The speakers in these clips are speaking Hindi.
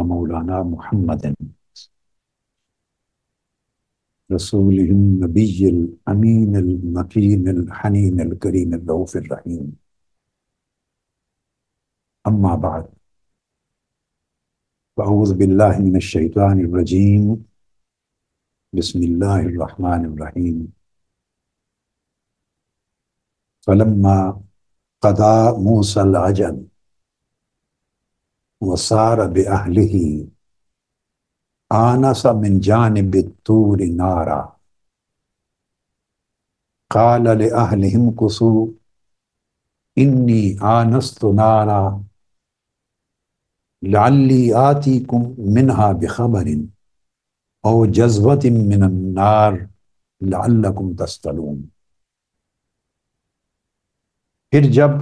ومولانا محمد رسوله النبي الأمين المكين الحنين الكريم الرؤوف الرحيم أما بعد فأعوذ بالله من الشيطان الرجيم بسم الله الرحمن الرحيم فلما قضى موسى العجل वसार बहली आना सा मिन लाली आती कुम मिनहा बेखबरिन और फिर जब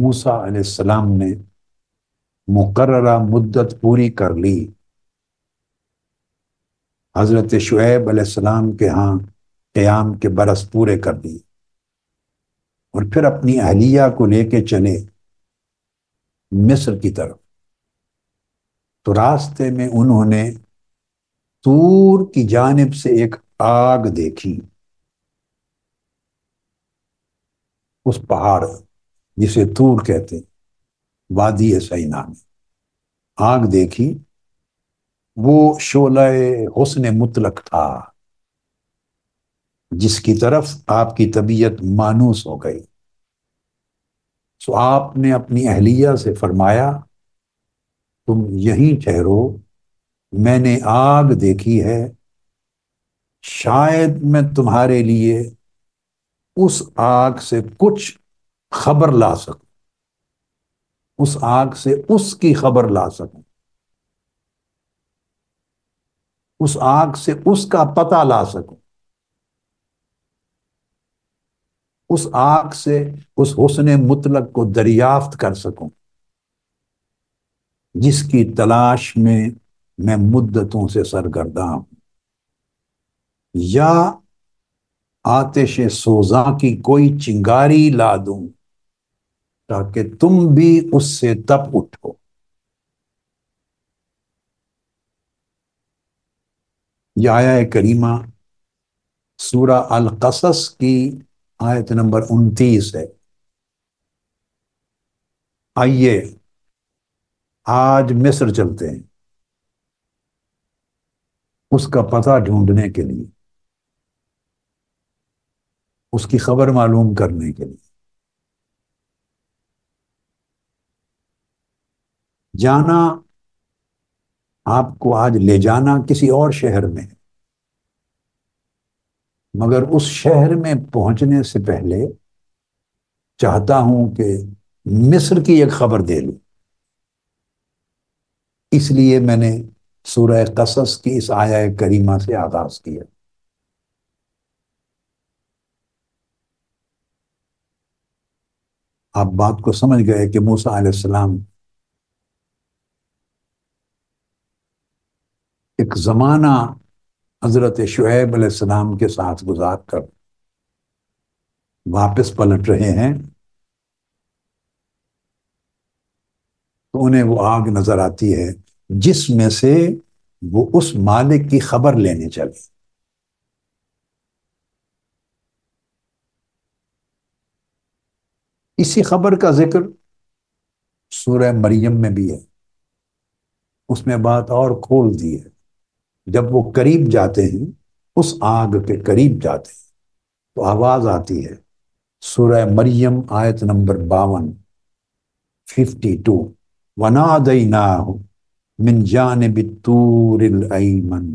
मूसा सलाम ने मुकर्रा मुद्दत पूरी कर ली हजरत शुएब अलैहिस्सलाम के यहाँ क्याम के बरस पूरे कर दिए और फिर अपनी अहलिया को लेके चले मिस्र की तरफ तो रास्ते में उन्होंने तूर की जानब से एक आग देखी उस पहाड़ जिसे तूर कहते हैं वादी सही नाम आग देखी वो शोला हुसन मुतलक था जिसकी तरफ आपकी तबीयत मानूस हो गई सो तो आपने अपनी अहलिया से फरमाया तुम यहीं ठहरो मैंने आग देखी है शायद मैं तुम्हारे लिए उस आग से कुछ खबर ला सकूं उस आग से उसकी खबर ला सकें उस आग से उसका पता ला सकें उस आग से उस हुसन मुतलक को दरियाफ्त कर सकूं जिसकी तलाश में मैं मुद्दतों से सरगर्दा हूं या आतिश सोजा की कोई चिंगारी ला दूं ताकि तुम भी उससे तप उठो याया करीमा सूरा अल कसस की आयत नंबर उनतीस है आइए आज मिस्र चलते हैं उसका पता ढूंढने के लिए उसकी खबर मालूम करने के लिए जाना आपको आज ले जाना किसी और शहर में मगर उस शहर में पहुंचने से पहले चाहता हूं कि मिस्र की एक खबर दे लू इसलिए मैंने सूरह कसस की इस आया करीमा से आगाज किया आप बात को समझ गए कि मूसा सलाम एक ज़माना हज़रत शुएब सलाम के साथ गुजार कर वापस पलट रहे हैं तो उन्हें वो आग नज़र आती है जिसमें से वो उस मालिक की खबर लेने चले इसी खबर का जिक्र सूर्य मरियम में भी है उसमें बात और खोल दी है जब वो करीब जाते हैं उस आग के करीब जाते हैं तो आवाज आती है सूरह मरियम आयत नंबर बावन फिफ्टी टू वना दई ना हो मिन जान बितूर मन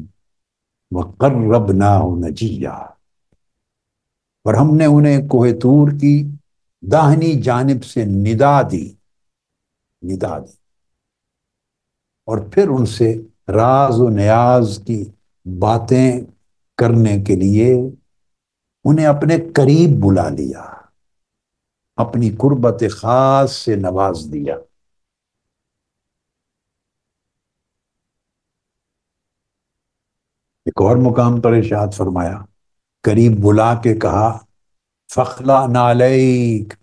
व कर्रब ना हो नजिया पर हमने उन्हें कोहतूर की दाहनी जानब से निदा दी निदा दी और फिर उनसे राज व न्याज की बातें करने के लिए उन्हें अपने करीब बुला लिया अपनी कुर्बत खास से नवाज दिया एक और मुकाम पर इशाद फरमाया करीब बुला के कहा फखला नालेक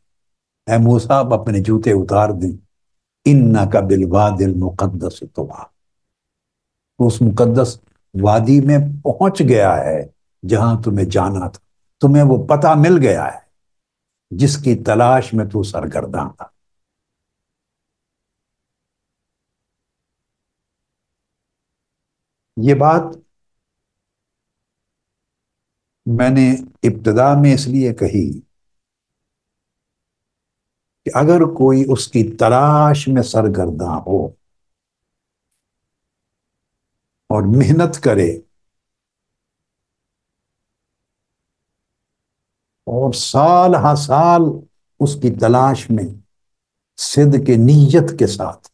ए मूसा अब अपने जूते उतार दें इन का बिलवा दिल मुकदस तुम्हारा तो उस मुकद्दस वादी में पहुंच गया है जहां तुम्हें जाना था तुम्हें वो पता मिल गया है जिसकी तलाश में तू सरगर्दा था ये बात मैंने इब्तदा में इसलिए कही कि अगर कोई उसकी तलाश में सरगर्दा हो और मेहनत करे और साल हा साल उसकी तलाश में सिद्ध के नीयत के साथ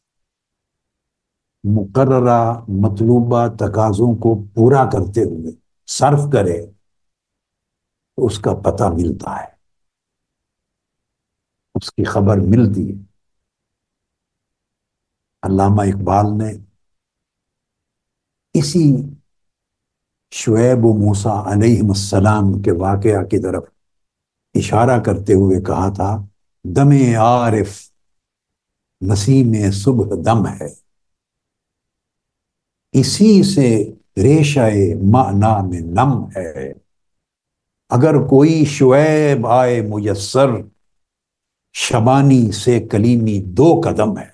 मुकर्रा मतलूबा तकाजों को पूरा करते हुए सर्फ करे तो उसका पता मिलता है उसकी खबर मिलती है अलामा इकबाल ने इसी शुएब मूसा अलहसलाम के वाक़ की तरफ इशारा करते हुए कहा था दम आरिफ नसीम सुबह दम है इसी से रेशाए माना में नम है अगर कोई शुएब आए मुयसर शबानी से कलीमी दो कदम है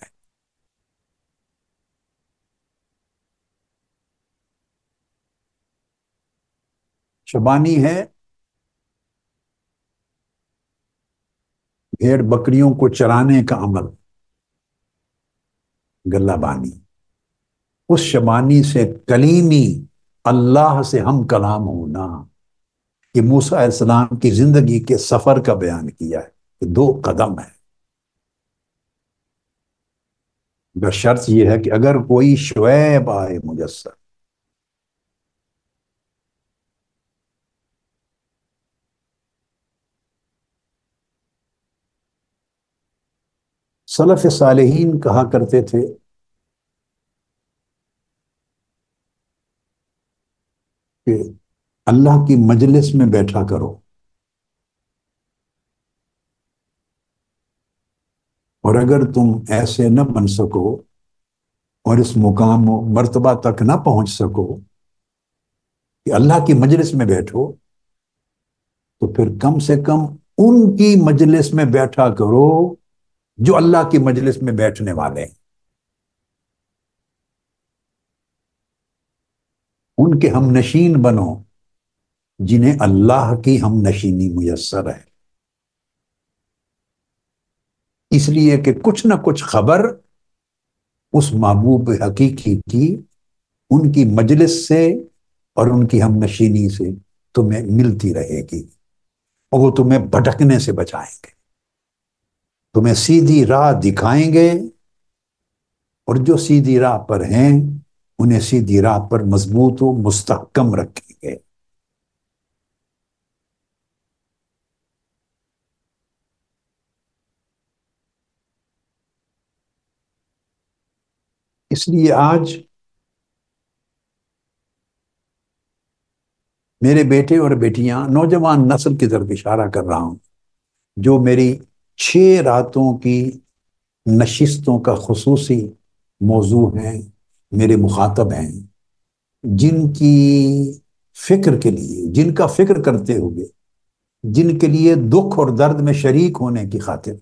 शबानी है भेड़ बकरियों को चराने का अमल गल्लाबानी उस शबानी से कलीमी अल्लाह से हम कलाम होना ये मूसा इस्लाम की जिंदगी के सफर का बयान किया है कि दो कदम है शर्त यह है कि अगर कोई शुएब आए मुजस्सर सलफ सालहीन कहा करते थे कि अल्लाह की मजलिस में बैठा करो और अगर तुम ऐसे न बन सको और इस मुकाम मर्तबा तक ना पहुंच सको कि अल्लाह की मजलिस में बैठो तो फिर कम से कम उनकी मजलिस में बैठा करो जो अल्लाह की मजलिस में बैठने वाले हैं उनके हम नशीन बनो जिन्हें अल्लाह की हम नशीनी मुयसर है इसलिए कि कुछ ना कुछ खबर उस महबूब हकीकी की उनकी मजलिस से और उनकी हम नशीनी से तुम्हें मिलती रहेगी और वो तुम्हें भटकने से बचाएंगे तुम्हें सीधी राह दिखाएंगे और जो सीधी राह पर हैं उन्हें सीधी राह पर मजबूत व मुस्तकम रखेंगे इसलिए आज मेरे बेटे और बेटियां नौजवान नस्ल की तरफ इशारा कर रहा हूं जो मेरी छः रातों की नशिस्तों का खसूस मौजू हैं मेरे मुखातब हैं जिनकी फ़िक्र के लिए जिनका फ़िक्र करते हुए जिनके लिए दुख और दर्द में शरीक होने की खातिर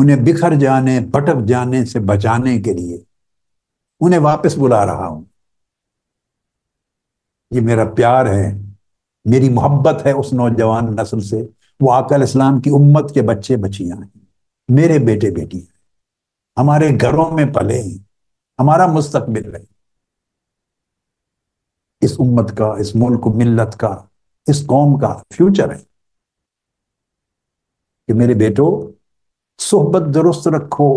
उन्हें बिखर जाने भटक जाने से बचाने के लिए उन्हें वापस बुला रहा हूं ये मेरा प्यार है मेरी मोहब्बत है उस नौजवान नस्ल से वो तो आकल इस्लाम की उम्मत के बच्चे बच्चियां हैं मेरे बेटे बेटी हैं हमारे घरों में पले हैं हमारा मुस्तकबिल है इस उम्मत का इस मुल्क मिल्लत का इस कौम का फ्यूचर है कि मेरे बेटो सोहबत दुरुस्त रखो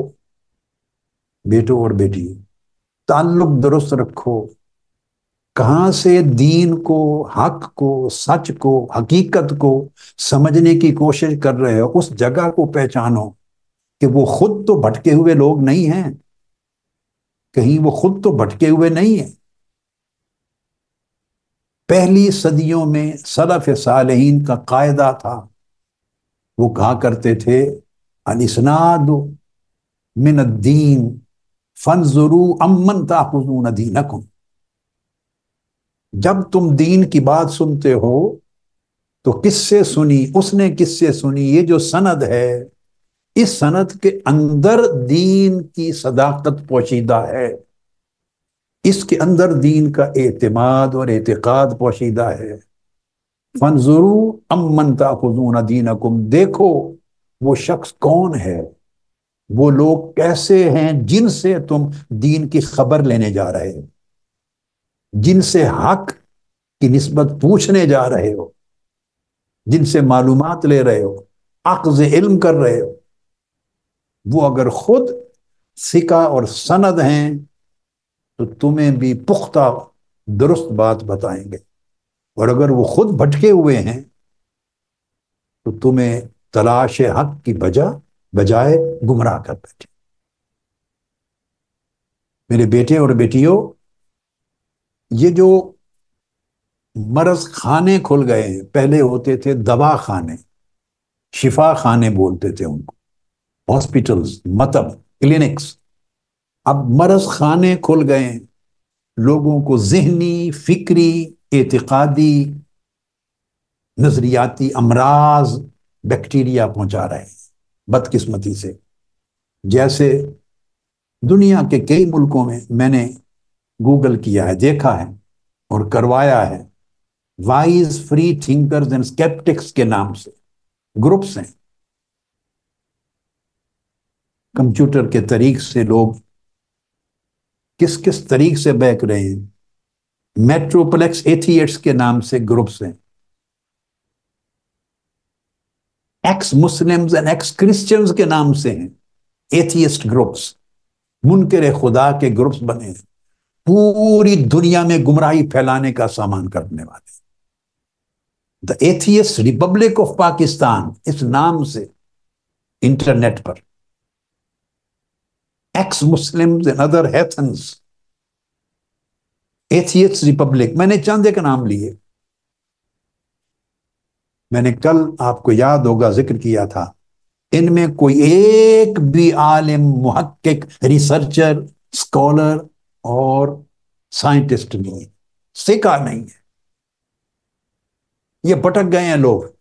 बेटो और बेटी ताल्लुक दुरुस्त रखो कहाँ से दीन को हक को सच को हकीकत को समझने की कोशिश कर रहे हो उस जगह को पहचानो कि वो खुद तो भटके हुए लोग नहीं हैं कहीं वो खुद तो भटके हुए नहीं है पहली सदियों में सलफ सालहीन का कायदा था वो कहा करते थे अनिसनाद मिन दीन फन जरू अमन ताखून दीनकुम जब तुम दीन की बात सुनते हो तो किससे सुनी उसने किससे सुनी ये जो सनद है इस सनद के अंदर दीन की सदाकत पोशीदा है इसके अंदर दीन का एतमाद और एतकाद पोशीदा है फनजरू अमन ताखुजून दीन अकुम देखो वो शख्स कौन है वो लोग कैसे हैं जिनसे तुम दीन की खबर लेने जा रहे हो जिनसे हक की नस्बत पूछने जा रहे हो जिनसे मालूम ले रहे हो अक्ज इल्म कर रहे हो वो अगर खुद सिका और सनद हैं तो तुम्हें भी पुख्ता दुरुस्त बात बताएंगे और अगर वो खुद भटके हुए हैं तो तुम्हें तलाश हक की बजा बजाय गुमराह कर बैठे मेरे बेटे और बेटियों ये जो मरज खाने खुल गए हैं पहले होते थे दवा खाने शिफा खाने बोलते थे उनको हॉस्पिटल्स मतब क्लिनिक्स अब मरज खाने खुल गए हैं लोगों को जहनी फिक्री एतकादी नजरियाती अमराज बैक्टीरिया पहुंचा रहे हैं बदकिस्मती से जैसे दुनिया के कई मुल्कों में मैंने गूगल किया है देखा है और करवाया है wise free thinkers and skeptics के नाम से ग्रुप्स हैं कंप्यूटर के तरीक से लोग किस किस तरीक से बैक रहे हैं मेट्रोप्लेक्स एथियट्स के नाम से ग्रुप्स हैं ex Muslims and ex Christians के नाम से हैं एथियस्ट ग्रुप्स मुनकर खुदा के ग्रुप्स बने हैं पूरी दुनिया में गुमराही फैलाने का सामान करने वाले the atheist republic of Pakistan इस नाम से इंटरनेट पर ex Muslim other heathens atheist republic मैंने चांदे का नाम लिए मैंने कल आपको याद होगा जिक्र किया था इनमें कोई एक भी आलिम मुहक्क रिसर्चर स्कॉलर और साइंटिस्ट नहीं है सिका नहीं है ये भटक गए हैं लोग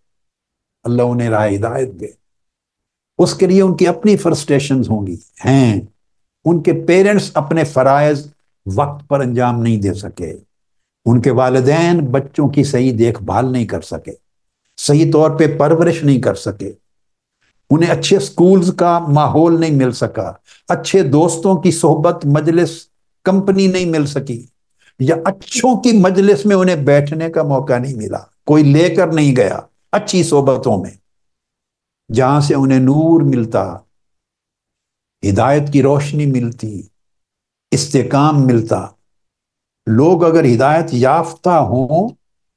अल्लाह उन्हें राय हिदायत दे उसके लिए उनकी अपनी फ्रस्ट्रेशन होंगी हैं उनके पेरेंट्स अपने फ़राइज वक्त पर अंजाम नहीं दे सके उनके वालदे बच्चों की सही देखभाल नहीं कर सके सही तौर पे परवरिश नहीं कर सके उन्हें अच्छे स्कूल्स का माहौल नहीं मिल सका अच्छे दोस्तों की सोहबत मजलिस कंपनी नहीं मिल सकी या अच्छों की मजलिस में उन्हें बैठने का मौका नहीं मिला कोई लेकर नहीं गया अच्छी सोबतों में जहां से उन्हें नूर मिलता हिदायत की रोशनी मिलती इस्तेकाम मिलता लोग अगर हिदायत याफ्ता हों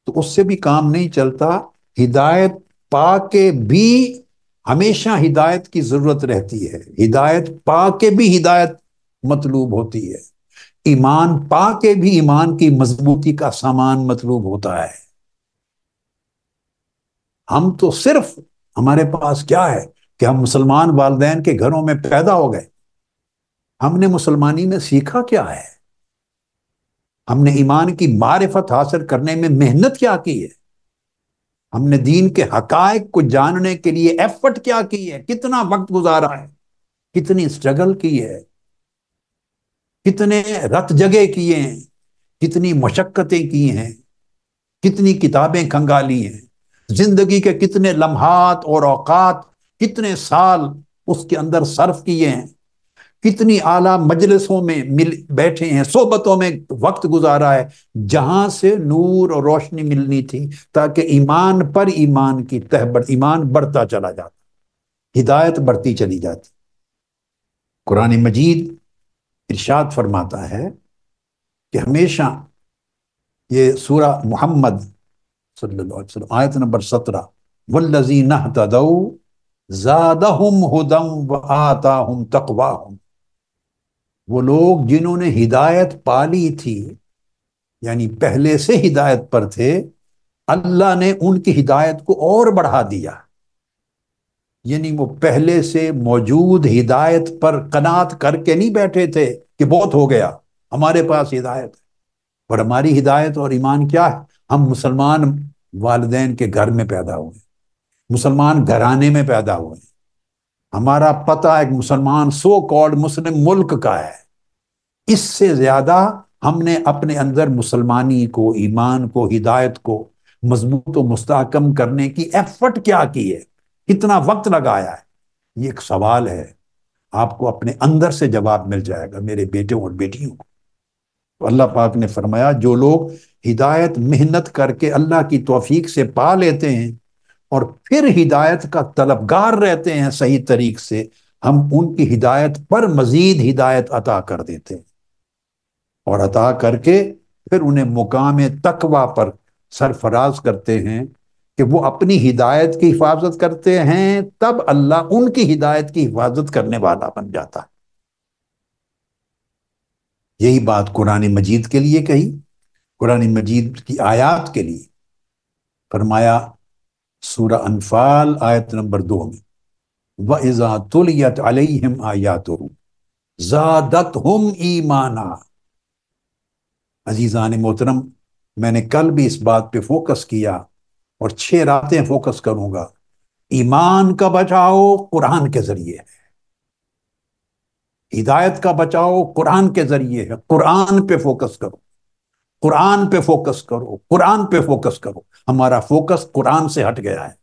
तो उससे भी काम नहीं चलता हिदायत पा के भी हमेशा हिदायत की जरूरत रहती है हिदायत पा के भी हिदायत मतलूब होती है ईमान पा के भी ईमान की मजबूती का सामान मतलूब होता है हम तो सिर्फ हमारे पास क्या है कि हम मुसलमान वालदेन के घरों में पैदा हो गए हमने मुसलमानी में सीखा क्या है हमने ईमान की मारिफत हासिल करने में मेहनत क्या की है हमने दीन के हकायक को जानने के लिए एफर्ट क्या की है कितना वक्त गुजारा है कितनी स्ट्रगल की है कितने रत जगह किए हैं कितनी मशक्क़तें की हैं कितनी किताबें खंगाली हैं जिंदगी के कितने लम्हात और औकात कितने साल उसके अंदर सर्फ किए हैं कितनी आला मजलिसों में मिल बैठे हैं सोबतों में वक्त गुजारा है जहां से नूर और रोशनी मिलनी थी ताकि ईमान पर ईमान की तह बढ़ ईमान बढ़ता चला जाता हिदायत बढ़ती चली जाती कुरान मजीद इर्शाद फरमाता है कि हमेशा ये सूरा मोहम्मद आयत नंबर सत्रह वल्लजी नहतदऊ ज़ादहुम हुदम व आताहुम तकवाहुम वो लोग जिन्होंने हिदायत पाली थी यानी पहले से हिदायत पर थे अल्लाह ने उनकी हिदायत को और बढ़ा दिया यानी वो पहले से मौजूद हिदायत पर कनात करके नहीं बैठे थे कि बहुत हो गया हमारे पास हिदायत है और हमारी हिदायत और ईमान क्या है हम मुसलमान वालदे के घर में पैदा हुए मुसलमान घराने में पैदा हुए हमारा पता एक मुसलमान सो कॉल्ड मुस्लिम मुल्क का है इससे ज्यादा हमने अपने अंदर मुसलमानी को ईमान को हिदायत को मजबूत व मुस्तकम करने की एफर्ट क्या की है इतना वक्त लगाया है ये एक सवाल है आपको अपने अंदर से जवाब मिल जाएगा मेरे बेटों और बेटियों को तो अल्लाह पाक ने फरमाया जो लोग हिदायत मेहनत करके अल्लाह की तोफीक से पा लेते हैं और फिर हिदायत का तलबगार रहते हैं सही तरीक से हम उनकी हिदायत पर मजीद हिदायत अता कर देते हैं और अता करके फिर उन्हें मुकाम तकवा पर सरफराज करते हैं कि वो अपनी हिदायत की हिफाजत करते हैं तब अल्लाह उनकी हिदायत की हिफाजत करने वाला बन जाता है यही बात कुरान मजीद के लिए कही कुरान मजीद की आयात के लिए फरमाया सूरा अनफाल आयत नंबर दो में व इजातुलियत अलैहिम आयात ज़ादत हम ईमाना अजीज़ान मोहतरम मैंने कल भी इस बात पे फोकस किया और छह रातें फोकस करूंगा ईमान का बचाओ कुरान के जरिए है हिदायत का बचाओ कुरान के जरिए है कुरान पे फोकस करो कुरान पे फोकस करो कुरान पे फोकस करो हमारा फोकस कुरान से हट गया है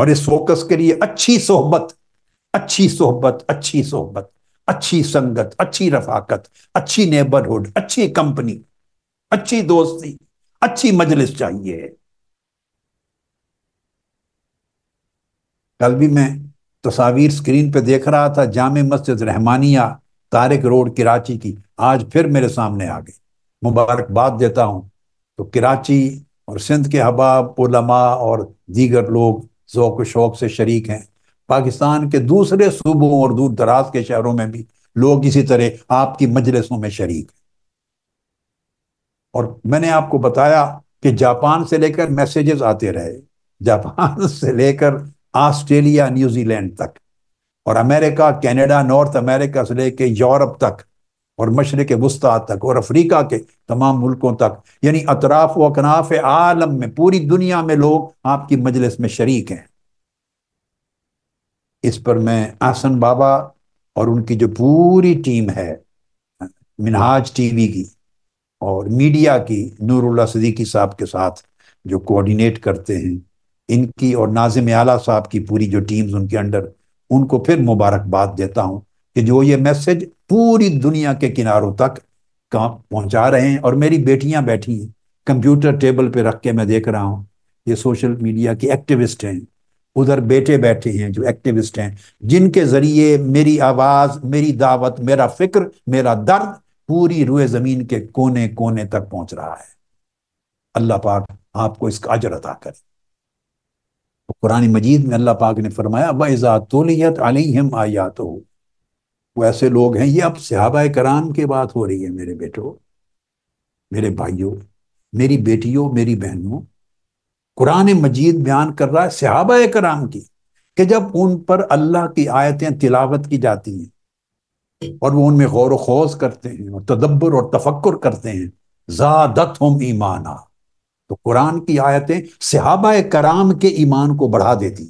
और इस फोकस के लिए अच्छी सोहबत अच्छी सोहबत अच्छी सोहबत अच्छी संगत अच्छी रफाकत अच्छी नेबरहुड अच्छी कंपनी अच्छी दोस्ती अच्छी मजलिस चाहिए कल भी मैं तस्वीर स्क्रीन पे देख रहा था जाम मस्जिद रहमानिया तारिक रोड कराची की आज फिर मेरे सामने आ गई मुबारकबाद देता हूँ तो कराची और सिंध के हबाब उलमा और दीगर लोग ज़ौक शौक से शरीक हैं पाकिस्तान के दूसरे सूबों और दूर दराज के शहरों में भी लोग इसी तरह आपकी मजलिसों में शरीक हैं और मैंने आपको बताया कि जापान से लेकर मैसेजेस आते रहे जापान से लेकर ऑस्ट्रेलिया न्यूजीलैंड तक और अमेरिका कनाडा नॉर्थ अमेरिका से लेके यूरोप तक और मशरक वस्ता तक और अफ्रीका के तमाम मुल्कों तक यानी अतराफ व अकनाफ आलम में पूरी दुनिया में लोग आपकी मजलिस में शरीक हैं इस पर मैं आसन बाबा और उनकी जो पूरी टीम है मिनहाज टीवी की और मीडिया की नूरुल्ला सदीकी साहब के साथ जो कोऑर्डिनेट करते हैं इनकी और नाजिम आला साहब की पूरी जो टीम्स उनके अंडर उनको फिर मुबारकबाद देता हूँ कि जो ये मैसेज पूरी दुनिया के किनारों तक पहुँचा रहे हैं और मेरी बेटियाँ बैठी हैं कंप्यूटर टेबल पे रख के मैं देख रहा हूँ ये सोशल मीडिया के एक्टिविस्ट हैं उधर बेटे बैठे हैं जो एक्टिविस्ट हैं जिनके ज़रिए मेरी आवाज़ मेरी दावत मेरा फिक्र मेरा दर्द पूरी रुए ज़मीन के कोने कोने तक पहुंच रहा है अल्लाह पाक आपको इसका अजर अदा करें कुरानी मजीद में अल्लाह पाक ने फरमाया वज़ा तोलियत अलहम आयात हो वो ऐसे लोग हैं ये अब सिहाबा कराम की बात हो रही है मेरे बेटो मेरे भाइयों मेरी बेटियों मेरी बहनों कुरान मजीद बयान कर रहा है सिहाबा कराम की कि जब उन पर अल्लाह की आयतें तिलावत की जाती हैं और वो उनमें गौर ख़ौज करते हैं और तदब्बर और तफक्र करते हैं ज़ादत हम ईमाना तो कुरान की आयतें सहाबा कराम के ईमान को बढ़ा देती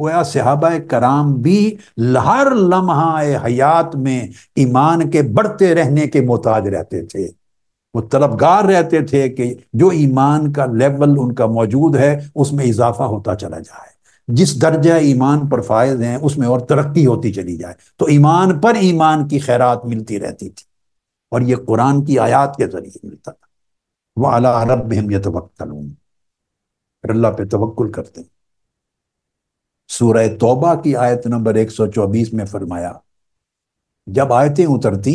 गोया सिहाबा कराम भी हर लम्हा हयात में ईमान के बढ़ते रहने के मोहताज रहते थे वो तलबगार रहते थे कि जो ईमान का लेवल उनका मौजूद है उसमें इजाफा होता चला जाए जिस दर्जा ईमान पर फायद हैं उसमें और तरक्की होती चली जाए तो ईमान पर ईमान की खैरात मिलती रहती थी और ये कुरान की आयात के जरिए मिलता था वाला रब हम ये अल्लाह पे तवक्ल करते हैं सूरह तौबा की आयत नंबर 124 में फरमाया जब आयतें उतरती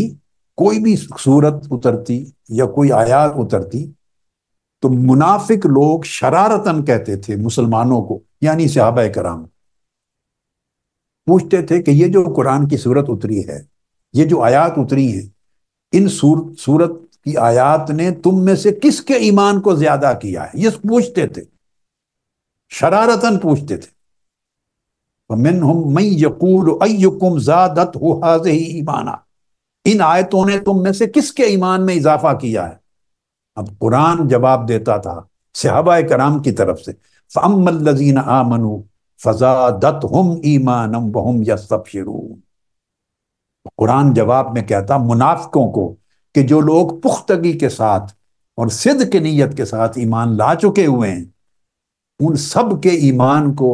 कोई भी सूरत उतरती या कोई आयात उतरती तो मुनाफिक लोग शरारतन कहते थे मुसलमानों को यानी सहाबा कराम पूछते थे कि ये जो कुरान की सूरत उतरी है ये जो आयात उतरी है इन सूरत कि आयात ने तुम में से किसके ईमान को ज्यादा किया है ये पूछते थे शरारतन पूछते थे मिन हम मई यकूल अयुकुम जादत हो हाज ही ईमाना इन आयतों ने तुम में से किसके ईमान में इजाफा किया है अब कुरान जवाब देता था सिहाबा कराम की तरफ से फमल लजीन आमनु फजादत हम ईमानम वहम या कुरान जवाब में कहता मुनाफिकों को कि जो लोग पुख्तगी के साथ और सिद्ध के नीयत के साथ ईमान ला चुके हुए हैं उन सब के ईमान को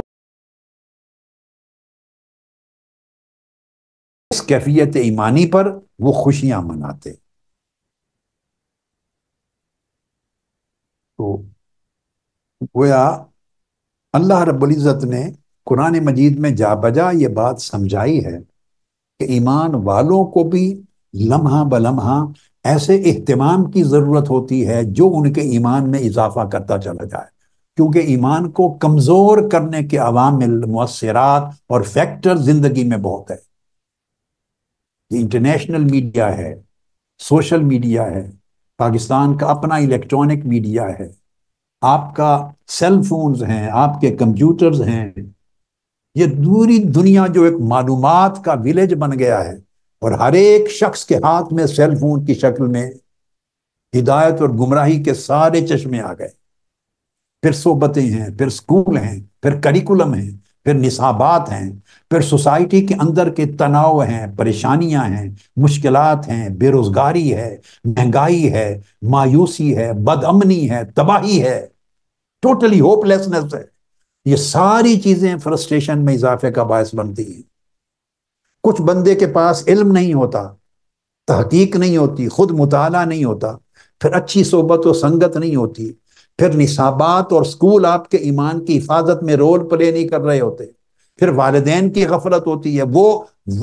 इस कैफियत ईमानी पर वो खुशियां मनाते तो गोया अल्लाह रब्ज़त ने कुरान मजीद में जा बजा ये बात समझाई है कि ईमान वालों को भी लम्हा ब लम्हा ऐसे अहतमाम की ज़रूरत होती है जो उनके ईमान में इजाफा करता चला जाए क्योंकि ईमान को कमज़ोर करने के अवामिल मवसरात और फैक्टर ज़िंदगी में बहुत है इंटरनेशनल मीडिया है सोशल मीडिया है पाकिस्तान का अपना इलेक्ट्रॉनिक मीडिया है आपका सेल फोन हैं आपके कंप्यूटर्स हैं ये पूरी दुनिया जो एक मालूम का विलेज बन गया है और हर एक शख्स के हाथ में सेल फोन की शक्ल में हिदायत और गुमराही के सारे चश्मे आ गए फिर सोबतें हैं फिर स्कूल हैं फिर करिकुलम हैं फिर निसाबात हैं फिर सोसाइटी के अंदर के तनाव हैं परेशानियां हैं मुश्किल हैं बेरोजगारी है महंगाई है मायूसी है बदअमनी है तबाही है टोटली होपलेसनेस है ये सारी चीज़ें फ्रस्ट्रेशन में इजाफे का बायस बनती हैं कुछ बंदे के पास इल्म नहीं होता तहकीक नहीं होती खुद मुताला नहीं होता फिर अच्छी सोबत व संगत नहीं होती फिर निसाबात और स्कूल आपके ईमान की हिफाजत में रोल प्ले नहीं कर रहे होते फिर वालदेन की गफलत होती है वो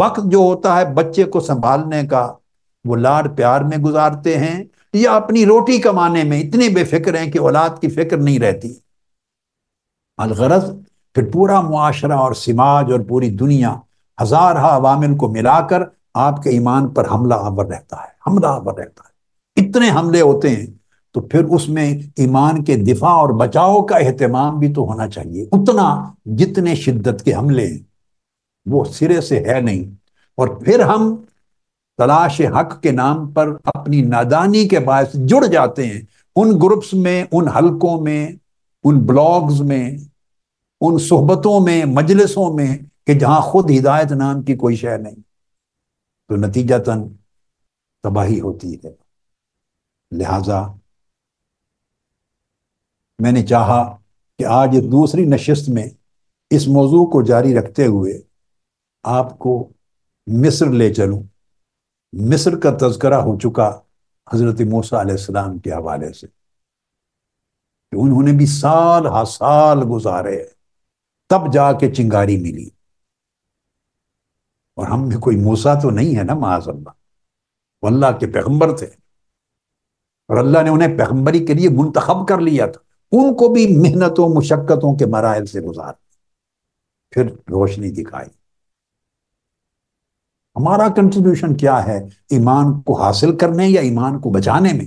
वक्त जो होता है बच्चे को संभालने का वो लाड प्यार में गुजारते हैं या अपनी रोटी कमाने में इतने बेफिक्र हैं कि औलाद की फिक्र नहीं रहती अलगरज फिर पूरा मुआरा और समाज और पूरी दुनिया हजार अवामिल हाँ को मिलाकर आपके ईमान पर हमला आवर रहता है हमला आवर रहता है इतने हमले होते हैं तो फिर उसमें ईमान के दिफा और बचाव का अहतमाम भी तो होना चाहिए उतना जितने शिद्दत के हमले वो सिरे से है नहीं और फिर हम तलाश हक के नाम पर अपनी नादानी के बायस जुड़ जाते हैं उन ग्रुप्स में उन हलकों में उन ब्लॉग्स में उन सोहबतों में मजलिसों में कि जहां खुद हिदायत नाम की कोई शय नहीं तो नतीजतन तबाही होती है लिहाजा मैंने चाहा कि आज दूसरी नशस्त में इस मौजू को जारी रखते हुए आपको मिस्र ले चलूं मिस्र का तस्करा हो चुका हज़रत मूसा अलैहिस्सलाम के हवाले से कि उन्होंने भी साल हा साल गुजारे तब जाके चिंगारी मिली और हम भी कोई मूसा तो नहीं है ना माजल्ला वो अल्लाह के पैगम्बर थे और अल्लाह ने उन्हें पैगम्बरी के लिए मुंतखब कर लिया था उनको भी मेहनतों मुशक्क़तों के मराइल से गुजार फिर रोशनी दिखाई हमारा कंट्रीब्यूशन क्या है ईमान को हासिल करने या ईमान को बचाने में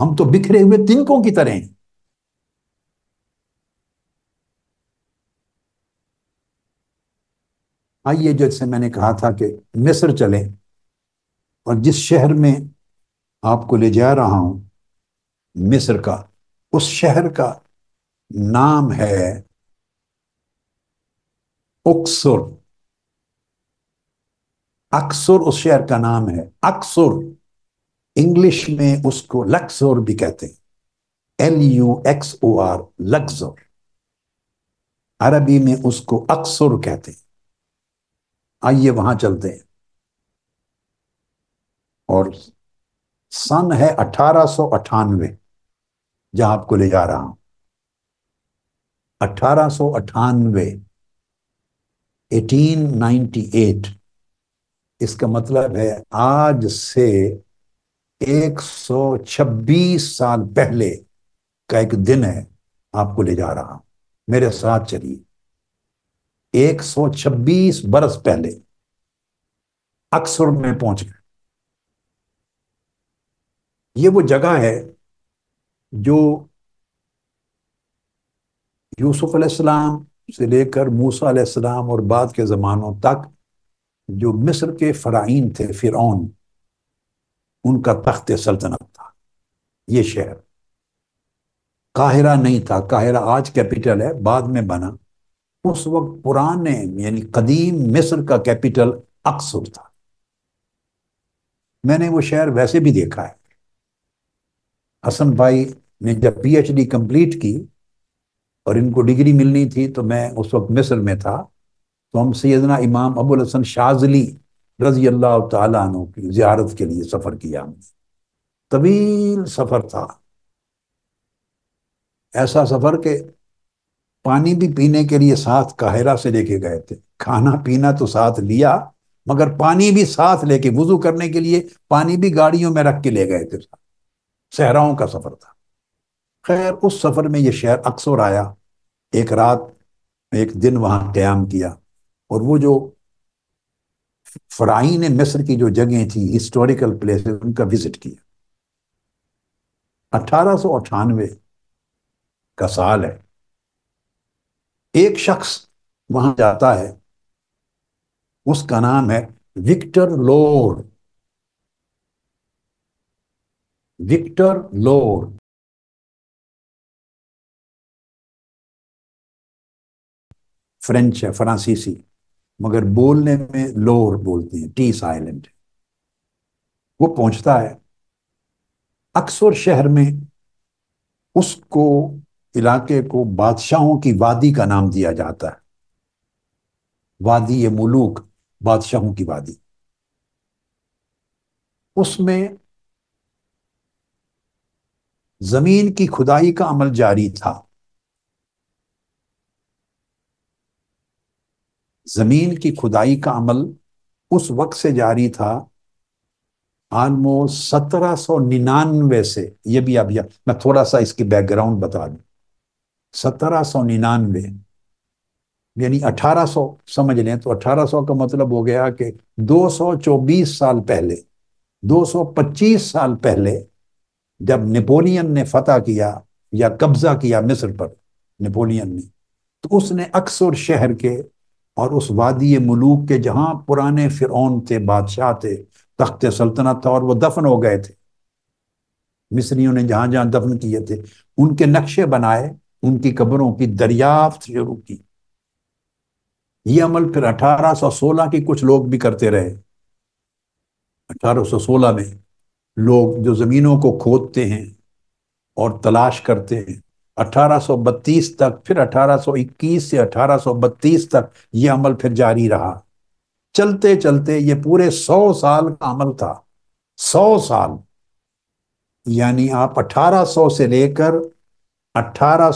हम तो बिखरे हुए तिनकों की तरह हैं आइए जैसे मैंने कहा था कि मिस्र चले और जिस शहर में आपको ले जा रहा हूं मिस्र का उस शहर का नाम है उक्सुर अक्सुर उस शहर का नाम है अक्सुर इंग्लिश में उसको लक्सोर भी कहते हैं L U X O R Luxor अरबी में उसको अक्सुर कहते हैं आइए वहां चलते हैं और सन है अठारह सो अठानवे जहां आपको ले जा रहा हूं अठारह सो अठानवे एटीन नाइनटी एट इसका मतलब है आज से 126 साल पहले का एक दिन है आपको ले जा रहा हूं मेरे साथ चलिए 126 बरस पहले अक्सर में पहुंच गए ये वो जगह है जो यूसुफ अलैहिस्सलाम से लेकर मूसा अलैहिस्सलाम और बाद के ज़मानों तक जो मिस्र के फ़राइन थे फ़िरौन उनका तख्त सल्तनत था ये शहर काहिरा नहीं था काहिरा आज कैपिटल है बाद में बना उस वक्त पुराने यानी कदीम मिस्र का कैपिटल अक्सर था मैंने वो शहर वैसे भी देखा है हसन भाई ने जब पीएचडी कंप्लीट की और इनको डिग्री मिलनी थी तो मैं उस वक्त मिस्र में था तो हम सैदना इमाम अबुल हसन शाजली रजी अल्लाह तु की जियारत के लिए सफ़र किया हमने तवील सफ़र था ऐसा सफ़र के पानी भी पीने के लिए साथ काहिरा से लेके गए थे खाना पीना तो साथ लिया मगर पानी भी साथ लेके वजू करने के लिए पानी भी गाड़ियों में रख के ले गए थे सहराओं का सफर था खैर उस सफर में ये शहर अक्सर आया एक रात एक दिन वहां क्याम किया और वो जो फराइन मिस्र की जो जगह थी हिस्टोरिकल प्लेस उनका विजिट किया अठारह का साल है एक शख्स वहां जाता है उसका नाम है विक्टर लोर विक्टर लोर फ्रेंच है फ्रांसीसी मगर बोलने में लोर बोलते हैं टी साइलेंट वो पहुंचता है अक्सर शहर में उसको इलाके को बादशाहों की वादी का नाम दिया जाता है वादी ये मुलूक बादशाहों की वादी उसमें जमीन की खुदाई का अमल जारी था जमीन की खुदाई का अमल उस वक्त से जारी था आलमोस्ट सत्रह सौ निन्यानवे से यह भी अभी मैं थोड़ा सा इसकी बैकग्राउंड बता दूं सत्रह सौ निन्यानवे यानी अठारह सौ समझ लें तो अठारह सौ का मतलब हो गया कि दो सौ चौबीस साल पहले दो सौ पच्चीस साल पहले जब नेपोलियन ने फतह किया या कब्जा किया मिस्र पर नेपोलियन ने तो उसने अक्सर शहर के और उस वादी मलूक के जहां पुराने फिरौन थे बादशाह थे तख्त सल्तनत था और वो दफन हो गए थे मिस्रियों ने जहां जहां दफन किए थे उनके नक्शे बनाए उनकी कब्रों की दरियाफ्त शुरू की ये अमल फिर 1816 के कुछ लोग भी करते रहे 1816 में लोग जो ज़मीनों को खोदते हैं और तलाश करते हैं 1832 तक फिर 1821 से 1832 तक ये अमल फिर जारी रहा चलते चलते ये पूरे सौ साल का अमल था सौ साल यानी आप 1800 से लेकर अट्ठारह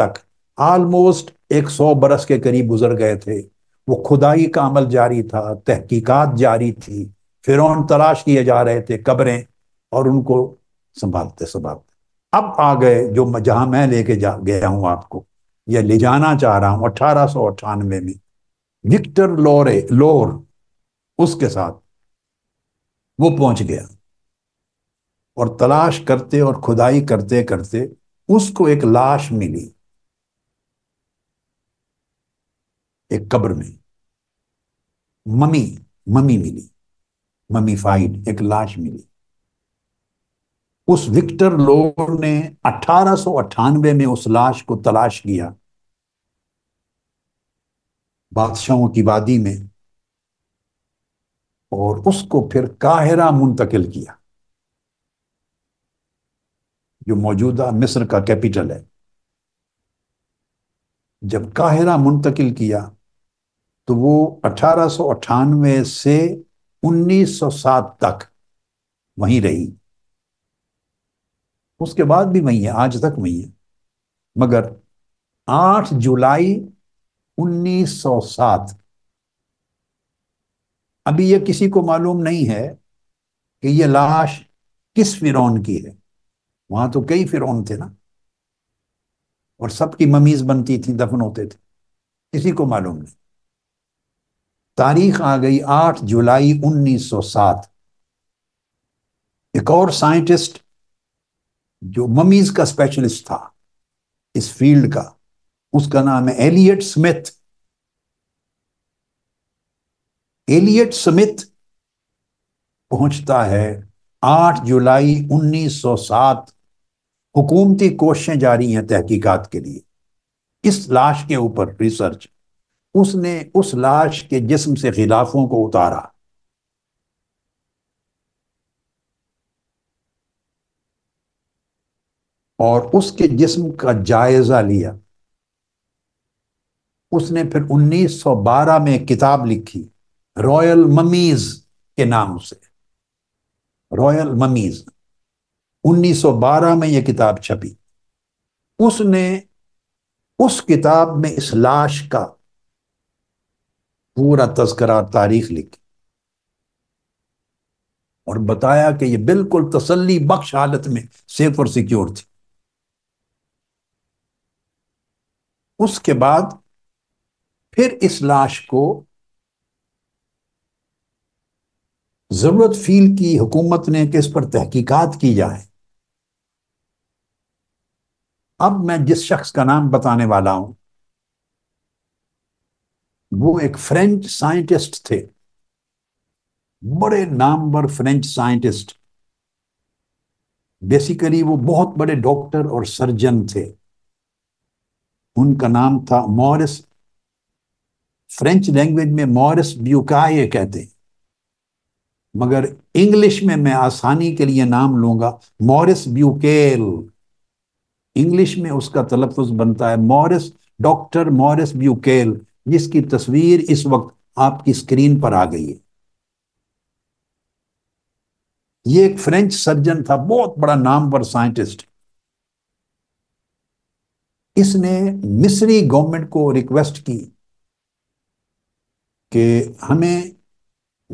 तक आलमोस्ट 100 बरस के करीब गुजर गए थे वो खुदाई का अमल जारी था तहकीकात जारी थी फिर तलाश किए जा रहे थे कब्रें और उनको संभालते संभालते अब आ गए जो जहां मैं लेके जा गया हूं आपको यह ले जाना चाह रहा हूं अठारह सौ अट्ठानवे में विक्टर लोरे लोर उसके साथ वो पहुंच गया और तलाश करते और खुदाई करते करते उसको एक लाश मिली एक कब्र में ममी ममी मिली ममीफाइड एक लाश मिली उस विक्टर लोर ने अठारह में उस लाश को तलाश किया बादशाहों की वादी में और उसको फिर काहिरा मुंतकिल किया जो मौजूदा मिस्र का कैपिटल है जब काहिरा मुंतकिल किया तो वो अठारह से 1907 तक वहीं रही उसके बाद भी वही है आज तक वही है मगर 8 जुलाई 1907 अभी ये किसी को मालूम नहीं है कि ये लाश किस फिरौन की है वहां तो कई फिर थे ना और सबकी ममीज बनती थी दफन होते थे किसी को मालूम नहीं तारीख आ गई 8 जुलाई 1907 एक और साइंटिस्ट जो ममीज का स्पेशलिस्ट था इस फील्ड का उसका नाम है एलियट स्मिथ एलियट स्मिथ पहुंचता है 8 जुलाई 1907 हुकूमती कोशिशें जारी हैं तहकीकात के लिए इस लाश के ऊपर रिसर्च उसने उस लाश के जिस्म से खिलाफों को उतारा और उसके जिस्म का जायजा लिया उसने फिर 1912 में किताब लिखी रॉयल ममीज के नाम से रॉयल ममीज 1912 में यह किताब छपी उसने उस किताब में इस लाश का पूरा तस्करा तारीख लिखी और बताया कि यह बिल्कुल तसल्ली बख्श हालत में सेफ और सिक्योर थी उसके बाद फिर इस लाश को जरूरत फील की हुकूमत ने कि इस पर तहकीकात की जाए अब मैं जिस शख्स का नाम बताने वाला हूं वो एक फ्रेंच साइंटिस्ट थे बड़े नामवर फ्रेंच साइंटिस्ट बेसिकली वो बहुत बड़े डॉक्टर और सर्जन थे उनका नाम था मॉरिस फ्रेंच लैंग्वेज में मॉरिस ब्यूकाये कहते हैं मगर इंग्लिश में मैं आसानी के लिए नाम लूंगा मॉरिस ब्यूकेल इंग्लिश में उसका तलफुज बनता है मॉरिस डॉक्टर मॉरिस ब्यूकेल जिसकी तस्वीर इस वक्त आपकी स्क्रीन पर आ गई है ये एक फ्रेंच सर्जन था बहुत बड़ा नाम पर साइंटिस्ट इसने मिस्री गवर्नमेंट को रिक्वेस्ट की कि हमें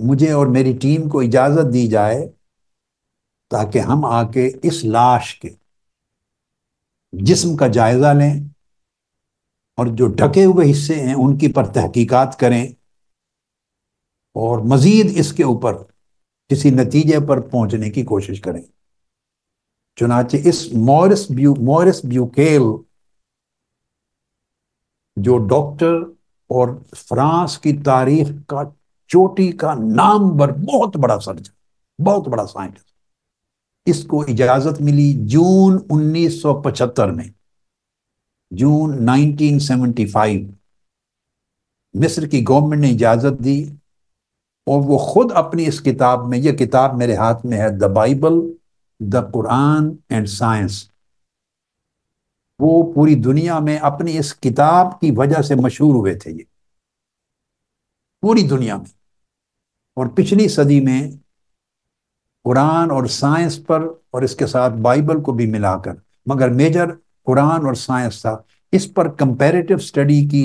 मुझे और मेरी टीम को इजाज़त दी जाए ताकि हम आके इस लाश के जिस्म का जायज़ा लें और जो ढके हुए हिस्से हैं उनकी पर तहकीकात करें और मज़ीद इसके ऊपर किसी नतीजे पर पहुंचने की कोशिश करें चुनाचे इस मोरिस ब्यू मोरिस ब्यूकेल जो डॉक्टर और फ्रांस की तारीख का चोटी का नाम पर बहुत बड़ा सर्जन बहुत बड़ा साइंटिस्ट इसको इजाजत मिली जून 1975 में जून 1975 मिस्र की गवर्नमेंट ने इजाजत दी और वो खुद अपनी इस किताब में ये किताब मेरे हाथ में है the Bible the Quran and science वो पूरी दुनिया में अपनी इस किताब की वजह से मशहूर हुए थे ये पूरी दुनिया में और पिछली सदी में कुरान और साइंस पर और इसके साथ बाइबल को भी मिलाकर मगर मेजर कुरान और साइंस था इस पर कंपेरेटिव स्टडी की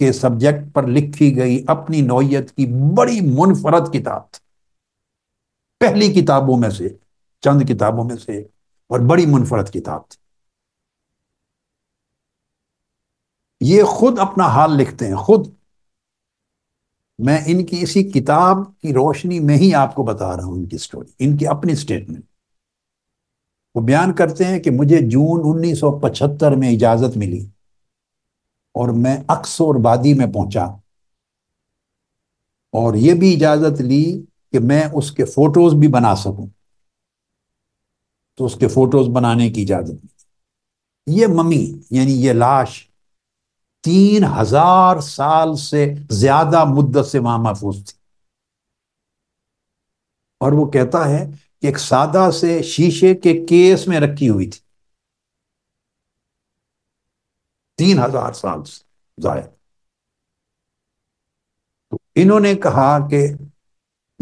के सब्जेक्ट पर लिखी गई अपनी नौीयत की बड़ी मुनफरद किताब थी पहली किताबों में से चंद किताबों में से और बड़ी मुनफरद किताब थी ये खुद अपना हाल लिखते हैं खुद मैं इनकी इसी किताब की रोशनी में ही आपको बता रहा हूं इनकी स्टोरी इनकी अपनी स्टेटमेंट वो बयान करते हैं कि मुझे जून 1975 में इजाजत मिली और मैं अक्सर वादी में पहुंचा और ये भी इजाजत ली कि मैं उसके फोटोज भी बना सकूं तो उसके फोटोज बनाने की इजाजत मिली ये मम्मी यानी ये लाश तीन हजार साल से ज्यादा मुद्दत से वहां महफूज थी और वो कहता है कि एक सादा से शीशे के केस में रखी हुई थी तीन हजार साल से जाया तो इन्होंने कहा कि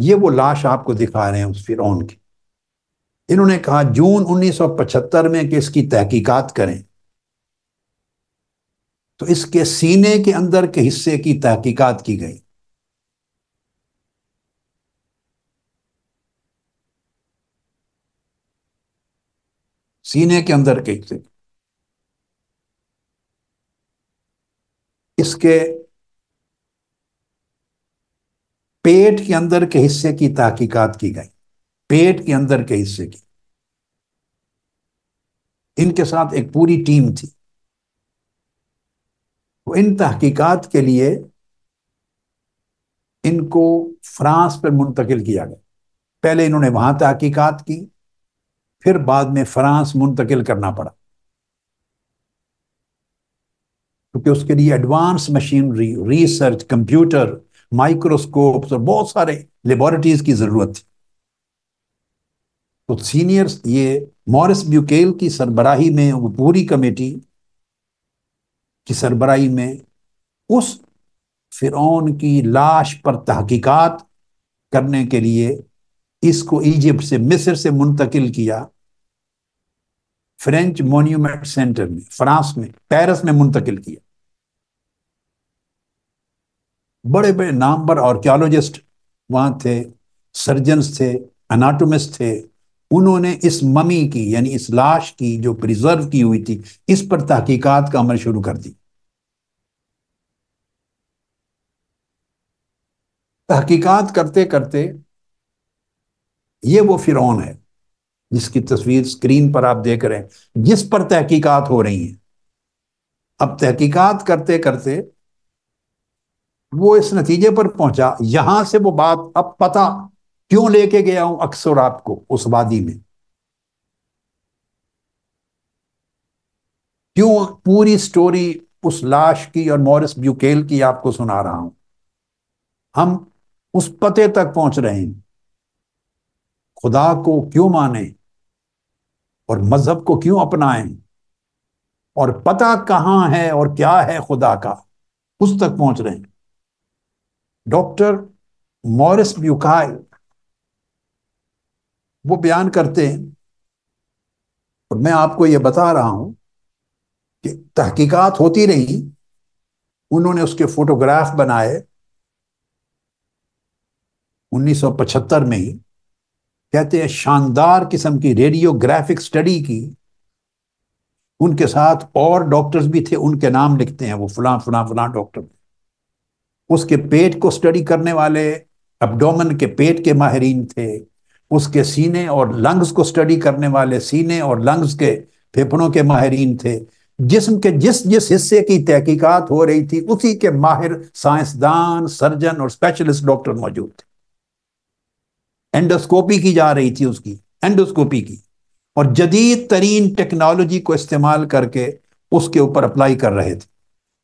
ये वो लाश आपको दिखा रहे हैं उस फिरौन की इन्होंने कहा जून 1975 में कि इसकी तहकीकात करें तो इसके सीने के अंदर के हिस्से की तहकीकात की गई सीने के अंदर के हिस्से इसके पेट के अंदर के हिस्से की तहकीकात की गई पेट के अंदर के हिस्से की इनके साथ एक पूरी टीम थी तो इन तहकीकात के लिए इनको फ्रांस पर मुंतकिल किया गया पहले इन्होंने वहां तहकीकात की फिर बाद में फ्रांस मुंतकिल करना पड़ा क्योंकि उसके लिए advance machinery research computer microscope और बहुत सारे लेबोरेटरीज की जरूरत थी तो सीनियर्स ये मॉरिस ब्यूकेल की सरबराही में वो पूरी कमेटी की सरबराई में उस फिरौन की लाश पर तहकीकात करने के लिए इसको इजिप्ट से मिस्र से मुंतकिल किया फ्रेंच मोन्यूमेंट सेंटर में फ्रांस में पेरिस में मुंतकिल किया बड़े बड़े नाम पर आर्क्योलॉजिस्ट वहां थे सर्जन्स थे अनाटोमिस्ट थे उन्होंने इस ममी की यानी इस लाश की जो प्रिजर्व की हुई थी इस पर तहकीकात का अमल शुरू कर दी तहकीकात करते करते ये वो फिरौन है जिसकी तस्वीर स्क्रीन पर आप देख रहे हैं जिस पर तहकीकात हो रही है अब तहकीकात करते करते वो इस नतीजे पर पहुंचा यहां से वो बात अब पता क्यों लेके गया हूं अक्सर आपको उस वादी में क्यों पूरी स्टोरी उस लाश की और मॉरिस ब्यूकेल की आपको सुना रहा हूं हम उस पते तक पहुंच रहे हैं खुदा को क्यों माने और मजहब को क्यों अपनाएं और पता कहां है और क्या है खुदा का उस तक पहुंच रहे हैं डॉक्टर मॉरिस ब्यूकाइल वो बयान करते हैं और मैं आपको ये बता रहा हूं कि तहकीकात होती रही उन्होंने उसके फोटोग्राफ बनाए 1975 में ही कहते हैं शानदार किस्म की रेडियोग्राफिक स्टडी की उनके साथ और डॉक्टर्स भी थे उनके नाम लिखते हैं वो फुला फुला फुला डॉक्टर उसके पेट को स्टडी करने वाले अबडोमन के पेट के माहरीन थे उसके सीने और लंग्स को स्टडी करने वाले सीने और लंग्स के फेफड़ों के माहरीन थे जिस्म के जिस जिस हिस्से की तहकीकात हो रही थी उसी के माहिर साइंसदान सर्जन और स्पेशलिस्ट डॉक्टर मौजूद थे एंडोस्कोपी की जा रही थी उसकी एंडोस्कोपी की और जदीद तरीन टेक्नोलॉजी को इस्तेमाल करके उसके ऊपर अप्लाई कर रहे थे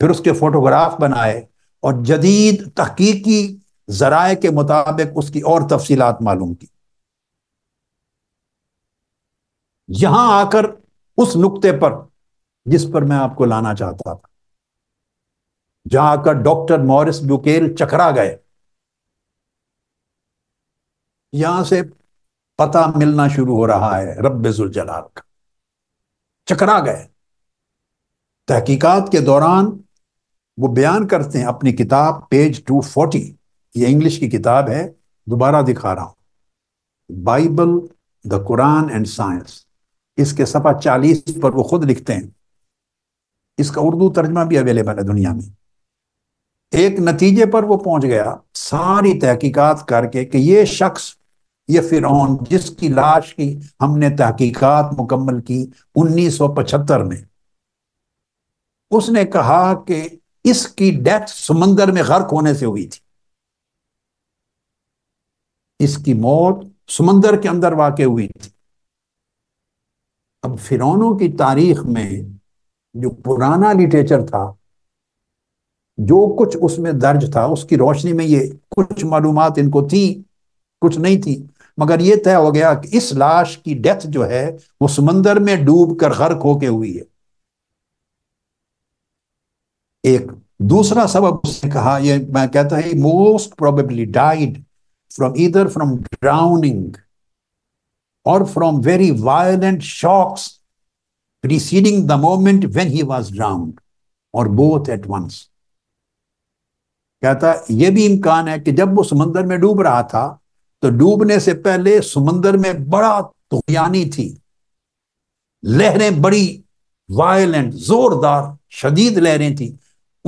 फिर उसके फोटोग्राफ बनाए और जदीद तहकीकी जराए के मुताबिक उसकी और तफसीत मालूम की यहां आकर उस नुक्ते पर जिस पर मैं आपको लाना चाहता था जहां आकर डॉक्टर मॉरिस बुकेल चकरा गए यहां से पता मिलना शुरू हो रहा है रबेजुल जलाल का चकरा गए तहकीकात के दौरान वो बयान करते हैं अपनी किताब पेज 240 ये इंग्लिश की किताब है दोबारा दिखा रहा हूं Bible the Quran and science इसके सफा चालीस पर वो खुद लिखते हैं इसका उर्दू तर्जमा भी अवेलेबल है दुनिया में एक नतीजे पर वो पहुंच गया सारी तहकीकात करके कि ये शख्स ये फिर जिसकी लाश की हमने तहकीकात मुकम्मल की 1975 में उसने कहा कि इसकी डेथ समंदर में गर्क होने से हुई थी इसकी मौत समंदर के अंदर वाकई हुई थी अब फिरौनों की तारीख में जो पुराना लिटरेचर था जो कुछ उसमें दर्ज था उसकी रोशनी में ये कुछ मालूम इनको थी कुछ नहीं थी मगर ये तय हो गया कि इस लाश की डेथ जो है वो समंदर में डूब कर गर्क होके हुई है एक दूसरा सबब उसने कहा ये मैं कहता है most probably died from either from drowning or from very violent shocks preceding the moment when he was drowned or both at once. कहता यह भी इम्कान है कि जब वो समंदर में डूब रहा था तो डूबने से पहले समंदर में बड़ा तुगयानी थी लहरें बड़ी वायलेंट जोरदार शदीद लहरें थी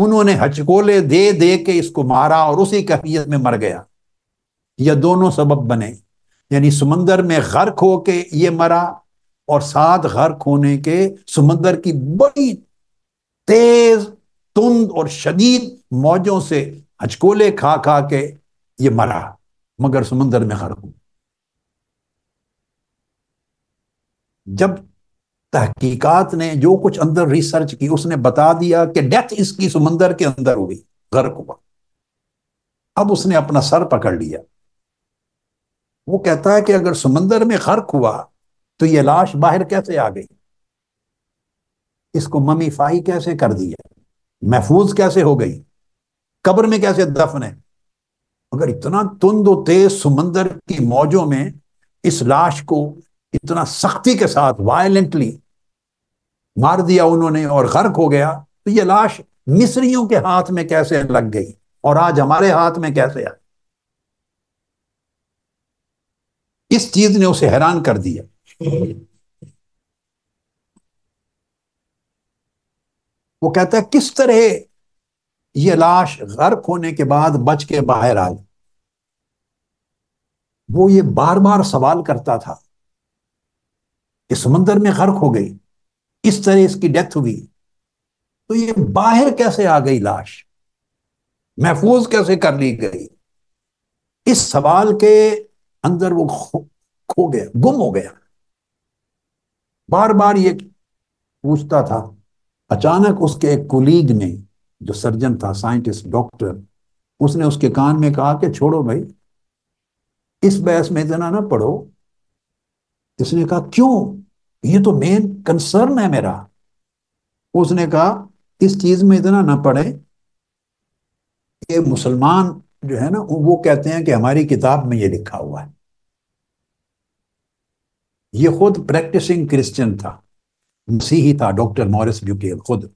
उन्होंने हचकोले दे दे के इसको मारा और उसी कैफियत में मर गया यह दोनों सबब बने यानी समंदर में गर्क के ये मरा और साथ गर्क होने के समंदर की बड़ी तेज तुंद और शदीद मौजों से हचकोले खा खा के ये मरा मगर समंदर में गर्क हो जब तहकीकात ने जो कुछ अंदर रिसर्च की उसने बता दिया कि डेथ इसकी समंदर के अंदर हुई गर्क हुआ अब उसने अपना सर पकड़ लिया वो कहता है कि अगर समंदर में गर्क हुआ तो ये लाश बाहर कैसे आ गई इसको ममीफाई कैसे कर दिया महफूज कैसे हो गई कब्र में कैसे दफन है अगर इतना तुंद तेज समंदर की मौजों में इस लाश को इतना सख्ती के साथ वायलेंटली मार दिया उन्होंने और गर्क हो गया तो ये लाश मिस्रियों के हाथ में कैसे लग गई और आज हमारे हाथ में कैसे आई इस चीज ने उसे हैरान कर दिया वो कहता है किस तरह ये लाश गर्क होने के बाद बच के बाहर गई वो ये बार बार सवाल करता था कि समंदर में गर्क हो गई इस तरह इसकी डेथ हुई तो ये बाहर कैसे आ गई लाश महफूज कैसे कर ली गई इस सवाल के अंदर वो खो गया गुम हो गया बार बार ये पूछता था अचानक उसके एक कुलीग ने जो सर्जन था साइंटिस्ट डॉक्टर उसने उसके कान में कहा कि छोड़ो भाई इस बहस में इतना ना पढ़ो इसने कहा क्यों ये तो मेन कंसर्न है मेरा उसने कहा इस चीज में इतना ना पढ़े ये मुसलमान जो है ना वो कहते हैं कि हमारी किताब में ये लिखा हुआ है ये खुद प्रैक्टिसिंग क्रिश्चियन था मसीही था डॉक्टर मॉरिस ब्यूकेल खुद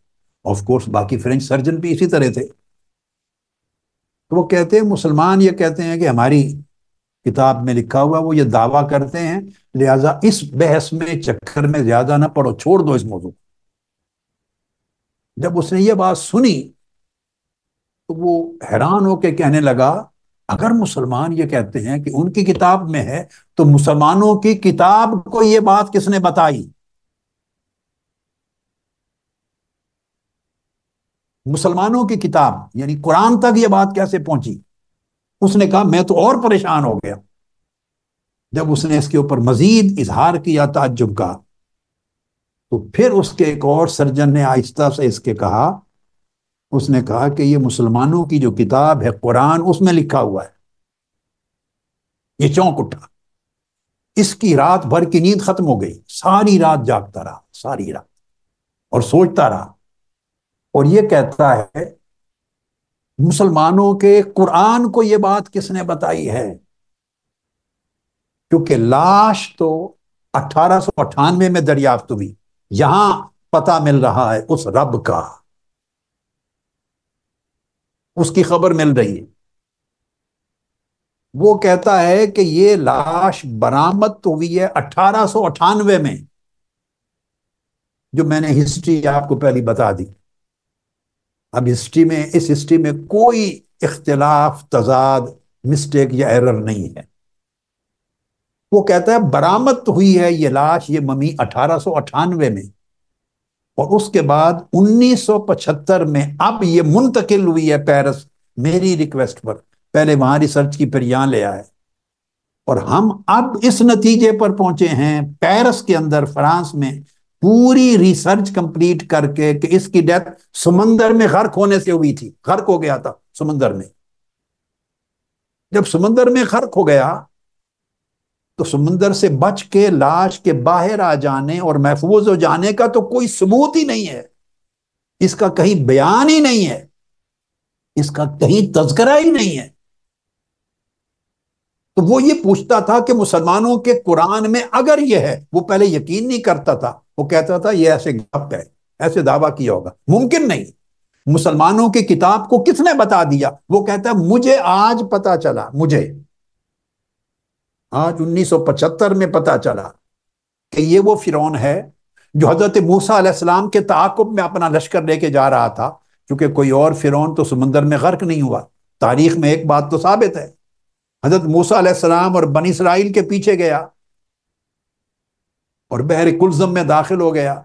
ऑफ कोर्स बाकी फ्रेंच सर्जन भी इसी तरह थे तो वो कहते हैं मुसलमान ये कहते हैं कि हमारी किताब में लिखा हुआ वो ये दावा करते हैं लिहाजा इस बहस में चक्कर में ज्यादा ना पड़ो छोड़ दो इस मौजूद जब उसने ये बात सुनी तो वो हैरान होकर कहने लगा अगर मुसलमान ये कहते हैं कि उनकी किताब में है तो मुसलमानों की किताब को ये बात किसने बताई मुसलमानों की किताब यानी कुरान तक ये बात कैसे पहुंची उसने कहा मैं तो और परेशान हो गया जब उसने इसके ऊपर मजीद इजहार किया ताज्जुब का तो फिर उसके एक और सर्जन ने आहिस्ता से इसके कहा उसने कहा कि ये मुसलमानों की जो किताब है कुरान उसमें लिखा हुआ है ये चौंक उठा इसकी रात भर की नींद खत्म हो गई सारी रात जागता रहा सारी रात और सोचता रहा और ये कहता है मुसलमानों के कुरान को ये बात किसने बताई है क्योंकि लाश तो अठारह में दरियाफ्त हुई यहां पता मिल रहा है उस रब का उसकी खबर मिल रही है वो कहता है कि ये लाश बरामद तो हुई है अठारह में जो मैंने हिस्ट्री आपको पहली बता दी अब हिस्ट्री में इस हिस्ट्री में कोई इख्तलाफ तजाद मिस्टेक या एरर नहीं है वो कहता है बरामद हुई है ये लाश ये ममी अठारह में और उसके बाद 1975 में अब ये मुंतकिल हुई है पेरिस मेरी रिक्वेस्ट पर पहले वहां रिसर्च की फिर यहां ले आए और हम अब इस नतीजे पर पहुंचे हैं पेरिस के अंदर फ्रांस में पूरी रिसर्च कंप्लीट करके कि इसकी डेथ समंदर में गर्क होने से हुई थी गर्क हो गया था समंदर में जब समंदर में गर्क हो गया तो समुंदर से बच के लाश के बाहर आ जाने और महफूज हो जाने का तो कोई सबूत ही नहीं है इसका कहीं बयान ही नहीं है इसका कहीं तस्करा ही नहीं है तो वो ये पूछता था कि मुसलमानों के कुरान में अगर ये है वो पहले यकीन नहीं करता था वो कहता था ये ऐसे गप है ऐसे दावा किया होगा मुमकिन नहीं मुसलमानों की किताब को किसने बता दिया वो कहता है मुझे आज पता चला मुझे आज 1975 में पता चला कि ये वो फिरौन है जो हजरत मूसा के ताकुब में अपना लश्कर लेके जा रहा था क्योंकि कोई और फिरौन तो समंदर में गर्क नहीं हुआ तारीख में एक बात तो साबित है हजरत मूसा और बन इसराइल के पीछे गया और बहर कुलजम में दाखिल हो गया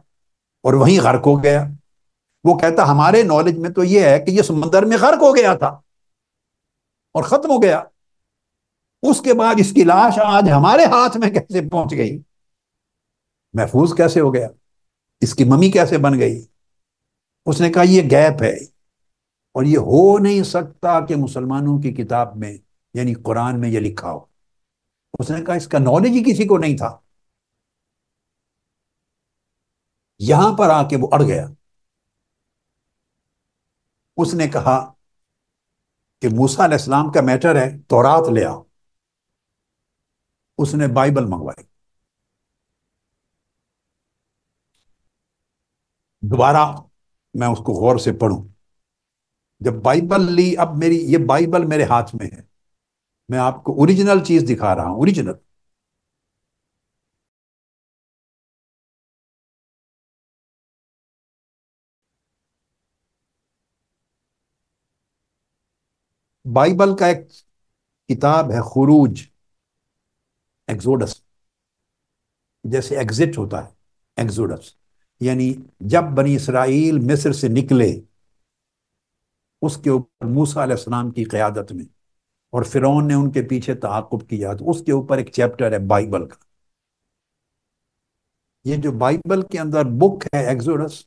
और वहीं गर्क हो गया वो कहता हमारे नॉलेज में तो ये है कि ये समंदर में गर्क हो गया था और खत्म हो गया उसके बाद इसकी लाश आज हमारे हाथ में कैसे पहुंच गई महफूज कैसे हो गया इसकी मम्मी कैसे बन गई उसने कहा यह गैप है और ये हो नहीं सकता कि मुसलमानों की किताब में यानी कुरान में ये लिखा हो उसने कहा इसका नॉलेज ही किसी को नहीं था यहां पर आके वो अड़ गया उसने कहा कि मूसा इस्लाम का मैटर है तोरात ले आओ उसने बाइबल मंगवाई दोबारा मैं उसको गौर से पढ़ू जब बाइबल ली अब मेरी ये बाइबल मेरे हाथ में है मैं आपको ओरिजिनल चीज दिखा रहा हूं ओरिजिनल बाइबल का एक किताब है खुरूज एग्जोडस जैसे एग्जिट होता है एग्जोडस यानी जब बनी इसराइल मिस्र से निकले उसके ऊपर मूसा अलैहिस्सलाम की क्यादत में और फिरौन ने उनके पीछे तहकुब किया तो उसके ऊपर एक चैप्टर है बाइबल का ये जो बाइबल के अंदर बुक है एग्जोडस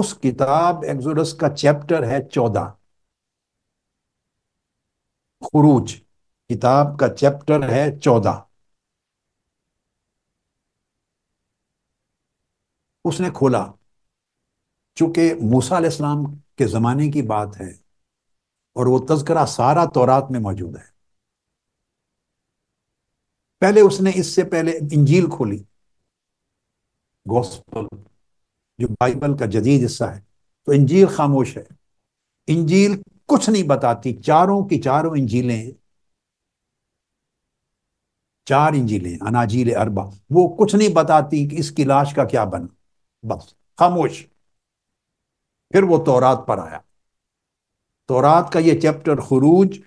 उस किताब एग्जोडस का चैप्टर है चौदह खुरूज किताब का चैप्टर है चौदह उसने खोला चूंकि मूसा इस्लाम के ज़माने की बात है और वो तस्करा सारा तौरात में मौजूद है पहले उसने इससे पहले इंजील खोली गॉस्पल जो बाइबल का जदीद हिस्सा है तो इंजील खामोश है इंजील कुछ नहीं बताती चारों की चारों इंजीलें चार इंजिलें अनाजील अरबा वो कुछ नहीं बताती कि इसकी लाश का क्या बना बस खामोश फिर वो तोरात पर आया तोरात का ये चैप्टर खरूज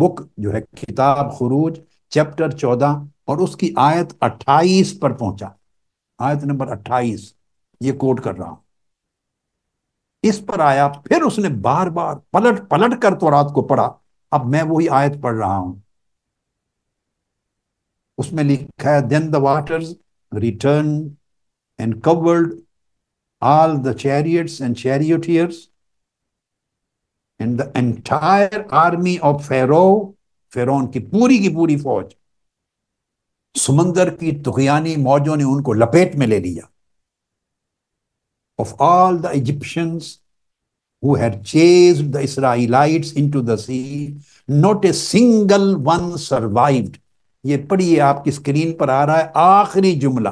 बुक जो है किताब खरूज चैप्टर चौदह और उसकी आयत अट्ठाईस पर पहुंचा आयत नंबर अट्ठाईस ये कोट कर रहा हूं इस पर आया फिर उसने बार बार पलट पलट कर तोरात को पढ़ा अब मैं वही आयत पढ़ रहा हूं उसमें लिखा है then the waters return and covered all the chariots and charioteers and the entire army of Pharaoh Pharaoh की पूरी की पूरी फौज समुंदर की तुगयानी मौजों ने उनको लपेट में ले लिया of all the Egyptians who had chased the Israelites into the sea, not a single one survived. ये पढ़िए आपकी स्क्रीन पर आ रहा है आखिरी जुमला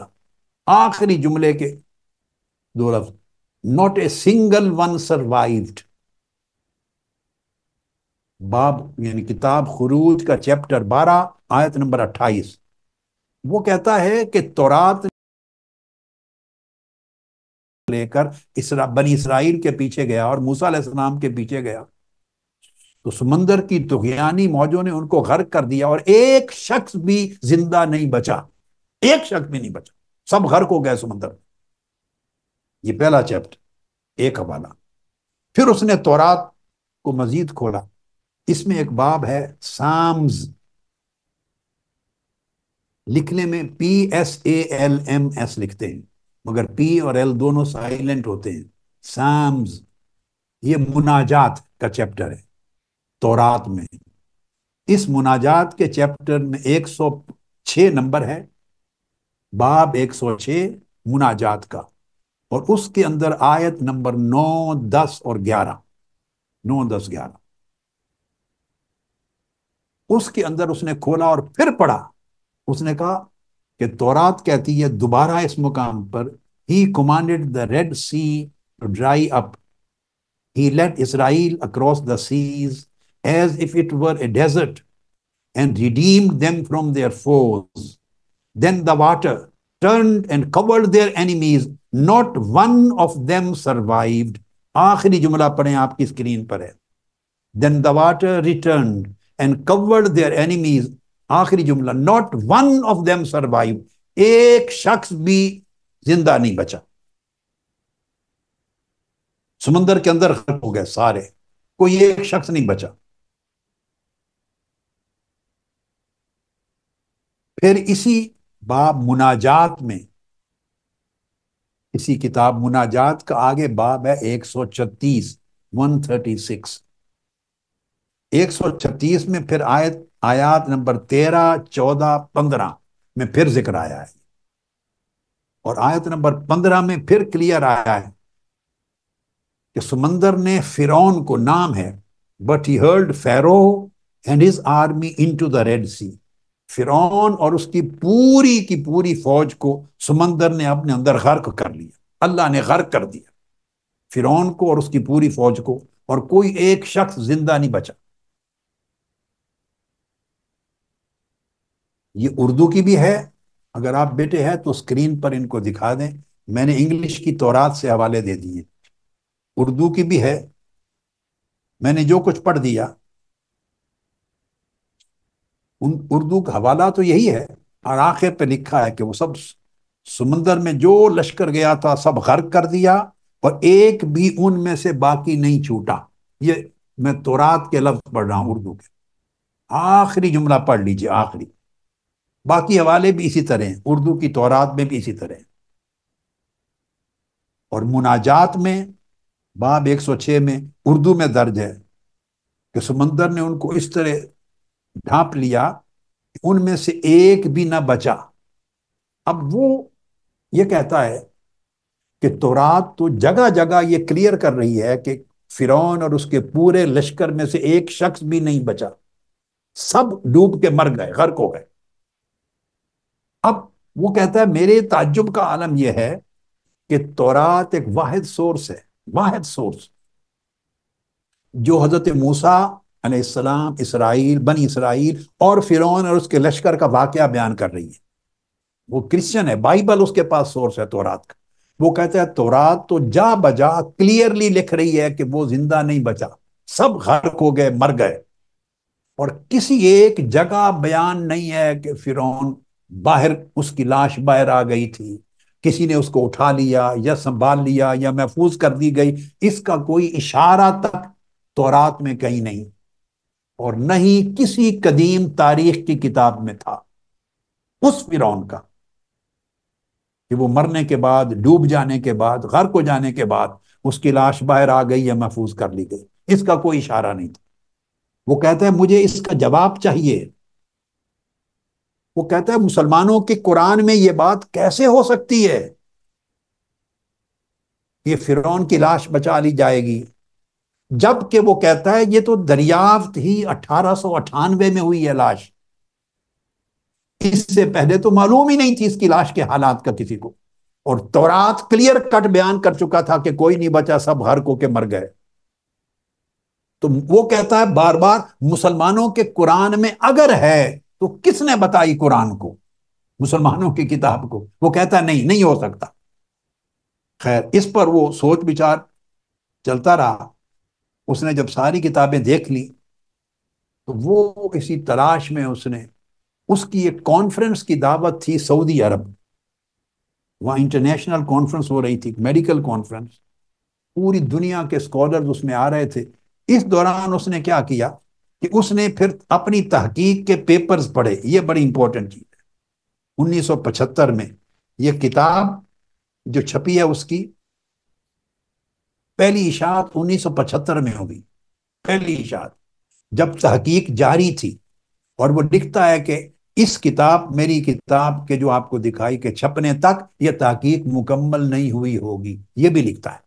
आखिरी जुमले के दो लफ्ज not a single one survived बाब यानी किताब खरूज का चैप्टर बारह आयत नंबर अट्ठाईस वो कहता है कि तौरात लेकर इसरा बनी इसराइल के पीछे गया और मूसा के पीछे गया तो समंदर की तुगयानी मौजों ने उनको गर्क कर दिया और एक शख्स भी जिंदा नहीं बचा एक शख्स भी नहीं बचा सब गर्क हो गए समंदर ये पहला चैप्टर एक हवाला फिर उसने तोरात को मजीद खोला इसमें एक बाब है साम्स लिखने में P S A L M S लिखते हैं मगर पी और एल दोनों साइलेंट होते हैं साम्स ये मुनाजात का चैप्टर है तोरात में इस मुनाजात के चैप्टर में 106 नंबर है बाब 106 मुनाजात का और उसके अंदर आयत नंबर 9, 10 और 11 9, 10, 11 उसके अंदर उसने खोला और फिर पढ़ा उसने कहा कि तौरात कहती है दोबारा इस मुकाम पर he commanded the Red Sea dry up he let Israel across the seas as if it were a desert and redeemed them from their foes. Then the water turned and covered their enemies. Not one of them survived. आखिरी जुमला पढ़ें आपकी स्क्रीन पर है Then the water returned and covered their enemies. आखिरी जुमला not one of them survived. एक शख्स भी जिंदा नहीं बचा समुंदर के अंदर खत्म हो गए सारे कोई एक शख्स नहीं बचा फिर इसी बाब मुनाजात में इसी किताब मुनाजात का आगे बाब है 136 136 136 में फिर आयत आयात नंबर 13 14 15 में फिर जिक्र आया है और आयत नंबर 15 में फिर क्लियर आया है कि समंदर ने फिरौन को नाम है but he hurled Pharaoh and his army into the Red Sea फिरौन और उसकी पूरी की पूरी फौज को समंदर ने अपने अंदर गर्क कर लिया अल्लाह ने गर्क कर दिया फिरौन को और उसकी पूरी फौज को और कोई एक शख्स जिंदा नहीं बचा ये उर्दू की भी है अगर आप बेटे हैं तो स्क्रीन पर इनको दिखा दें मैंने इंग्लिश की तौरात से हवाले दे दिए उर्दू की भी है मैंने जो कुछ पढ़ दिया उन उर्दू का हवाला तो यही है और आखिर पे लिखा है कि वो सब समंदर में जो लश्कर गया था सब गर्क कर दिया और एक भी उनमें से बाकी नहीं छूटा ये मैं तोरात के लफ्ज पढ़ रहा हूं उर्दू के आखिरी जुमला पढ़ लीजिए आखिरी बाकी हवाले भी इसी तरह हैं उर्दू की तोरात में भी इसी तरह हैं और मुनाजात में बाब 106 में उर्दू में दर्ज है कि समंदर ने उनको इस तरह ढांप लिया उनमें से एक भी ना बचा अब वो ये कहता है कि तोरात तो जगह जगह ये क्लियर कर रही है कि फिरौन और उसके पूरे लश्कर में से एक शख्स भी नहीं बचा सब डूब के मर गए गर्क हो गए अब वो कहता है मेरे ताज्जुब का आलम यह है कि तोरात एक वाहिद सोर्स है वाहिद सोर्स जो हजरत मूसा अलैहिस्सलाम इसराइल बनी इसराइल और फिरौन और उसके लश्कर का वाकया बयान कर रही है वो क्रिश्चियन है बाइबल उसके पास सोर्स है तोरात का वो कहता है तोरात तो जा बजा क्लियरली लिख रही है कि वो जिंदा नहीं बचा सब गर्क हो गए मर गए और किसी एक जगह बयान नहीं है कि फिरौन बाहर उसकी लाश बाहर आ गई थी किसी ने उसको उठा लिया या संभाल लिया या महफूज कर दी गई इसका कोई इशारा तक तोरात में कहीं नहीं और न ही किसी कदीम तारीख की किताब में था उस फिरौन का कि वो मरने के बाद डूब जाने के बाद घर को जाने के बाद उसकी लाश बाहर आ गई या महफूज कर ली गई इसका कोई इशारा नहीं था वो कहता है मुझे इसका जवाब चाहिए वो कहता है मुसलमानों के कुरान में ये बात कैसे हो सकती है ये फिरौन की लाश बचा ली जाएगी जबकि वो कहता है ये तो दरियाफ्त ही अठारह में हुई है लाश इससे पहले तो मालूम ही नहीं थी इसकी लाश के हालात का किसी को और तौरात क्लियर कट बयान कर चुका था कि कोई नहीं बचा सब हर को के मर गए तो वो कहता है बार बार मुसलमानों के कुरान में अगर है तो किसने बताई कुरान को मुसलमानों की किताब को वो कहता है नहीं नहीं हो सकता खैर इस पर वो सोच विचार चलता रहा उसने जब सारी किताबें देख ली तो वो इसी तलाश में उसने उसकी एक कॉन्फ्रेंस की दावत थी सऊदी अरब वहाँ इंटरनेशनल कॉन्फ्रेंस हो रही थी मेडिकल कॉन्फ्रेंस पूरी दुनिया के स्कॉलर उसमें आ रहे थे इस दौरान उसने क्या किया कि उसने फिर अपनी तहकीक के पेपर्स पढ़े ये बड़ी इंपॉर्टेंट चीज़ है उन्नीस में ये किताब जो छपी है उसकी पहली इशात 1975 में होगी पहली इशात जब तहकीक जारी थी और वो लिखता है कि इस किताब मेरी किताब के जो आपको दिखाई के छपने तक यह तहकीक मुकम्मल नहीं हुई होगी ये भी लिखता है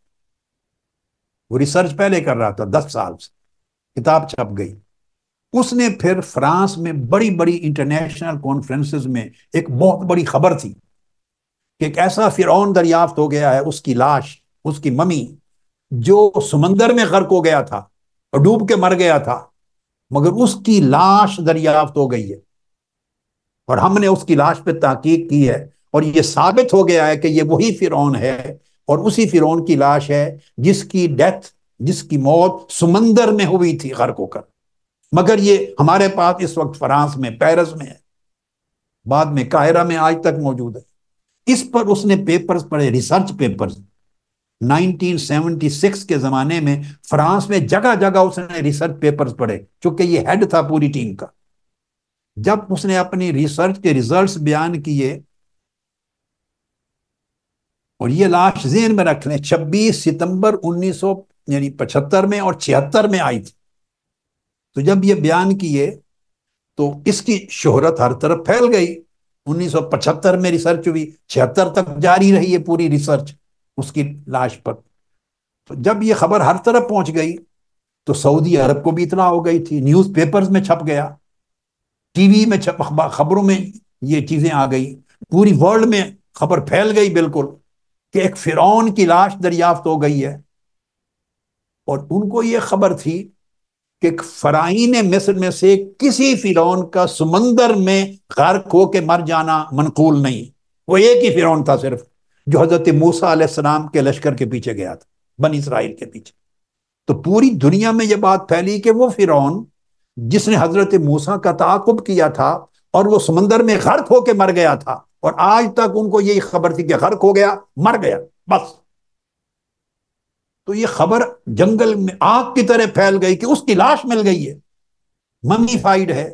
वो रिसर्च पहले कर रहा था दस साल से किताब छप गई उसने फिर फ्रांस में बड़ी बड़ी इंटरनेशनल कॉन्फ्रेंसेस में एक बहुत बड़ी खबर थी कि एक ऐसा फिर दरियाफ्त हो गया है उसकी लाश उसकी मम्मी जो समंदर में गर्क हो गया था और डूब के मर गया था मगर उसकी लाश दरियाफ्त हो गई है और हमने उसकी लाश पे तहकीक की है और ये साबित हो गया है कि ये वही फिरौन है और उसी फिरौन की लाश है जिसकी डेथ जिसकी मौत समंदर में हुई थी गर्क होकर मगर ये हमारे पास इस वक्त फ्रांस में पेरिस में है बाद में कायरा में आज तक मौजूद है इस पर उसने पेपर्स पढ़े रिसर्च पेपर्स 1976 के जमाने में फ्रांस में जगह जगह उसने रिसर्च पेपर्स पढ़े चूंकि ये हेड था पूरी टीम का जब उसने अपनी रिसर्च के रिजल्ट्स बयान किए और ये लास्ट जेन में रख लें छब्बीस सितंबर उन्नीस यानी पचहत्तर में और छिहत्तर में आई थी तो जब ये बयान किए तो इसकी शोहरत हर तरफ फैल गई 1975 में रिसर्च हुई छिहत्तर तक जारी रही है पूरी रिसर्च उसकी लाश पर जब ये खबर हर तरफ पहुंच गई तो सऊदी अरब को भी इतना हो गई थी न्यूज़पेपर्स में छप गया टीवी में छप खबरों में ये चीजें आ गई पूरी वर्ल्ड में खबर फैल गई बिल्कुल कि एक फिरौन की लाश दरियाफ्त हो गई है और उनको ये खबर थी कि फराइन मिस्र में से किसी फिरौन का समंदर में गर्क होके मर जाना मनकूल नहीं वो एक ही फिरौन था सिर्फ जो हज़रत मूसा आसमाम के लश्कर के पीछे गया था बन इसराइल के पीछे तो पूरी दुनिया में यह बात फैली कि वो फिर जिसने हज़रत मूसा का ताकुब किया था और वो समंदर में गर्क होके मर गया था और आज तक उनको यही खबर थी कि गर्क हो गया मर गया बस तो ये खबर जंगल में आग की तरह फैल गई कि उसकी लाश मिल गई है ममीफाइड है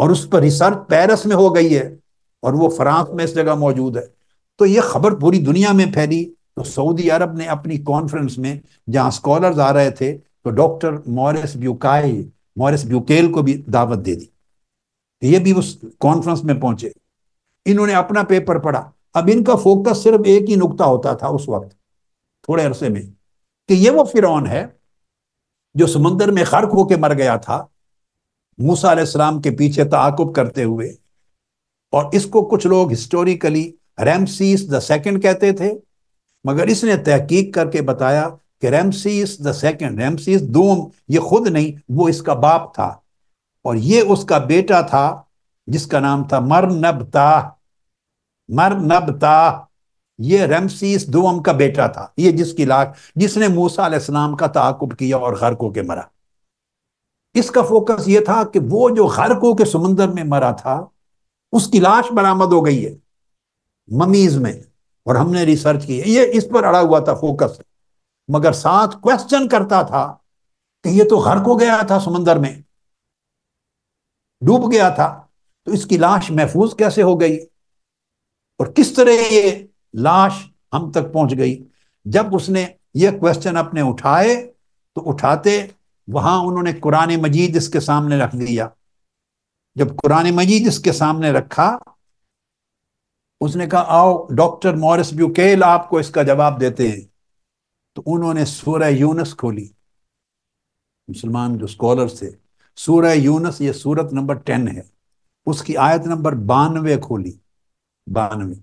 और उस पर रिसर्च पेरिस में हो गई है और वो फ्रांस में इस जगह मौजूद है तो ये खबर पूरी दुनिया में फैली तो सऊदी अरब ने अपनी कॉन्फ्रेंस में जहां स्कॉलर्स आ रहे थे तो doctor Maurice Bucaille Maurice Bucaille को भी दावत दे दी तो ये भी उस कॉन्फ्रेंस में पहुंचे इन्होंने अपना पेपर पढ़ा अब इनका फोकस सिर्फ एक ही नुकता होता था उस वक्त थोड़े अरसे में कि ये वो फिर है जो समंदर में खर्क होके मर गया था मूसा के पीछे ताकुब करते हुए और इसको कुछ लोग हिस्टोरिकली रेमसीस द सेकंड कहते थे मगर इसने तहकीक करके बताया कि रेमसीस द सेकंड रेमसीस दोम ये खुद नहीं वो इसका बाप था और ये उसका बेटा था जिसका नाम था मर नबता मर नबता ये रेमसीस दुम का बेटा था ये जिसकी लाख जिसने मूसा अलैहिस्सलाम का ताकुब किया और को के मरा इसका फोकस ये था कि वो जो को के समुंदर में मरा था उसकी लाश बरामद हो गई है ममीज में और हमने रिसर्च की ये इस पर अड़ा हुआ था फोकस मगर साथ क्वेश्चन करता था कि ये तो गर्क को गया था समंदर में डूब गया था तो इसकी लाश महफूज कैसे हो गई और किस तरह ये लाश हम तक पहुंच गई जब उसने ये क्वेश्चन अपने उठाए तो उठाते वहां उन्होंने कुरान मजीद इसके सामने रख दिया जब कुरान मजीद इसके सामने रखा उसने कहा आओ डॉक्टर मॉरिस ब्यूकेल आपको इसका जवाब देते हैं तो उन्होंने सूर्य यूनस खोली मुसलमान जो स्कॉलर थे सूर्य यूनस ये सूरत नंबर टेन है उसकी आयत नंबर बानवे खोली बानवे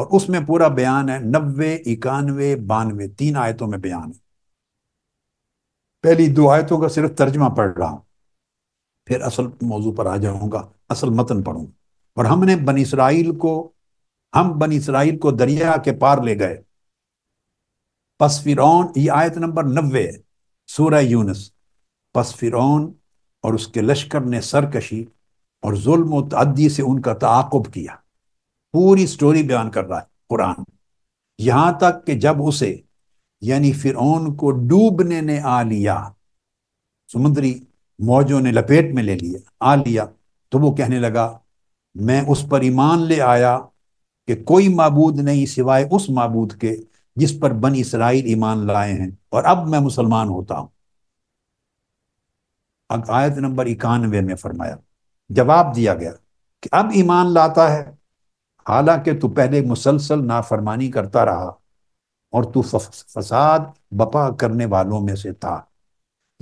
और उसमें पूरा बयान है नब्बे इक्यानवे बानवे तीन आयतों में बयान है पहली दो आयतों का सिर्फ तर्जमा पढ़ रहा हूं फिर असल मौजू पर आ जाऊंगा असल मतन पढ़ूंगा और हमने बन इसराइल को हम बन इसराइल को दरिया के पार ले गए पस ये आयत नंबर नब्बे है सूरह यूनस पस और उसके लश्कर ने सरकशी और जुल्म तदी से उनका ताकुब किया पूरी स्टोरी बयान कर रहा है कुरान यहां तक कि जब उसे यानी फिर को डूबने ने आ लिया समुद्री मौजों ने लपेट में ले लिया आ लिया तो वो कहने लगा मैं उस पर ईमान ले आया कि कोई मबूद नहीं सिवाय उस मबूद के जिस पर बन इसराइल ईमान लाए हैं और अब मैं मुसलमान होता हूं आयत नंबर इक्यानवे में फरमाया जवाब दिया गया कि अब ईमान लाता है हालांकि तू पहले मुसलसल नाफरमानी करता रहा और तू फसाद बपा करने वालों में से था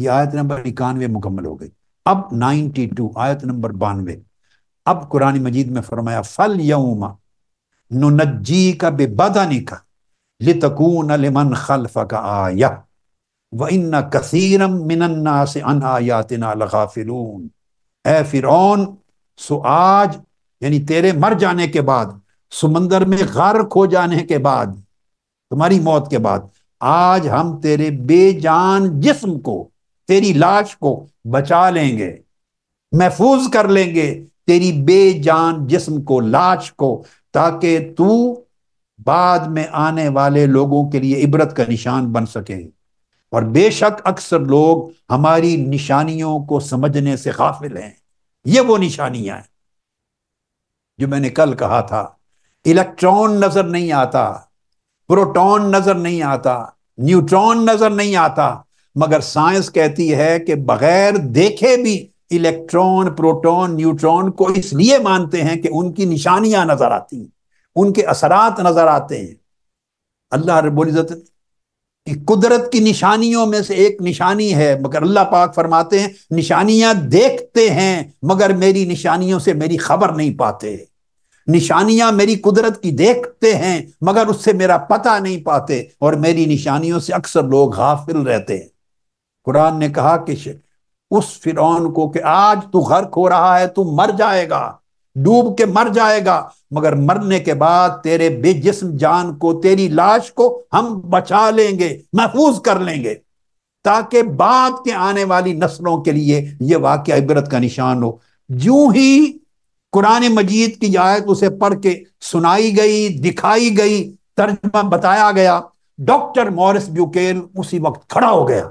ये आयत नंबर इक्यानवे मुकम्मल हो गई अब टू आयत नंबर बानवे अब कुरानी मजीद में फरमाया फल यऊमा नुनजी का बेबादानी का लितकून लिमन खलफ का आया व इन कसीरम मिनन्ना से अन आयात आयातना लगाफिलून ए फिर सो आज यानी तेरे मर जाने के बाद समंदर में गर्क हो जाने के बाद तुम्हारी मौत के बाद आज हम तेरे बेजान जिस्म को तेरी लाश को बचा लेंगे महफूज कर लेंगे तेरी बेजान जिस्म को लाश को ताकि तू बाद में आने वाले लोगों के लिए इबरत का निशान बन सके और बेशक अक्सर लोग हमारी निशानियों को समझने से काफिल हैं ये वो निशानियां हैं जो मैंने कल कहा था इलेक्ट्रॉन नजर नहीं आता प्रोटॉन नजर नहीं आता न्यूट्रॉन नजर नहीं आता मगर साइंस कहती है कि बगैर देखे भी इलेक्ट्रॉन प्रोटॉन न्यूट्रॉन को इसलिए मानते हैं कि उनकी निशानियां नजर आती हैं उनके असरात नजर आते हैं अल्लाह रबुल्जत की कुदरत की निशानियों में से एक निशानी है मगर अल्लाह पाक फरमाते हैं निशानियां देखते हैं मगर मेरी निशानियों से मेरी खबर नहीं पाते निशानियां मेरी कुदरत की देखते हैं मगर उससे मेरा पता नहीं पाते और मेरी निशानियों से अक्सर लोग गाफिल रहते हैं कुरान ने कहा कि उस फिरौन को कि आज तू गर्क हो रहा है तू मर जाएगा डूब के मर जाएगा मगर मरने के बाद तेरे बेजिस्म जान को तेरी लाश को हम बचा लेंगे महफूज कर लेंगे ताकि बाद के आने वाली नस्लों के लिए यह वाक्य इबरत का निशान हो जो ही कुरान मजीद की आयत उसे पढ़ के सुनाई गई दिखाई गई तर्जमा बताया गया डॉक्टर मॉरिस ब्यूकेल उसी वक्त खड़ा हो गया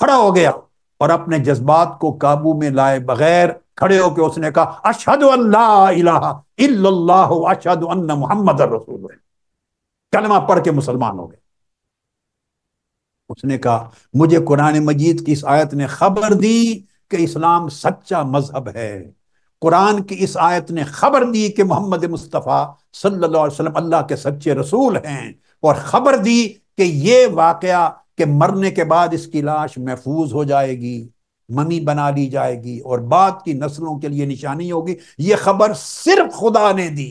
खड़ा हो गया और अपने जज्बात को काबू में लाए बगैर खड़े होकर उसने कहा अशद अल्लाह अशद मोहम्मद रसूल कलमा पढ़ के मुसलमान हो गए उसने कहा मुझे कुरान मजीद की इस आयत ने खबर दी कि इस्लाम सच्चा मजहब है कुरान की इस आयत ने खबर दी कि मोहम्मद मुस्तफ़ा सल्लल्लाहु अलैहि वसल्लम अल्लाह के सच्चे रसूल हैं और खबर दी कि ये वाकया कि मरने के बाद इसकी लाश महफूज हो जाएगी ममी बना ली जाएगी और बाद की नस्लों के लिए निशानी होगी ये खबर सिर्फ खुदा ने दी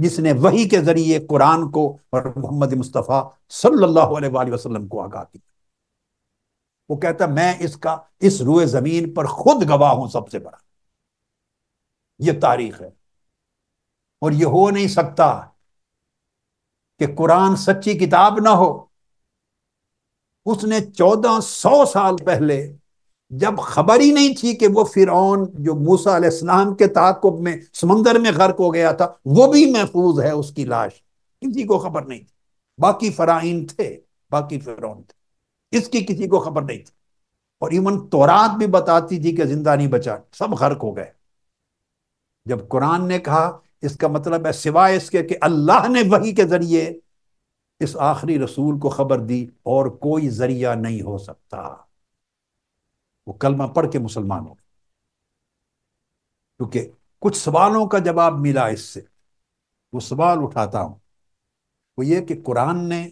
जिसने वही के जरिए कुरान को और मोहम्मद मुस्तफ़ा सल्लल्लाहु अलैहि वसल्लम को आगाह किया वो कहता मैं इसका इस रुए जमीन पर खुद गवाह हूं सबसे बड़ा ये तारीख है और ये हो नहीं सकता कि कुरान सच्ची किताब ना हो उसने चौदह सौ साल पहले जब खबर ही नहीं थी कि वो फिरौन जो मूसा अलैहिस्सलाम के ताकुब में समंदर में गर्क हो गया था वो भी महफूज है उसकी लाश किसी को खबर नहीं थी बाकी फराइन थे बाकी फिरौन थे इसकी किसी को खबर नहीं थी और इवन तोरात भी बताती थी कि जिंदा नहीं बचा सब गर्क हो गए जब कुरान ने कहा इसका मतलब है सिवाय इसके कि अल्लाह ने वही के जरिए इस आखिरी रसूल को खबर दी और कोई जरिया नहीं हो सकता वो कलमा पढ़ के मुसलमान हो क्योंकि कुछ सवालों का जवाब मिला इससे वो सवाल उठाता हूं वो ये कि कुरान ने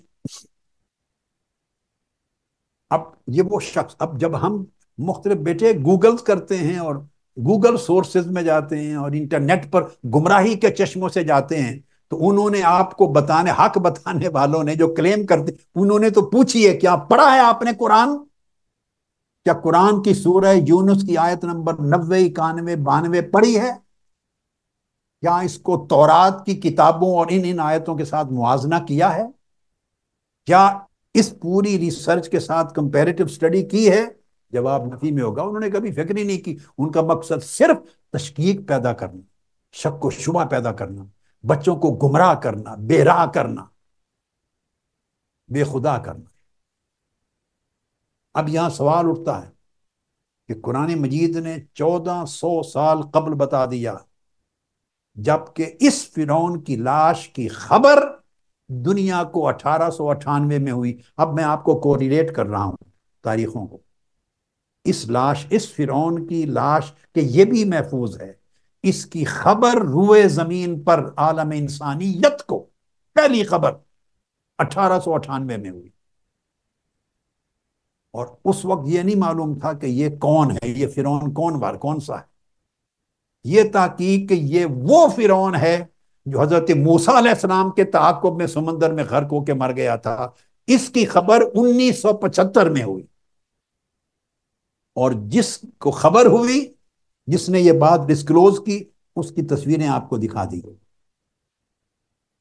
अब ये वो शख्स अब जब हम मुख्तलि बेटे गूगल करते हैं और गूगल सोर्सेज में जाते हैं और इंटरनेट पर गुमराही के चश्मों से जाते हैं तो उन्होंने आपको बताने हक बताने वालों ने जो क्लेम करते उन्होंने तो पूछी है क्या पढ़ा है आपने कुरान क्या कुरान की सूरह यूनुस की आयत नंबर नब्बे इक्यानवे बानवे पढ़ी है क्या इसको तौरात की किताबों और इन इन आयतों के साथ मुआजना किया है क्या इस पूरी रिसर्च के साथ कंपेरेटिव स्टडी की है जवाब नफी में होगा उन्होंने कभी फिक्र ही नहीं की उनका मकसद सिर्फ तशकीक पैदा करना शक को शुबा पैदा करना बच्चों को गुमराह करना बेरा करना बेखुदा करना अब यहां सवाल उठता है कि कुरान मजीद ने चौदह सौ साल कबल बता दिया जबकि इस फिर की लाश की खबर दुनिया को अठारह सो अठानवे में हुई अब मैं आपको कोरिलेट कर रहा हूं तारीखों को इस लाश इस फिर की लाश के ये भी महफूज है इसकी खबर रूए जमीन पर आलम इंसानियत को पहली खबर अठारह सौ अठानवे में हुई और उस वक्त यह नहीं मालूम था कि यह कौन है यह फिरौन कौन बार कौन सा है यह ताकीक ये वो फिर है जो हजरत मूसा के तहकुब में समंदर में को के मर गया था इसकी खबर 1975 में हुई और जिसको खबर हुई जिसने ये बात डिस्क्लोज की उसकी तस्वीरें आपको दिखा दी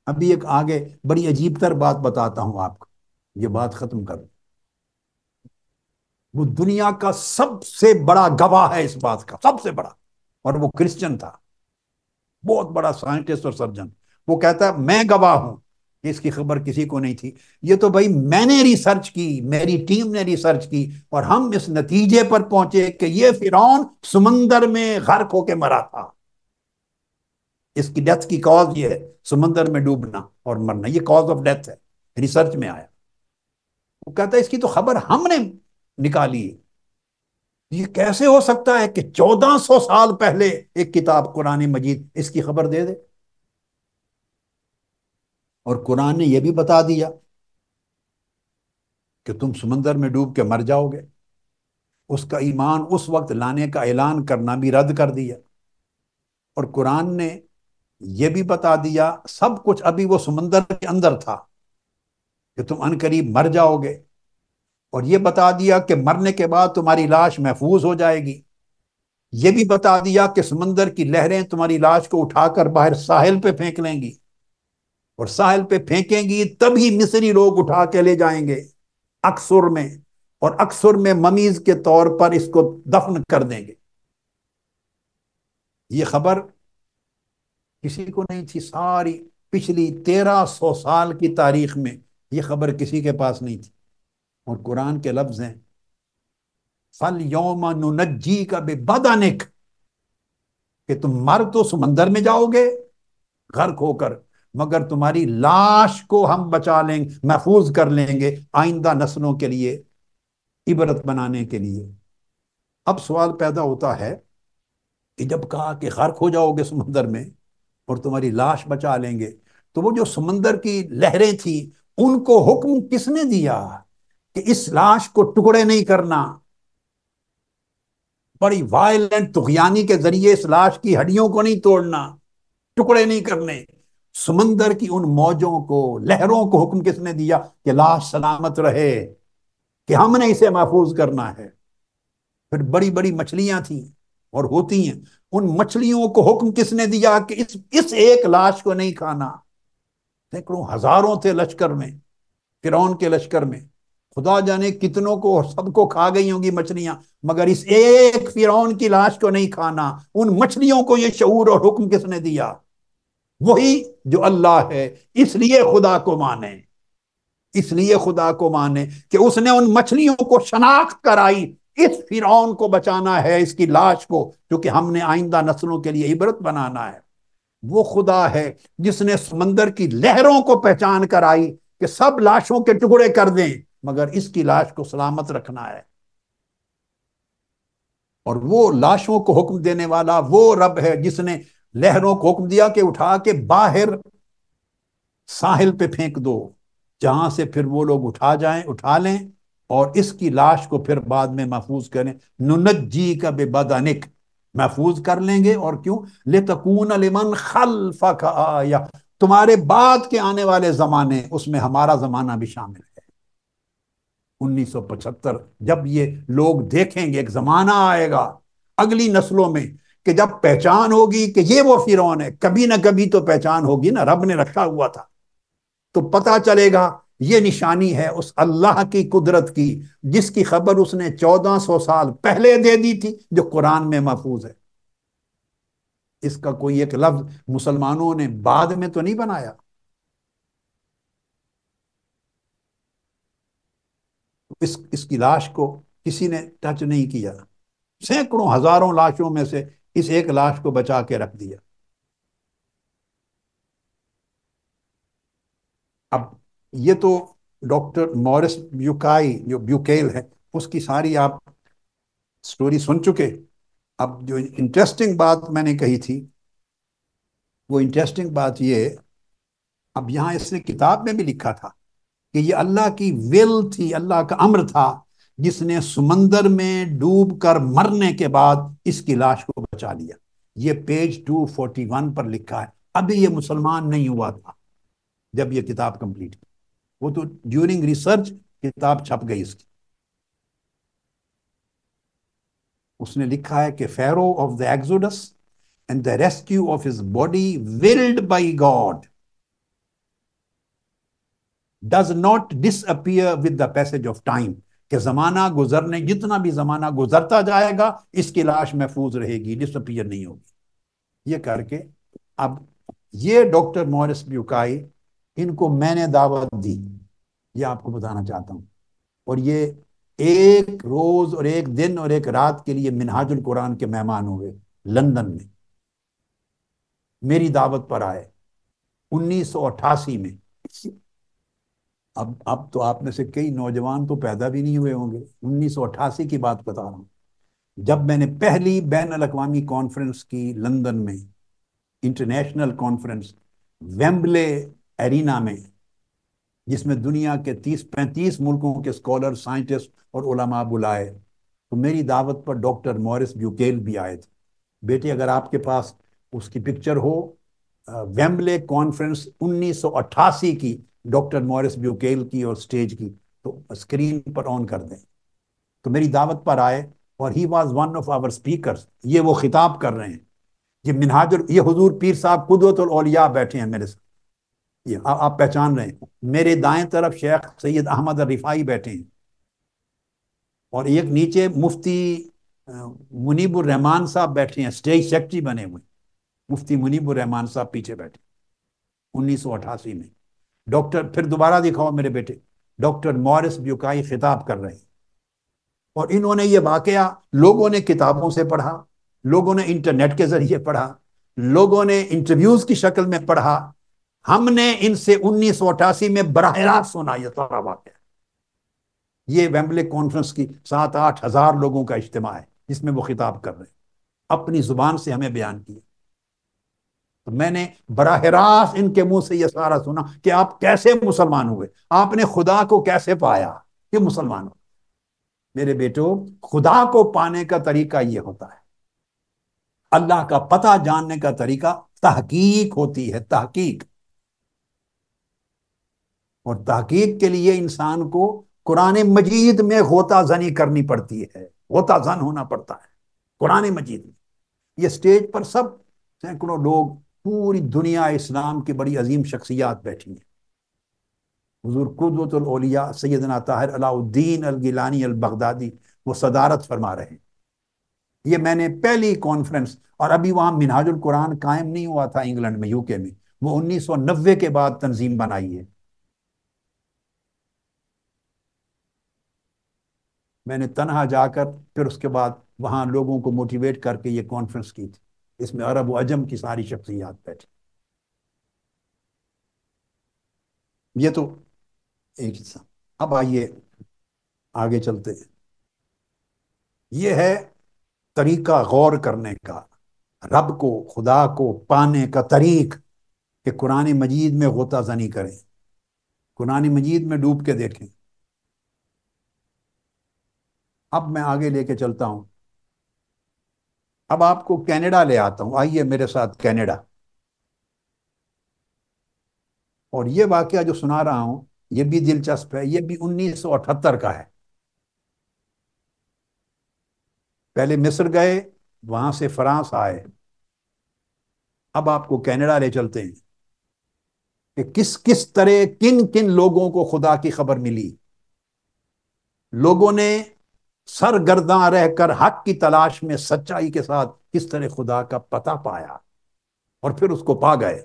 अभी एक आगे बड़ी अजीब तर बात बताता हूं आपको ये बात खत्म कर वो दुनिया का सबसे बड़ा गवाह है इस बात का सबसे बड़ा और वो क्रिश्चियन था बहुत बड़ा साइंटिस्ट और सर्जन वो कहता है मैं गवाह हूं इसकी खबर किसी को नहीं थी ये तो भाई मैंने रिसर्च की मेरी टीम ने रिसर्च की और हम इस नतीजे पर पहुंचे कि ये फिर समंदर में गर्क होके मरा था इसकी डेथ की कॉज ये है समंदर में डूबना और मरना ये कॉज ऑफ डेथ है रिसर्च में आया वो कहता है इसकी तो खबर हमने निकाली ये कैसे हो सकता है कि 1400 साल पहले एक किताब कुरानी मजीद इसकी खबर दे दे और कुरान ने यह भी बता दिया कि तुम समंदर में डूब के मर जाओगे उसका ईमान उस वक्त लाने का ऐलान करना भी रद्द कर दिया और कुरान ने यह भी बता दिया सब कुछ अभी वो समंदर के अंदर था कि तुम अनकरीब मर जाओगे और यह बता दिया कि मरने के बाद तुम्हारी लाश महफूज हो जाएगी यह भी बता दिया कि समंदर की लहरें तुम्हारी लाश को उठाकर बाहर साहिल पे फेंक लेंगी और साहिल पे फेंकेंगी तभी मिस्री लोग उठा के ले जाएंगे अक्सुर में और अक्सुर में ममीज के तौर पर इसको दफन कर देंगे ये खबर किसी को नहीं थी सारी पिछली तेरह सौ साल की तारीख में ये खबर किसी के पास नहीं थी और कुरान के लफ्ज हैं फल योम नुनजी का बेबदानिक कि तुम मर तो समंदर में जाओगे गर्क होकर मगर तुम्हारी लाश को हम बचा लेंगे महफूज कर लेंगे आइंदा नस्लों के लिए इबरत बनाने के लिए अब सवाल पैदा होता है कि जब कहा कि गर्क हो जाओगे समंदर में और तुम्हारी लाश बचा लेंगे तो वो जो समंदर की लहरें थी उनको हुक्म किसने दिया कि इस लाश को टुकड़े नहीं करना बड़ी वायलेंट तुगयानी के जरिए इस लाश की हड्डियों को नहीं तोड़ना टुकड़े नहीं करने समंदर की उन मौजों को लहरों को हुक्म किसने दिया कि लाश सलामत रहे कि हमने इसे महफूज करना है फिर बड़ी बड़ी मछलियां थी और होती हैं उन मछलियों को हुक्म किसने दिया कि इस इस एक लाश को नहीं खाना सैकड़ों हजारों थे लश्कर में फिर के लश्कर में खुदा जाने कितनों को और सबको खा गई होंगी मछलियां मगर इस एक फिर की लाश को नहीं खाना उन मछलियों को ये शऊर और हुक्म किसने दिया वही जो अल्लाह है इसलिए खुदा को माने इसलिए खुदा को माने कि उसने उन मछलियों को शनाख्त कराई इस फिर को बचाना है इसकी लाश को क्योंकि हमने आइंदा नस्लों के लिए इबरत बनाना है वो खुदा है जिसने समंदर की लहरों को पहचान कराई कि सब लाशों के टुकड़े कर दें मगर इसकी लाश को सलामत रखना है और वो लाशों को हुक्म देने वाला वो रब है जिसने लहरों को हुक्म दिया कि उठा के बाहर साहिल पे फेंक दो जहां से फिर वो लोग उठा जाएं उठा लें और इसकी लाश को फिर बाद में महफूज करें नुनत जी का बेबदानिक महफूज कर लेंगे और क्यों ले तकून अलमन खलफा का आया तुम्हारे बाद के आने वाले जमाने उसमें हमारा जमाना भी शामिल है 1975 जब ये लोग देखेंगे एक जमाना आएगा अगली नस्लों में कि जब पहचान होगी कि ये वो फिर है कभी ना कभी तो पहचान होगी ना रब ने रखा हुआ था तो पता चलेगा ये निशानी है उस अल्लाह की कुदरत की जिसकी खबर उसने चौदह सौ साल पहले दे दी थी जो कुरान में महफूज है इसका कोई एक लफ्ज मुसलमानों ने बाद में तो नहीं बनाया इस इसकी लाश को किसी ने टच नहीं किया सैकड़ों हजारों लाशों में से इस एक लाश को बचा के रख दिया अब ये तो डॉक्टर मॉरिस ब्यूकाई जो ब्यूकेल है उसकी सारी आप स्टोरी सुन चुके अब जो इंटरेस्टिंग बात मैंने कही थी वो इंटरेस्टिंग बात ये अब यहां इसने किताब में भी लिखा था कि ये अल्लाह की विल थी अल्लाह का अम्र था जिसने समंदर में डूब कर मरने के बाद इसकी लाश को बचा लिया ये पेज 241 पर लिखा है अभी ये मुसलमान नहीं हुआ था जब ये किताब कंप्लीट की वो तो ड्यूरिंग रिसर्च किताब छप गई इसकी उसने लिखा है कि Pharaoh of the Exodus and the rescue of his body willed by God does not disappear with the passage of time कि ज़माना गुजरने जितना भी ज़माना गुजरता जाएगा इसकी लाश महफूज रहेगी डिसअपियर नहीं होगी ये करके अब ये डॉक्टर मॉरिस ब्यूकाई इनको मैंने दावत दी ये आपको बताना चाहता हूँ और ये एक रोज और एक दिन और एक रात के लिए मिनहाजुल कुरान के मेहमान हुए लंदन में मेरी दावत पर आए उन्नीस में अब अब तो आप में से कई नौजवान तो पैदा भी नहीं हुए होंगे उन्नीस की बात बता रहा हूँ जब मैंने पहली बैन अवी कॉन्फ्रेंस की लंदन में इंटरनेशनल कॉन्फ्रेंस वेम्बले एरिना में जिसमें दुनिया के 30-35 मुल्कों के स्कॉलर साइंटिस्ट और उलमा बुलाए तो मेरी दावत पर डॉक्टर मॉरिस ब्यूकेल भी आए थे बेटे अगर आपके पास उसकी पिक्चर हो वेम्बले कॉन्फ्रेंस 1988 की डॉक्टर मॉरिस ब्यूकेल की और स्टेज की तो स्क्रीन पर ऑन कर दें तो मेरी दावत पर आए और he was one of our speakers ये वो खिताब कर रहे हैं ये मिनहाज ये हजूर पीर साहब कुदरत औलिया बैठे हैं मेरे साथ ये आ, आप पहचान रहे हैं मेरे दाएं तरफ शेख सैयद अहमद रिफाई बैठे हैं और एक नीचे मुफ्ती मुनीबुररहमान साहब बैठे हैं स्टेज सेक्रेटरी बने हुए मुफ्ती रहमान साहब पीछे बैठे उन्नीस सौ अठासी में डॉक्टर फिर दोबारा दिखाओ मेरे बेटे डॉक्टर मॉरिस ब्यूकाई खिताब कर रहे हैं और इन्होंने ये वाकया लोगों ने किताबों से पढ़ा लोगों ने इंटरनेट के जरिए पढ़ा लोगों ने इंटरव्यूज की शक्ल में पढ़ा हमने इनसे उन्नीस में बरह रास्त सुना यह सारा वाक्य ये वेम्बले कॉन्फ्रेंस की सात आठ हजार लोगों का इज्तम है जिसमें वो खिताब कर रहे हैं अपनी जुबान से हमें बयान किया तो मैंने बराह रास्त इनके मुंह से यह सारा सुना कि आप कैसे मुसलमान हुए आपने खुदा को कैसे पाया कि मुसलमान हो मेरे बेटो खुदा को पाने का तरीका यह होता है अल्लाह का पता जानने का तरीका तहकीक होती है तहकीक और तहकीक के लिए इंसान को कुरान मजीद में होता जनी करनी पड़ती है होता जन होना पड़ता है कुरान मजीद में ये स्टेज पर सब सैकड़ों लोग पूरी दुनिया इस्लाम की बड़ी अजीम शख्सियात बैठी हैं हजूर कुदरतलिया सैदना ताहिर अलाउद्दीन अलगिलानी अलबगदादी वो सदारत फरमा रहे हैं ये मैंने पहली कॉन्फ्रेंस और अभी वहाँ मिनाजुल कुरान कायम नहीं हुआ था इंग्लैंड में यूके में वो उन्नीस सौ नब्बे के बाद तंजीम बनाई है मैंने तनहा जाकर फिर उसके बाद वहां लोगों को मोटिवेट करके ये कॉन्फ्रेंस की थी इसमें अरब अजम की सारी शख्सियात बैठी ये तो एक हिस्सा अब आइए आगे चलते हैं ये है तरीका गौर करने का रब को खुदा को पाने का तरीक कि कुरान मजीद में गोता जनी करें कुरान मजीद में डूब के देखें अब मैं आगे लेके चलता हूं अब आपको कनाडा ले आता हूं आइए मेरे साथ कनाडा और ये वाक्य जो सुना रहा हूं ये भी दिलचस्प है ये भी 1978 का है पहले मिस्र गए वहां से फ्रांस आए अब आपको कनाडा ले चलते हैं कि किस किस तरह किन किन लोगों को खुदा की खबर मिली लोगों ने सरगर्दा रहकर हक की तलाश में सच्चाई के साथ किस तरह खुदा का पता पाया और फिर उसको पा गए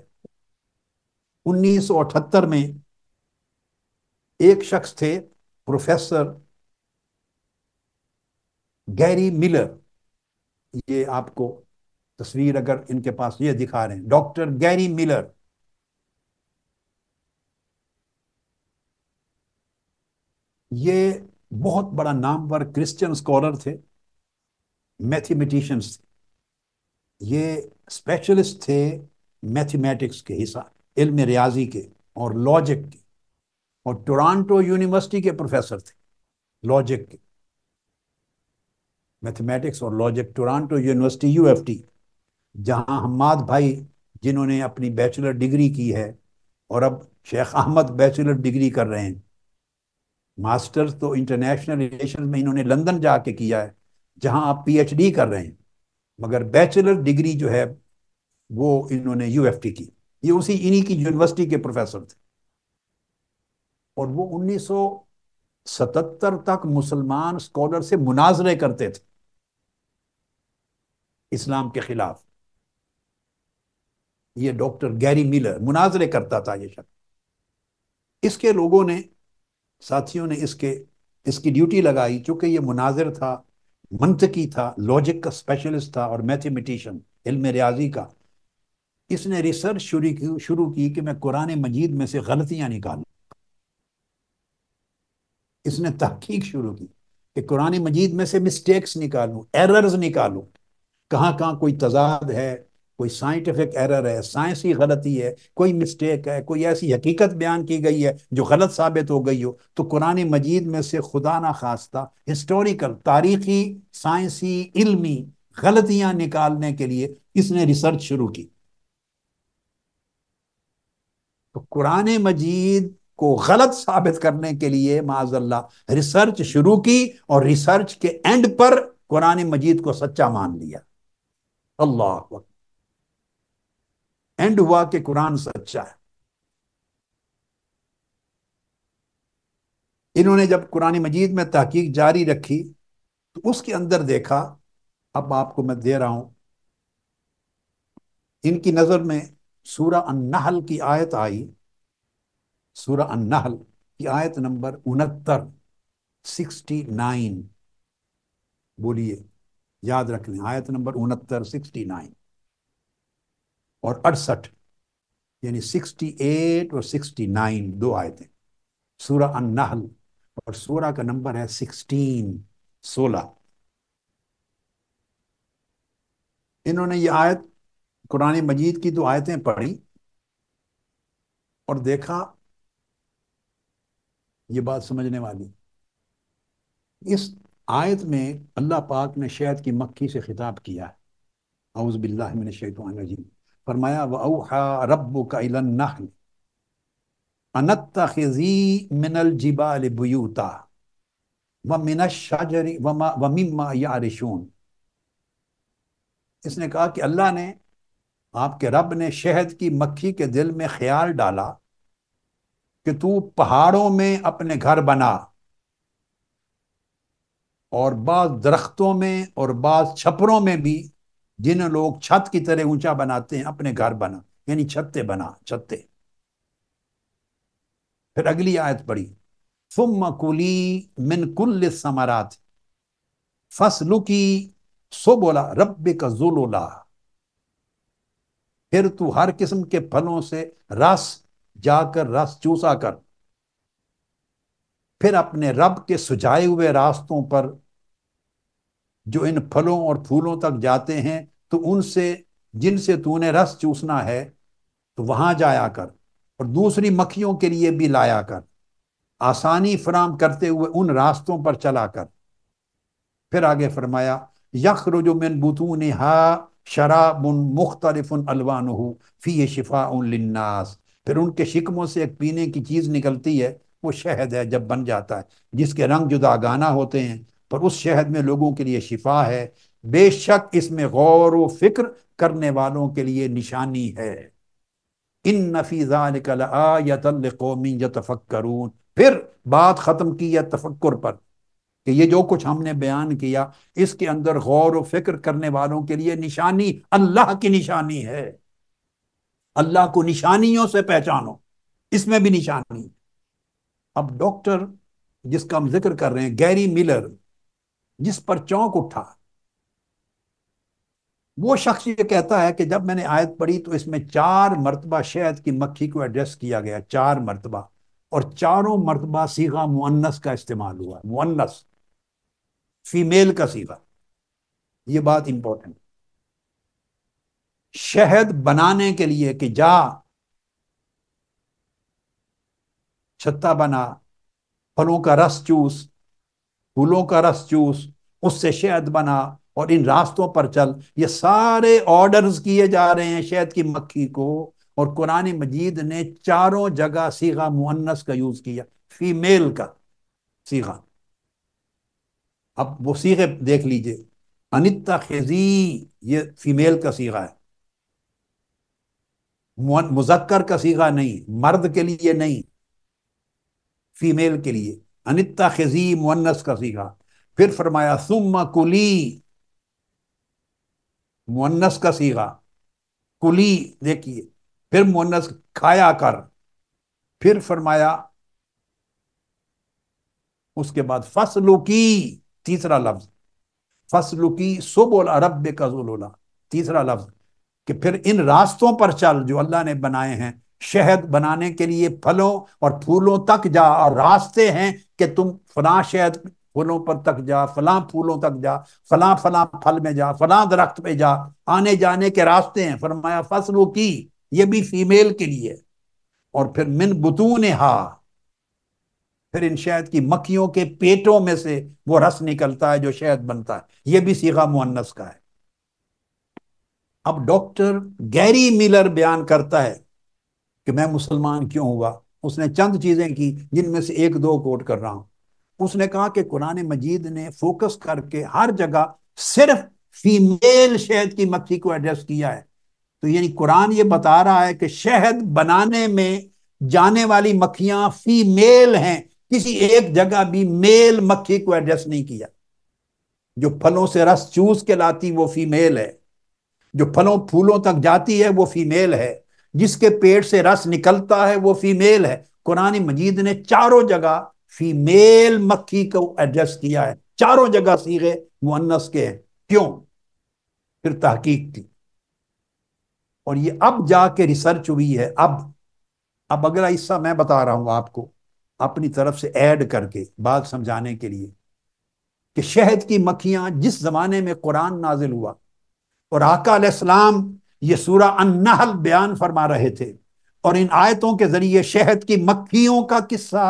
1978 में एक शख्स थे प्रोफेसर गैरी मिलर ये आपको तस्वीर अगर इनके पास ये दिखा रहे हैं डॉक्टर गैरी मिलर ये बहुत बड़ा नामवर क्रिश्चियन स्कॉलर थे मैथमेटिशियंस थे ये स्पेशलिस्ट थे मैथमेटिक्स के हिसाब इल्म रियाजी के और लॉजिक के और टोरंटो यूनिवर्सिटी के प्रोफेसर थे लॉजिक के मैथमेटिक्स और लॉजिक टोरंटो यूनिवर्सिटी यूएफटी जहां हम्माद भाई जिन्होंने अपनी बैचलर डिग्री की है और अब शेख अहमद बैचलर डिग्री कर रहे हैं मास्टर्स तो इंटरनेशनल रिलेशन में इन्होंने लंदन जाके किया है जहां आप पीएचडी कर रहे हैं मगर बैचलर डिग्री जो है वो इन्होंने यूएफटी की ये उसी इन्हीं की यूनिवर्सिटी के प्रोफेसर थे और वो 1977 तक मुसलमान स्कॉलर से मुनाजरे करते थे इस्लाम के खिलाफ ये डॉक्टर गैरी मिलर मुनाजरे करता था ये शख्स इसके लोगों ने साथियों ने इसके इसकी ड्यूटी लगाई चूंकि ये मुनाजिर था मनतकी था लॉजिक का स्पेशलिस्ट था और मैथमेटिशन इल्म रियाजी का इसने रिसर्च शुरू की शुरू की कि मैं कुरान मजीद में से गलतियां निकालू इसने तहकीक शुरू की कि कुरान मजीद में से मिस्टेक्स निकालू एरर्स निकालू कहाँ कहाँ कोई तजाद है कोई साइंटिफिक एरर है साइंसी गलती है कोई मिस्टेक है कोई ऐसी हकीकत बयान की गई है जो गलत साबित हो गई हो तो कुरान मजीद में से खुदा ना खास्ता हिस्टोरिकल तारीखी साइंसी इल्मी गलतियां निकालने के लिए इसने रिसर्च शुरू की तो कुरान मजीद को गलत साबित करने के लिए माजल्ला रिसर्च शुरू की और रिसर्च के एंड पर कुरान मजीद को सच्चा मान लिया अल्लाह एंड हुआ कि कुरान सच्चा है इन्होंने जब कुरानी मजीद में तहकीक जारी रखी तो उसके अंदर देखा अब आपको मैं दे रहा हूं इनकी नजर में सूरा अन्नहल की आयत आई सूरा अन्नहल की आयत नंबर उनहत्तर सिक्सटी नाइन बोलिए याद रखने आयत नंबर उनहत्तर सिक्सटी नाइन और अड़सठ यानी एट और नाइन दो आयतें सूरा अन्नाहल और सूरा का नंबर है सिक्सटीन सोलह इन्होंने ये आयत कुरान मजीद की दो आयतें पढ़ी और देखा ये बात समझने वाली इस आयत में अल्लाह पाक ने शहद की मक्खी से खिताब किया है आउज़ बिल्ला शैतान जी फरमाया व वहा रब काहल अनत खजी मिनल जिबाल बुयूता व मिन शाजरी व मिम्मा यारिशून इसने कहा कि अल्लाह ने आपके रब ने शहद की मक्खी के दिल में ख्याल डाला कि तू पहाड़ों में अपने घर बना और बाज दरख्तों में और बाज छपरों में भी जिन लोग छत की तरह ऊंचा बनाते हैं अपने घर बना यानी छत्ते बना छत्ते फिर अगली आयत पढ़ी फुम कुली मिन कुल समरात फसलु की सो बोला रब का जुलोला फिर तू हर किस्म के फलों से रस जाकर रस चूसा कर फिर अपने रब के सुझाए हुए रास्तों पर जो इन फलों और फूलों तक जाते हैं तो उनसे जिनसे तूने रस चूसना है तो वहां जाया कर और दूसरी मक्खियों के लिए भी लाया कर आसानी फराम करते हुए उन रास्तों पर चला कर फिर आगे फरमाया बुतू ने हा मुख्तलिफ उन अलवान फ़ी ये शिफा उन लिन्नास फिर उनके शिकमों से एक पीने की चीज़ निकलती है वो शहद है जब बन जाता है जिसके रंग जुदागाना होते हैं पर उस शहद में लोगों के लिए शिफा है बेशक इसमें गौर व फिक्र करने वालों के लिए निशानी है इन नफीजा कल आतल कौमी यतफ़क्रून फिर बात ख़त्म की या तफक्र पर कि ये जो कुछ हमने बयान किया इसके अंदर गौर व फिक्र करने वालों के लिए निशानी अल्लाह की निशानी है अल्लाह को निशानियों से पहचानो इसमें भी निशानी अब डॉक्टर जिसका हम जिक्र कर रहे हैं गैरी मिलर जिस पर चौंक उठा वो शख्स ये कहता है कि जब मैंने आयत पढ़ी तो इसमें चार मरतबा शहद की मक्खी को एड्रेस किया गया चार मरतबा और चारों मरतबा सीगा मुन्नस का इस्तेमाल हुआ मुन्नस फीमेल का सीगा ये बात इंपॉर्टेंट शहद बनाने के लिए कि जा छत्ता बना फलों का रस चूस फूलों का रस चूस उससे शहद बना और इन रास्तों पर चल ये सारे ऑर्डर्स किए जा रहे हैं शहद की मक्खी को और कुरान मजीद ने चारों जगह सीगा मुअन्नस का यूज किया फीमेल का सीगा अब वो सीगे देख लीजिए अनिता खेजी ये फीमेल का सीगा है मुजक्कर का सीगा नहीं मर्द के लिए नहीं फीमेल के लिए अनिता खेजी मुन्नस का सीगा फिर फरमाया सुम्मा कुली मुन्नस का सीगा कुली देखिए फिर मुन्नस खाया कर फिर फरमाया उसके बाद फसलुकी तीसरा लफ्ज की सुबोल अरब कजुलोला तीसरा लफ्ज कि फिर इन रास्तों पर चल जो अल्लाह ने बनाए हैं शहद बनाने के लिए फलों और फूलों तक जा और रास्ते हैं कि तुम फना शहद फूलों पर तक जा फला फूलों तक जा फला फला फल में जा फला दरख्त पे जा आने जाने के रास्ते हैं फरमाया फसलों की ये भी फीमेल के लिए और फिर मिन बुतून हा फिर इन शहद की मक्खियों के पेटों में से वो रस निकलता है जो शहद बनता है ये भी सीखा मुन्नस का है अब डॉक्टर गैरी मिलर बयान करता है कि मैं मुसलमान क्यों हुआ उसने चंद चीजें की जिनमें से एक दो कोट कर रहा हूं उसने कहा कि कुरान मजीद ने फोकस करके हर जगह सिर्फ फीमेल शहद की मक्खी को एड्रेस किया है तो यानी कुरान ये बता रहा है कि शहद बनाने में जाने वाली मक्खियां फीमेल हैं किसी एक जगह भी मेल मक्खी को एड्रेस नहीं किया जो फलों से रस चूस के लाती वो फीमेल है जो फलों फूलों तक जाती है वो फीमेल है जिसके पेट से रस निकलता है वो फीमेल है कुरानी मजीद ने चारों जगह फीमेल मक्खी को एड्रेस किया है चारों जगह सीगे मुअन्नस के हैं क्यों फिर तहकीक की और ये अब जाके रिसर्च हुई है अब अब अगला हिस्सा मैं बता रहा हूं आपको अपनी तरफ से ऐड करके बात समझाने के लिए कि शहद की मक्खियां जिस जमाने में कुरान नाजिल हुआ और आकाम ये सूरा अन्नहल बयान फरमा रहे थे और इन आयतों के जरिए शहद की मक्खियों का किस्सा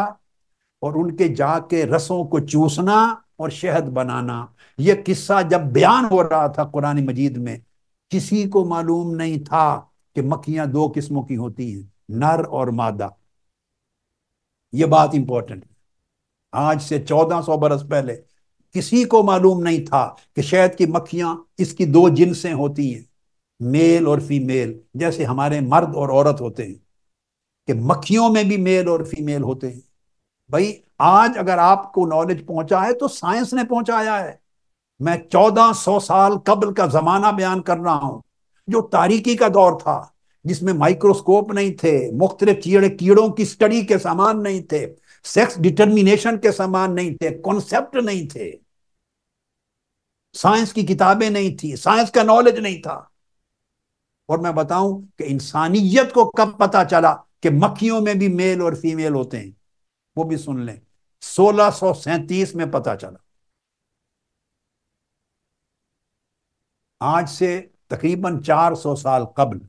और उनके जाके रसों को चूसना और शहद बनाना यह किस्सा जब बयान हो रहा था कुरान मजीद में किसी को मालूम नहीं था कि मक्खियां दो किस्मों की होती हैं नर और मादा यह बात इंपॉर्टेंट है आज से चौदह सौ बरस पहले किसी को मालूम नहीं था कि शहद की मक्खियां इसकी दो जिनसें होती हैं मेल और फीमेल जैसे हमारे मर्द और औरत होते हैं कि मक्खियों में भी मेल और फीमेल होते हैं भाई आज अगर आपको नॉलेज पहुंचा है तो साइंस ने पहुंचाया है मैं चौदह सौ साल कबल का जमाना बयान कर रहा हूं जो तारीकी का दौर था जिसमें माइक्रोस्कोप नहीं थे मुख्तलिफ कीड़े कीड़ों की स्टडी के सामान नहीं थे सेक्स डिटर्मिनेशन के सामान नहीं थे कॉन्सेप्ट नहीं थे साइंस की किताबें नहीं थी साइंस का नॉलेज नहीं था और मैं बताऊं कि इंसानियत को कब पता चला कि मक्खियों में भी मेल और फीमेल होते हैं वो भी सुन लें सोलह सौ सैतीस में पता चला आज से तकरीबन चार सौ साल कबल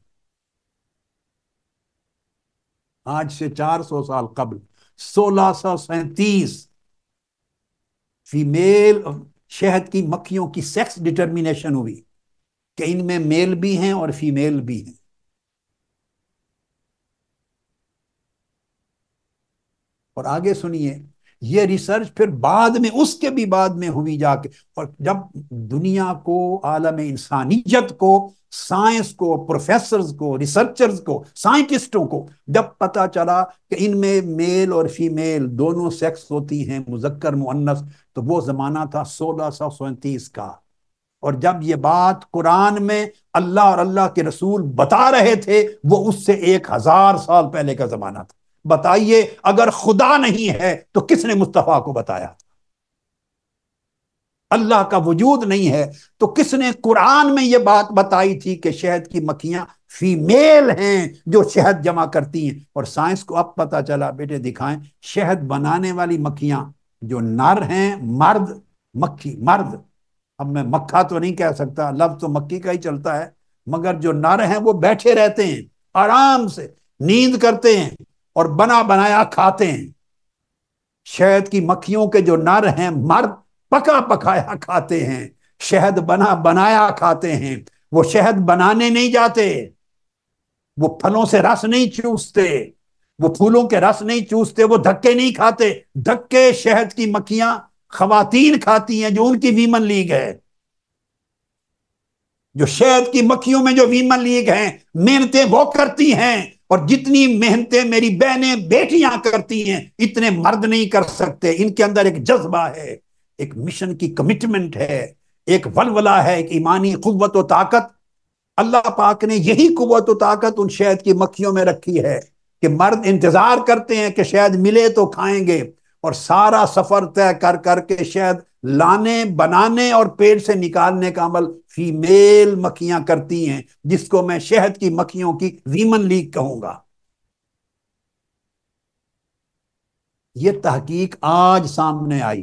आज से चार सौ साल कबल सोलह सौ सैतीस फीमेल शहद की मक्खियों की सेक्स डिटर्मिनेशन हुई कि इनमें मेल भी हैं और फीमेल भी हैं और आगे सुनिए ये रिसर्च फिर बाद में उसके भी बाद में हुई जाके और जब दुनिया को आलम इंसानियत को साइंस को प्रोफेसर्स को रिसर्चर्स को साइंटिस्टों को जब पता चला कि इनमें मेल और फीमेल दोनों सेक्स होती हैं मुजक्कर मुअन्नस तो वो ज़माना था सोलह सौ सैंतीस का और जब ये बात कुरान में अल्लाह और अल्लाह के रसूल बता रहे थे वो उससे एक हज़ार साल पहले का ज़माना था बताइए अगर खुदा नहीं है तो किसने मुस्तफ़ा को बताया अल्लाह का वजूद नहीं है तो किसने कुरान में यह बात बताई थी कि शहद की मक्खियां फीमेल हैं जो शहद जमा करती हैं और साइंस को अब पता चला बेटे दिखाएं शहद बनाने वाली मक्खियां जो नर हैं मर्द मक्खी मर्द अब मैं मक्खा तो नहीं कह सकता लफ्ज तो मक्खी का ही चलता है मगर जो नर हैं वो बैठे रहते हैं आराम से नींद करते हैं और बना बनाया खाते हैं शहद की मक्खियों के जो नर हैं मर्द पका पकाया खाते हैं शहद बना बनाया खाते हैं वो शहद बनाने नहीं जाते वो फलों से रस नहीं चूसते वो फूलों के रस नहीं चूसते वो धक्के नहीं खाते धक्के शहद की मक्खियां खातीन खाती हैं जो उनकी वीमन लीग है जो शहद की मक्खियों में जो वीमन लीग है मेहनतें वो करती हैं और जितनी मेहनतें मेरी बहनें बेटियां करती हैं इतने मर्द नहीं कर सकते इनके अंदर एक जज्बा है एक मिशन की कमिटमेंट है एक वलवला है एक ईमानी कुत व ताकत अल्लाह पाक ने यही कुत व ताकत उन शहद की मक्खियों में रखी है कि मर्द इंतजार करते हैं कि शायद मिले तो खाएंगे और सारा सफर तय कर करके शायद लाने बनाने और पेड़ से निकालने का अमल फीमेल मक्खियां करती हैं जिसको मैं शहद की मक्खियों की वीमन लीग कहूंगा यह तहकीक आज सामने आई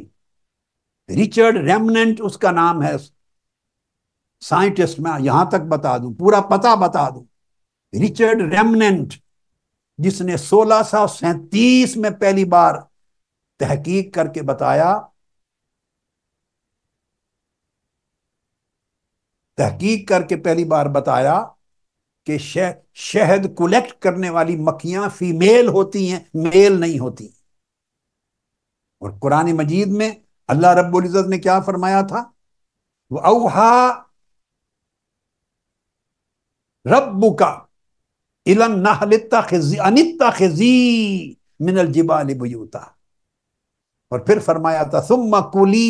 रिचर्ड रेमनेंट उसका नाम है साइंटिस्ट में यहां तक बता दूं पूरा पता बता दूं रिचर्ड रेमनेंट जिसने सोलह में पहली बार तहकीक करके बताया तहकीक करके पहली बार बताया कि शह, शहद कलेक्ट करने वाली मक्खियां फीमेल होती हैं मेल नहीं होती और कुरान मजीद में अल्लाह इज़्ज़त ने क्या फरमाया था वह अवहा रब्बू का इलम नाहलिता खिजी अनिता खिजी मिनल जिबाली बुयूता और फिर फरमाया था सुम कुली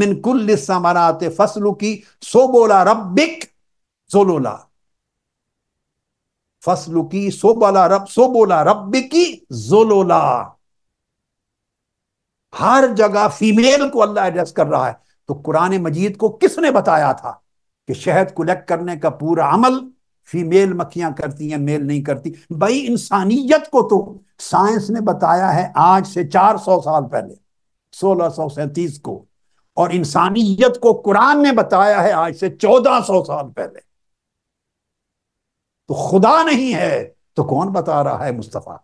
मिन कुल समारात फसलू की सो बोला रबिक जोलोला फसलू की सो बोला रब सो बोला की जोलोला हर जगह फीमेल को अल्लाह एड्रेस कर रहा है तो कुरान मजीद को किसने बताया था कि शहद कुलेक्ट करने का पूरा अमल फीमेल मक्खियां करती हैं मेल नहीं करती भाई इंसानियत को तो साइंस ने बताया है आज से 400 साल पहले सोलह को और इंसानियत को कुरान ने बताया है आज से चौदह सौ साल पहले तो खुदा नहीं है तो कौन बता रहा है मुस्तफा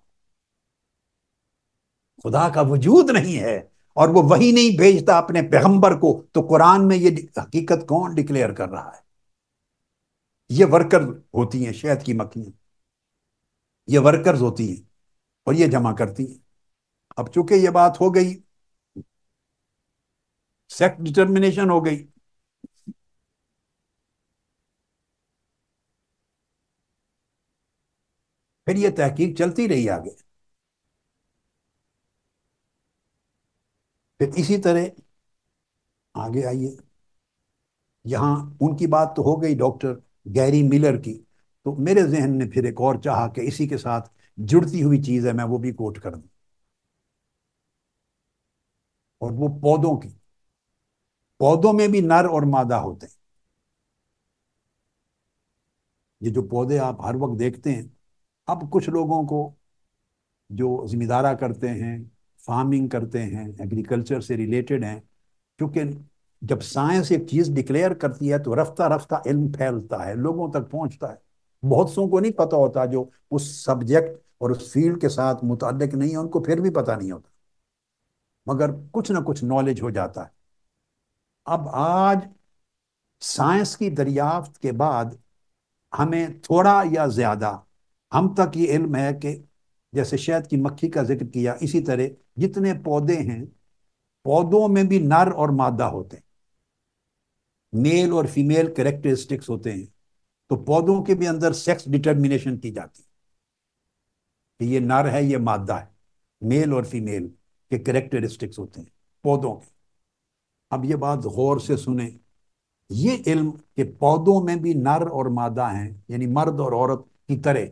खुदा का वजूद नहीं है और वो वही नहीं भेजता अपने पैगंबर को तो कुरान में ये हकीकत कौन डिक्लेयर कर रहा है ये वर्कर होती हैं शहद की मक्खियां ये वर्कर्स होती हैं और ये जमा करती हैं अब चूंकि ये बात हो गई सेक्स डिटर्मिनेशन हो गई फिर ये तहकीक चलती रही आगे फिर इसी तरह आगे आइए यहां उनकी बात तो हो गई डॉक्टर गैरी मिलर की तो मेरे जहन ने फिर एक और चाहा कि इसी के साथ जुड़ती हुई चीज़ है मैं वो भी कोट कर दू और वो पौधों की पौधों में भी नर और मादा होते हैं ये जो पौधे आप हर वक्त देखते हैं अब कुछ लोगों को जो जिम्मेदारा करते हैं फार्मिंग करते हैं एग्रीकल्चर से रिलेटेड हैं क्योंकि जब साइंस एक चीज़ डिक्लेयर करती है तो रफ्ता रफ्ता इल्म फैलता है लोगों तक पहुंचता है बहुत सो को नहीं पता होता जो उस सब्जेक्ट और उस फील्ड के साथ मुतक नहीं है उनको फिर भी पता नहीं होता मगर कुछ ना कुछ नॉलेज हो जाता है अब आज साइंस की दरियाफ्त के बाद हमें थोड़ा या ज़्यादा हम तक ये इल्म है कि जैसे शहद की मक्खी का जिक्र किया इसी तरह जितने पौधे हैं पौधों में भी नर और मादा होते हैं मेल और फीमेल करेक्टरिस्टिक्स होते हैं तो पौधों के भी अंदर सेक्स डिटर्मिनेशन की जाती है कि ये नर है ये मादा है मेल और फीमेल के करेक्टरिस्टिक्स होते हैं पौधों के अब ये बात गौर से सुने ये इल्म कि पौधों में भी नर और मादा हैं यानी मर्द और औरत की तरह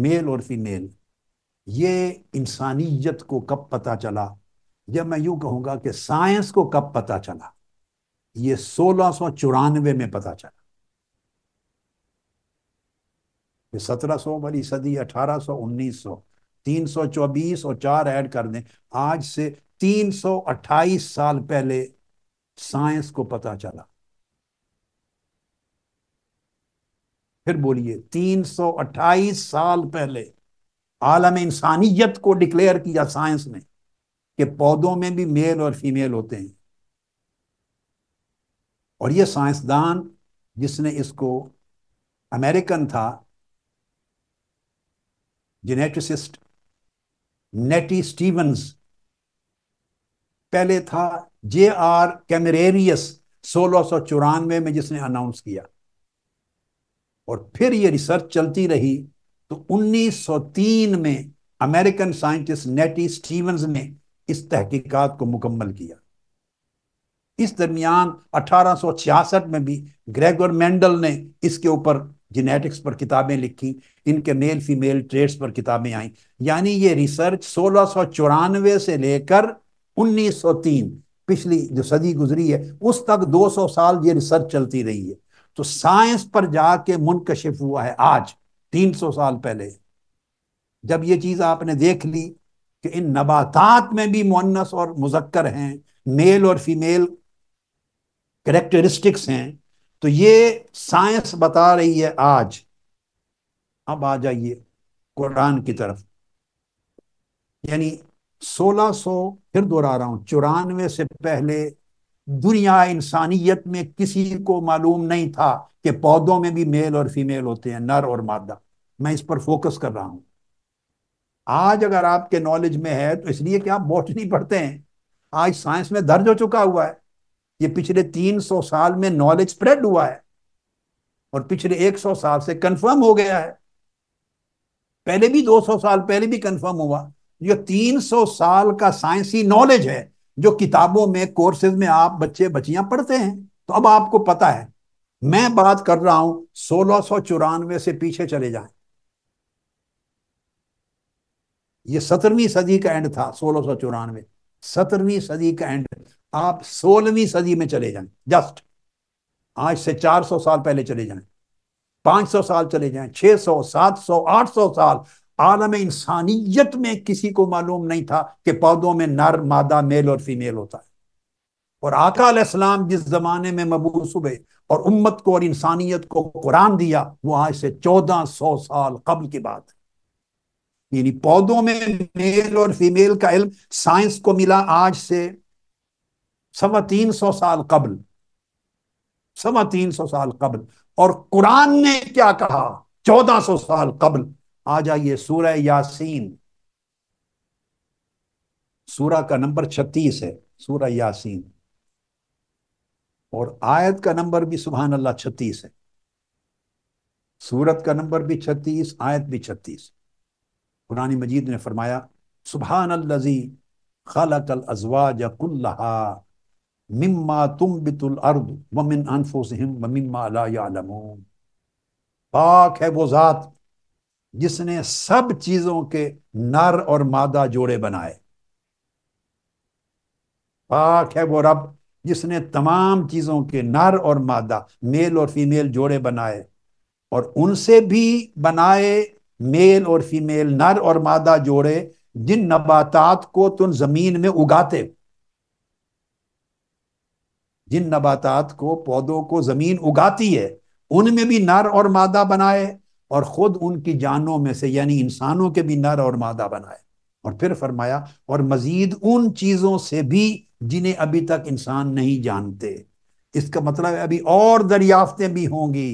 मेल और फीमेल ये इंसानियत को कब पता चला या मैं यूं कहूंगा कि साइंस को कब पता चला ये सोलह सौ चौरानवे में पता चला सत्रह सौ वाली सदी अठारह सौ उन्नीस सौ तीन सौ चौबीस और चार ऐड कर दें आज से तीन सौ अट्ठाईस साल पहले साइंस को पता चला फिर बोलिए 328 साल पहले आलम इंसानियत को डिक्लेयर किया साइंस ने कि पौधों में भी मेल और फीमेल होते हैं और यह साइंसदान जिसने इसको अमेरिकन था जेनेटिसिस्ट नेटी स्टीवंस पहले था जे आर कैमरेरियस सोलह में जिसने अनाउंस किया और फिर ये रिसर्च चलती रही तो 1903 में अमेरिकन साइंटिस्ट नेटी स्टीवंस ने इस तहकीकात को मुकम्मल किया इस दरमियान 1866 में भी ग्रेगोर मेंडल ने इसके ऊपर जेनेटिक्स पर किताबें लिखी इनके मेल फीमेल ट्रेड्स पर किताबें आई यानी ये रिसर्च सोलह से लेकर 1903 पिछली जो सदी गुजरी है उस तक 200 साल ये रिसर्च चलती रही है तो साइंस पर जाके मुनकशिफ हुआ है आज 300 साल पहले जब ये चीज आपने देख ली कि इन नबातात में भी मुन्नस और मुजक्कर हैं मेल और फीमेल करेक्टरिस्टिक्स हैं तो ये साइंस बता रही है आज अब आ जाइए कुरान की तरफ यानी सोलह सौ फिर दोहरा रहा हूं चौरानवे से पहले दुनिया इंसानियत में किसी को मालूम नहीं था कि पौधों में भी मेल और फीमेल होते हैं नर और मादा मैं इस पर फोकस कर रहा हूं आज अगर आपके नॉलेज में है तो इसलिए कि आप नहीं पढ़ते हैं आज साइंस में दर्ज हो चुका हुआ है ये पिछले तीन सौ साल में नॉलेज स्प्रेड हुआ है और पिछले एक सौ साल से कंफर्म हो गया है पहले भी दो सौ साल पहले भी कंफर्म हुआ जो 300 साल का साइंसी नॉलेज है जो किताबों में कोर्सेज में आप बच्चे बच्चियां पढ़ते हैं तो अब आपको पता है मैं बात कर रहा हूं सोलह से पीछे चले जाएं ये सत्रहवीं सदी का एंड था सोलह सौ चौरानवे सत्रहवीं सदी का एंड आप सोलहवीं सदी में चले जाएं जस्ट आज से चार सौ साल पहले चले जाएं सौ साल चले जाएं सौ आठ सौ साल आलम इंसानियत में किसी को मालूम नहीं था कि पौधों में नर मादा मेल और फीमेल होता है और आकाम जिस जमाने में मबूस हुए और उम्मत को और इंसानियत को कुरान दिया वो आज से चौदह सौ साल कबल की बात है यानी पौधों में मेल और फीमेल का इल्म साइंस को मिला आज से सवा तीन सौ साल कबल सवा तीन सौ साल कबल और कुरान ने क्या कहा चौदह सौ साल कबल आ जाइए सूरह यासीन सूरह का नंबर छत्तीस है सूरह यासीन और आयत का नंबर भी सुबहान अल्लाह छत्तीस है सूरत का नंबर भी छत्तीस आयत भी छत्तीस पुरानी मजीद ने फरमाया सुबहान अल्लाजी खलक अजवाज कुल्लहा मिम्मा तुम बितुल अर्द वमिन अनफोसिम वमिम्मा अला पाक है वो ज़ात जिसने सब चीजों के नर और मादा जोड़े बनाए पाक है वो रब जिसने तमाम चीजों के नर और मादा मेल और फीमेल जोड़े बनाए और उनसे भी बनाए मेल और फीमेल नर और मादा जोड़े जिन नबातात को तुम जमीन में उगाते जिन नबातात को पौधों को जमीन उगाती है उनमें भी नर और मादा बनाए और ख़ुद उनकी जानों में से यानी इंसानों के भी नर और मादा बनाए और फिर फरमाया और मज़ीद उन चीज़ों से भी जिन्हें अभी तक इंसान नहीं जानते इसका मतलब अभी और दरियाफ्तें भी होंगी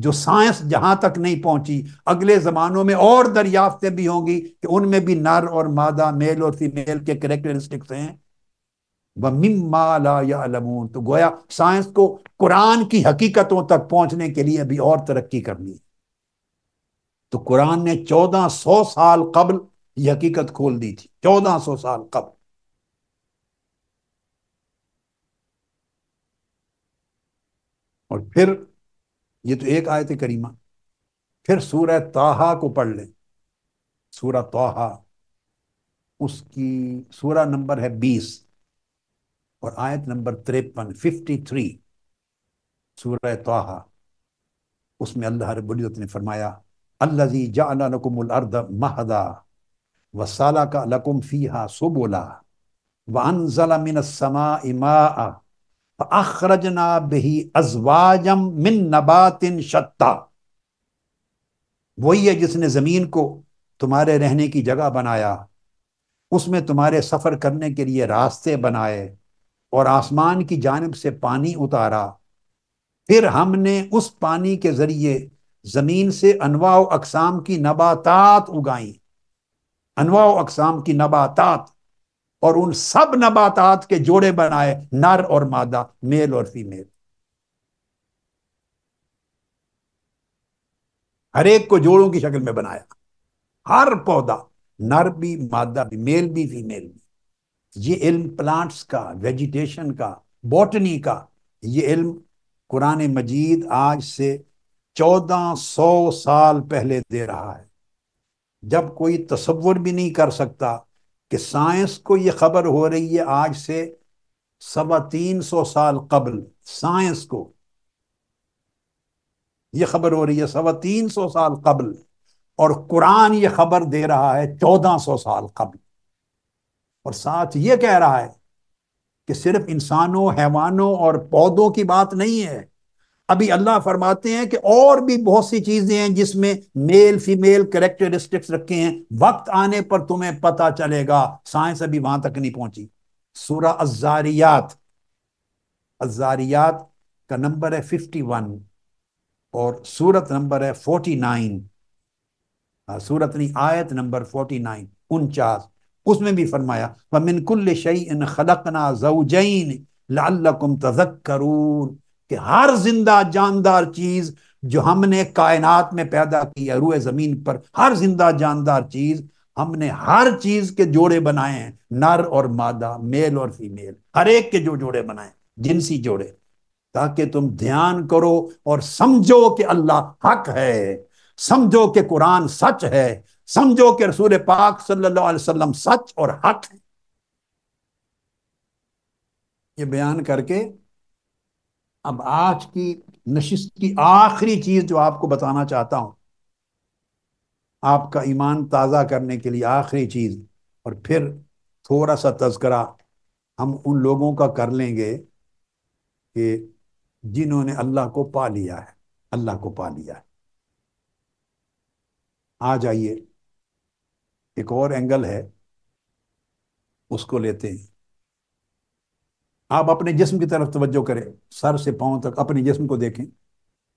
जो साइंस जहां तक नहीं पहुंची अगले जमानों में और दरियाफ्तें भी होंगी कि उनमें भी नर और मादा मेल और फीमेल के करेक्टरिस्टिक्स हैं वमून तो गोया साइंस को कुरान की हकीकतों तक पहुंचने के लिए अभी और तरक्की करनी है तो कुरान ने चौदह सौ साल कबल ये हकीकत खोल दी थी चौदह सौ साल कबल और फिर ये तो एक आयत करीमा फिर सूरह ताहा को पढ़ लें सूरह ताहा उसकी सूरह नंबर है बीस और आयत नंबर तिरपन फिफ्टी थ्री सूर्य तोहा उसमें अल्लाह रबुल्ज़त ने फरमाया अल्लाजी जा अर्द महदा व सला का लकुम फ़ीहा सुबोला वनजला मिन समा इमा अखरजना बही अजवाजम मिन नबातिन शत्ता वही है जिसने ज़मीन को तुम्हारे रहने की जगह बनाया उसमें तुम्हारे सफ़र करने के लिए रास्ते बनाए और आसमान की जानब से पानी उतारा फिर हमने उस पानी के जरिए जमीन से अनवाओ अकसाम की नबातात उगाई अनवाओ अकसाम की नबातात और उन सब नबातात के जोड़े बनाए नर और मादा मेल और फीमेल हर एक को जोड़ों की शक्ल में बनाया हर पौधा नर भी मादा भी मेल भी फीमेल भी ये इल्म प्लांट्स का वेजिटेशन का बॉटनी का ये इल्म कुरान मजीद आज से चौदह सौ साल पहले दे रहा है जब कोई तस्वुर भी नहीं कर सकता कि साइंस को ये खबर हो रही है आज से सवा तीन सौ साल कबल साइंस को ये खबर हो रही है सवा तीन सौ साल कबल और कुरान ये खबर दे रहा है चौदह सौ साल कबल और साथ ये कह रहा है कि सिर्फ इंसानों हैवानों और पौधों की बात नहीं है अभी अल्लाह फरमाते हैं कि और भी बहुत सी चीजें हैं जिसमें मेल फीमेल करेक्टरिस्टिक्स रखे हैं वक्त आने पर तुम्हें पता चलेगा साइंस अभी वहां तक नहीं पहुंची सूरा अजारियात अजारियात का नंबर है फिफ्टी वन और सूरत नंबर है फोर्टी नाइन हाँ, सूरत नहीं आयत नंबर फोर्टी नाइन उनचास उसमें भी फरमाया कुल शई इन खलकना जऊजैन तजक करून कि हर जिंदा जानदार चीज जो हमने कायनात में पैदा की है रूए जमीन पर हर जिंदा जानदार चीज हमने हर चीज के जोड़े बनाए हैं नर और मादा मेल और फीमेल हर एक के जो जोड़े बनाए जिनसी जोड़े ताकि तुम ध्यान करो और समझो कि अल्लाह हक है समझो कि कुरान सच है समझो कि रसूल पाक सल्लल्लाहु अलैहि वसल्लम सच और हक है ये बयान करके अब आज की नशिस्त की आखिरी चीज जो आपको बताना चाहता हूं आपका ईमान ताज़ा करने के लिए आखिरी चीज और फिर थोड़ा सा तस्करा हम उन लोगों का कर लेंगे कि जिन्होंने अल्लाह को पा लिया है अल्लाह को पा लिया है आ जाइए एक और एंगल है उसको लेते हैं आप अपने जिस्म की तरफ तवज्जो करें सर से पांव तक अपने जिस्म को देखें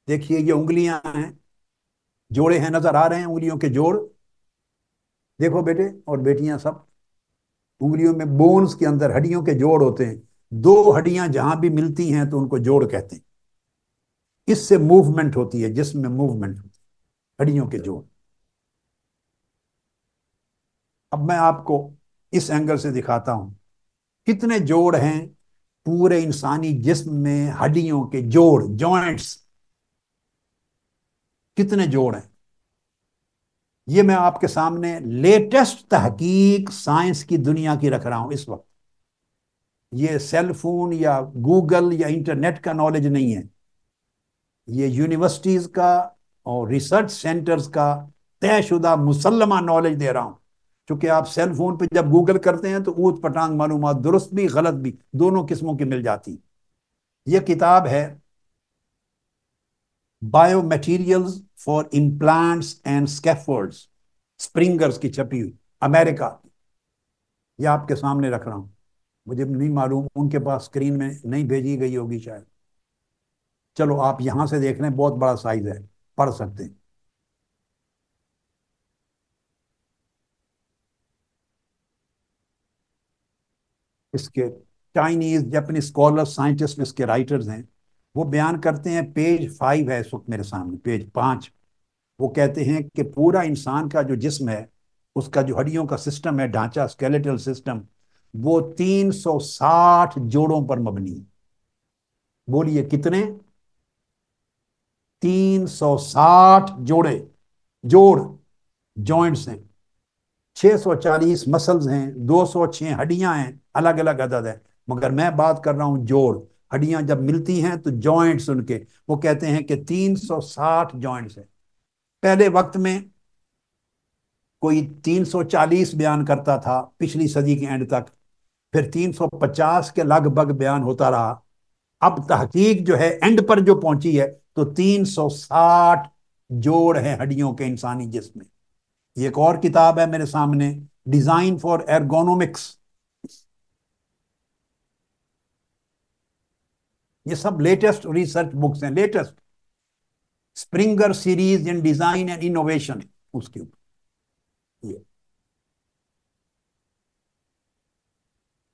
देखिए ये उंगलियां हैं जोड़े हैं नजर आ रहे हैं उंगलियों के जोड़ देखो बेटे और बेटियां सब उंगलियों में बोन्स के अंदर हड्डियों के जोड़ होते हैं दो हड्डियां जहां भी मिलती हैं तो उनको जोड़ कहते हैं इससे मूवमेंट होती है जिसमें मूवमेंट होती है हड्डियों के जोड़ अब मैं आपको इस एंगल से दिखाता हूं कितने जोड़ हैं पूरे इंसानी जिस्म में हड्डियों के जोड़ जॉइंट्स कितने जोड़ हैं ये मैं आपके सामने लेटेस्ट तहकीक साइंस की दुनिया की रख रहा हूं इस वक्त ये सेलफोन या गूगल या इंटरनेट का नॉलेज नहीं है ये यूनिवर्सिटीज का और रिसर्च सेंटर्स का तयशुदा मुसलमा नॉलेज दे रहा हूं चूंकि आप सेल फोन पर जब गूगल करते हैं तो ऊत पटांग मालूम दुरुस्त भी गलत भी दोनों किस्मों की मिल जाती यह किताब है biomaterial for implants and scaffolds Springer's की छपी हुई अमेरिका यह आपके सामने रख रहा हूं मुझे नहीं मालूम उनके पास स्क्रीन में नहीं भेजी गई होगी शायद चलो आप यहां से देख रहे हैं बहुत बड़ा साइज है पढ़ सकते हैं इसके चाइनीज जापानीज स्कॉलर साइंटिस्ट में इसके राइटर्स हैं वो बयान करते हैं पेज फाइव है इस वक्त मेरे सामने पेज पाँच वो कहते हैं कि पूरा इंसान का जो जिस्म है उसका जो हड्डियों का सिस्टम है ढांचा स्केलेटल सिस्टम वो 360 जोड़ों पर मबनी बोलिए कितने 360 जोड़े जोड़ जॉइंट्स हैं 640 मसल्स हैं 206 हड्डियां हैं अलग अलग अदद है मगर मैं बात कर रहा हूँ जोड़ हड्डियां जब मिलती हैं तो जॉइंट्स उनके वो कहते हैं कि 360 जॉइंट्स हैं पहले वक्त में कोई 340 बयान करता था पिछली सदी के एंड तक फिर 350 के लगभग बयान होता रहा अब तहकीक जो है एंड पर जो पहुंची है तो 360 जोड़ है हड्डियों के इंसानी जिसमें ये एक और किताब है मेरे सामने डिजाइन फॉर एर्गोनोमिक्स ये सब लेटेस्ट रिसर्च बुक्स हैं latest Springer series in design and innovation है उसके ऊपर ये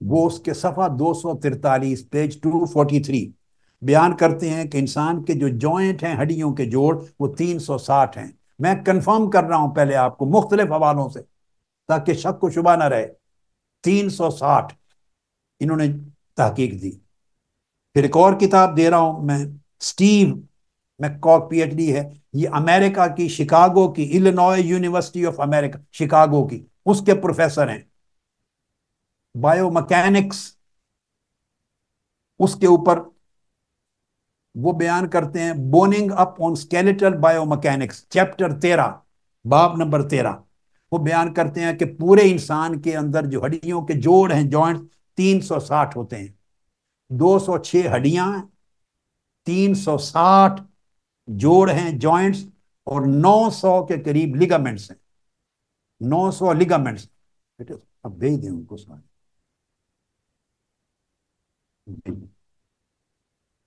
वो उसके सफा दो सौ तिरतालीस पेज टू फोर्टी थ्री बयान करते हैं कि इंसान के जो जॉइंट हैं हड्डियों के जोड़ वो तीन सौ साठ हैं मैं कंफर्म कर रहा हूं पहले आपको मुख्तलिफ हवालों से ताकि शक को शुबा ना रहे तीन सौ साठ इन्होंने तहकीक दी फिर एक और किताब दे रहा हूं मैं स्टीव मैकॉक पीएचडी है ये अमेरिका की शिकागो की Illinois university of America Chicago की उसके प्रोफेसर हैं बायो मकैनिक्स उसके ऊपर वो बयान करते हैं boning up on skeletal biomechanics chapter तेरह बाब नंबर तेरह वो बयान करते हैं कि पूरे इंसान के अंदर जो हड्डियों के जोड़ हैं सौ 360 होते हैं 206 हड्डियां सौ 360 जोड़ हैं जॉइंट्स और 900 के करीब लिगामेंट्स हैं 900 लिगामेंट्स बेटे अब भेज दें उनको सारे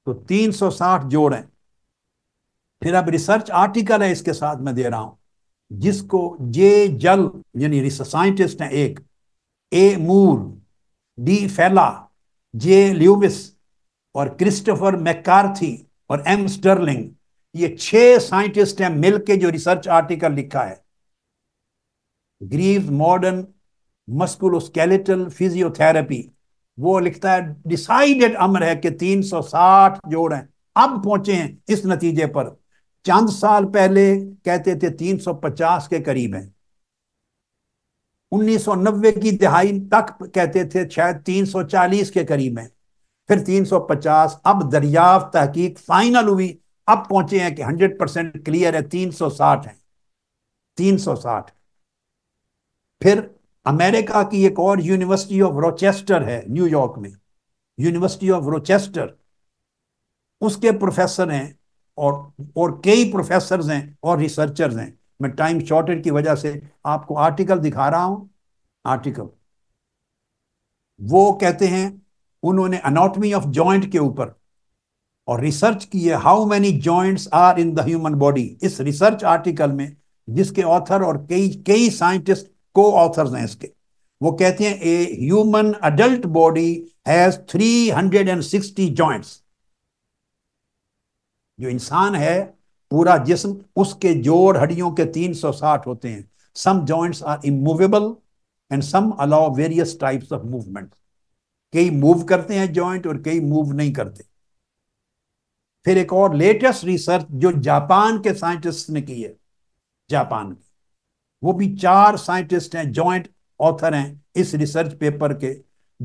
तो 360 जोड़ें फिर अब रिसर्च आर्टिकल है इसके साथ मैं दे रहा हूं जिसको जे जल यानी साइंटिस्ट हैं एक ए मूर डी फैला जे ल्यूविस और क्रिस्टोफर मैकार्थी और एम स्टर्लिंग ये छह साइंटिस्ट हैं मिलके जो रिसर्च आर्टिकल लिखा है ग्रीव मॉडर्न मस्कुलोस्केलेटल फिजियोथेरेपी वो लिखता है डिसाइडेड अमर है कि 360 जोड़ हैं अब पहुंचे हैं इस नतीजे पर चंद साल पहले कहते थे 350 के करीब हैं 1990 की दिहाई तक कहते थे शायद 340 के करीब हैं फिर 350 अब दरियाफ तहकीक फाइनल हुई अब पहुंचे हैं कि 100 परसेंट क्लियर है 360 है 360 फिर अमेरिका की एक और यूनिवर्सिटी ऑफ रोचेस्टर है न्यूयॉर्क में यूनिवर्सिटी ऑफ रोचेस्टर उसके प्रोफेसर हैं और और कई प्रोफेसर हैं और रिसर्चर्स हैं मैं टाइम शॉर्टेज की वजह से आपको आर्टिकल दिखा रहा हूं आर्टिकल वो कहते हैं उन्होंने अनाटमी ऑफ जॉइंट के ऊपर और रिसर्च की है how many joints are in the human body इस रिसर्च आर्टिकल में जिसके ऑथर और कई कई साइंटिस्ट को ऑथर्स हैं इसके वो कहते हैं a human adult body has 360 joints जो इंसान है पूरा जिस्म उसके जोड़ हड्डियों के 360 होते हैं some joints are immovable and some allow various types of movement कई मूव करते हैं जॉइंट और कई मूव नहीं करते फिर एक और लेटेस्ट रिसर्च जो जापान के साइंटिस्ट ने की है जापान के वो भी चार साइंटिस्ट हैं जॉइंट ऑथर हैं इस रिसर्च पेपर के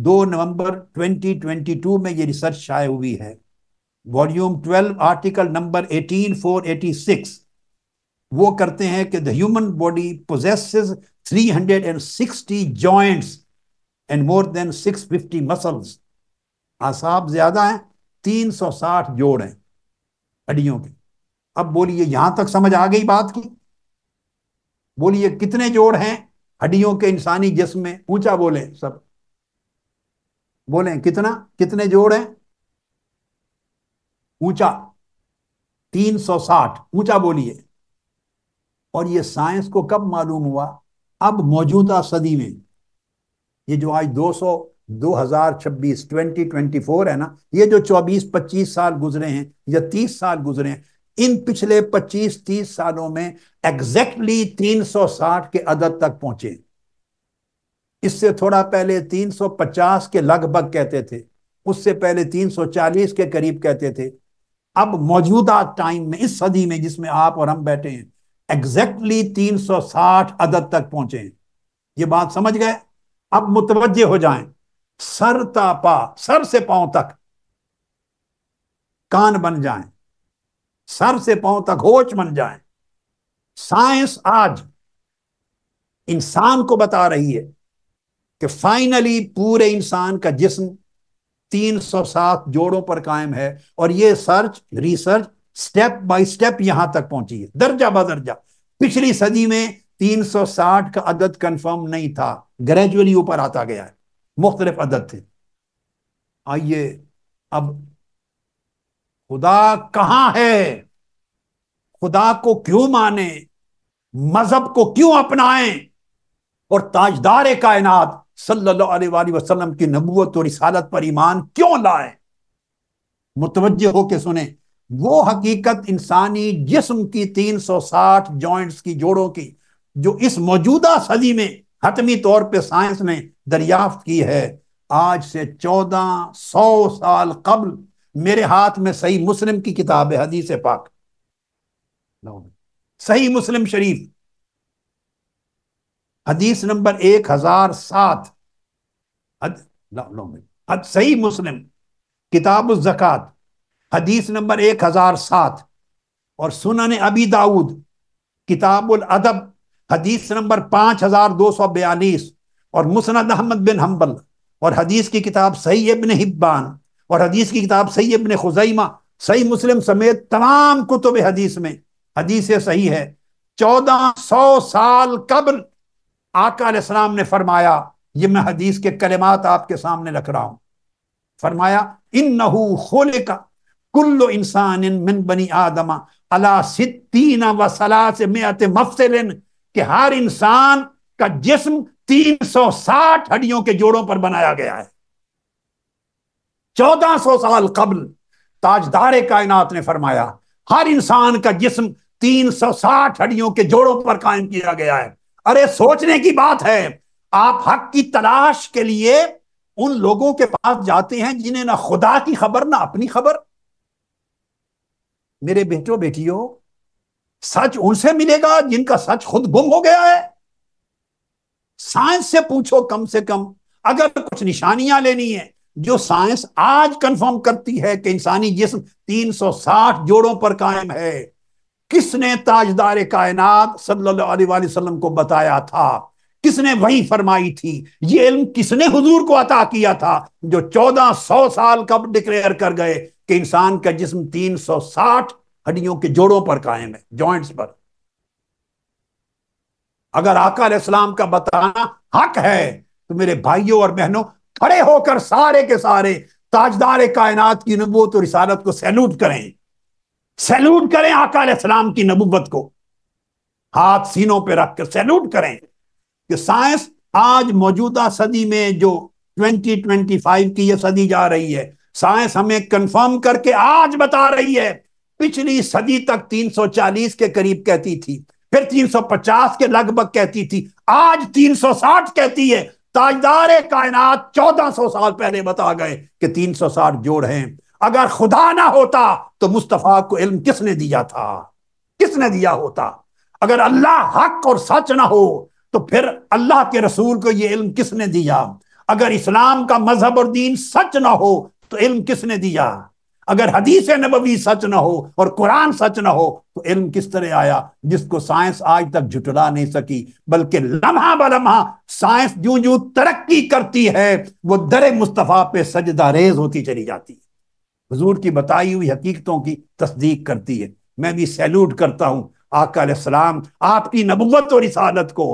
दो नवंबर 2022 में ये रिसर्च शाये हुई है वॉल्यूम 12 आर्टिकल नंबर 18486 वो करते हैं कि the human body possesses 360 joints and more than 650 muscles आसाब ज्यादा हैं 360 जोड़ हैं हड्डियों के अब बोलिए यहां तक समझ आ गई बात की बोलिए कितने जोड़ हैं हड्डियों के इंसानी जिसम में ऊंचा बोले सब बोले कितना कितने जोड़ हैं ऊंचा 360 ऊंचा बोलिए और ये साइंस को कब मालूम हुआ अब मौजूदा सदी में ये जो आज 200 ट्वेंटी फोर है ना ये जो चौबीस पच्चीस साल गुजरे हैं या तीस साल गुजरे हैं इन पिछले 25-30 सालों में एग्जैक्टली 360 के अदद तक पहुंचे इससे थोड़ा पहले 350 के लगभग कहते थे उससे पहले 340 के करीब कहते थे अब मौजूदा टाइम में इस सदी में जिसमें आप और हम बैठे हैं एग्जैक्टली 360 अदद तक पहुंचे ये बात समझ गए अब मुतवजे हो जाए सर तापा सर से पांव तक कान बन जाएं सर से पांव तक होच मन जाए साइंस आज इंसान को बता रही है कि फाइनली पूरे इंसान का जिस्म 307 जोड़ों पर कायम है और ये search research step by step यहां तक पहुंची है दर्जा बदर्जा पिछली सदी में 360 का अदद कंफर्म नहीं था ग्रेजुअली ऊपर आता गया है मुख्तलिफ अदद थे आइए अब खुदा कहाँ है खुदा को क्यों माने मजहब को क्यों अपनाएं और ताजदार कायनात सल्लल्लाहु वसल्लम की नबूत और रिसालत पर ईमान क्यों लाए मुतवजह होके सुने वो हकीकत इंसानी जिस्म की 360 जॉइंट्स की जोड़ों की जो इस मौजूदा सदी में हतमी तौर पर साइंस ने दरियाफ्त की है आज से चौदह सौ साल कबल मेरे हाथ में सही मुस्लिम की किताब है हदीस पाक सही मुस्लिम शरीफ हदीस नंबर एक हजार सात सही मुस्लिम किताब जक़ात हदीस नंबर एक हजार सात और सुनन अबी दाऊद किताबुल अदब हदीस नंबर पांच हजार दो सौ बयालीस और मुसनद अहमद बिन हम्बल और हदीस की किताब सही इबन हिब्बान और हदीस की किताब सही इबन खुजैमा सही मुस्लिम समेत तमाम कुतुब हदीस में हदीस सही है चौदह सौ साल कबल आकाम ने फरमाया ये मैं हदीस के कलेमात आपके सामने रख रहा हूं फरमाया इन नहू खोले का कुल्लो इंसान इन मिन बनी आदमा अला सिद्दीन व सला से मफसलिन कि हर इंसान का जिस्म 360 हड्डियों के जोड़ों पर बनाया गया है चौदह सौ साल कबल ताजदार कायनात ने फरमाया हर इंसान का जिसम तीन सौ साठ हड्डियों के जोड़ों पर कायम किया गया है अरे सोचने की बात है आप हक की तलाश के लिए उन लोगों के पास जाते हैं जिन्हें ना खुदा की खबर ना अपनी खबर मेरे बेटों बेटियों सच उनसे मिलेगा जिनका सच खुद गुम हो गया है साइंस से पूछो कम से कम अगर कुछ निशानियां लेनी है जो साइंस आज कंफर्म करती है कि इंसानी जिस्म 360 जोड़ों पर कायम है किसने ताजदार कायनात सल्लल्लाहु अलैहि वसल्लम को बताया था किसने वही फरमाई थी ये इल्म किसने हुजूर को अता किया था जो चौदह सौ साल कब डिक्लेयर कर गए कि इंसान का जिस्म 360 हड्डियों के जोड़ों पर कायम है जॉइंट्स पर अगर आका इस्लाम का बताना हक है तो मेरे भाइयों और बहनों खड़े होकर सारे के सारे ताजदार कायनात की नबूत और इसारत को सैल्यूट करें सैल्यूट करें आकाम की नबूबत को हाथ सीनों पर रखकर सैल्यूट करें कि साइंस आज मौजूदा सदी में जो 2025 की यह सदी जा रही है साइंस हमें कंफर्म करके आज बता रही है पिछली सदी तक 340 के करीब कहती थी फिर 350 के लगभग कहती थी आज 360 कहती है ताजदार कायनात चौदह सौ साल पहले बता गए कि तीन सौ साठ जोड़ हैं अगर खुदा ना होता तो मुस्तफ़ा को इल्म किसने दिया था किसने दिया होता अगर अल्लाह हक और सच ना हो तो फिर अल्लाह के रसूल को यह इल्म किसने दिया अगर इस्लाम का मजहब और दीन सच ना हो तो इल्म किसने दिया अगर हदीस नबवी सच ना हो और कुरान सच ना हो तो इल्म किस तरह आया जिसको साइंस आज तक झुटला नहीं सकी बल्कि लम्हा ब लम्हा साइंस जो जो तरक्की करती है वो दर मुस्तफ़ा पे सजदा रेज होती चली जाती है हजूर की बताई हुई हकीकतों की तस्दीक करती है मैं भी सैल्यूट करता हूँ आका सलाम आपकी नबूत और इसादत को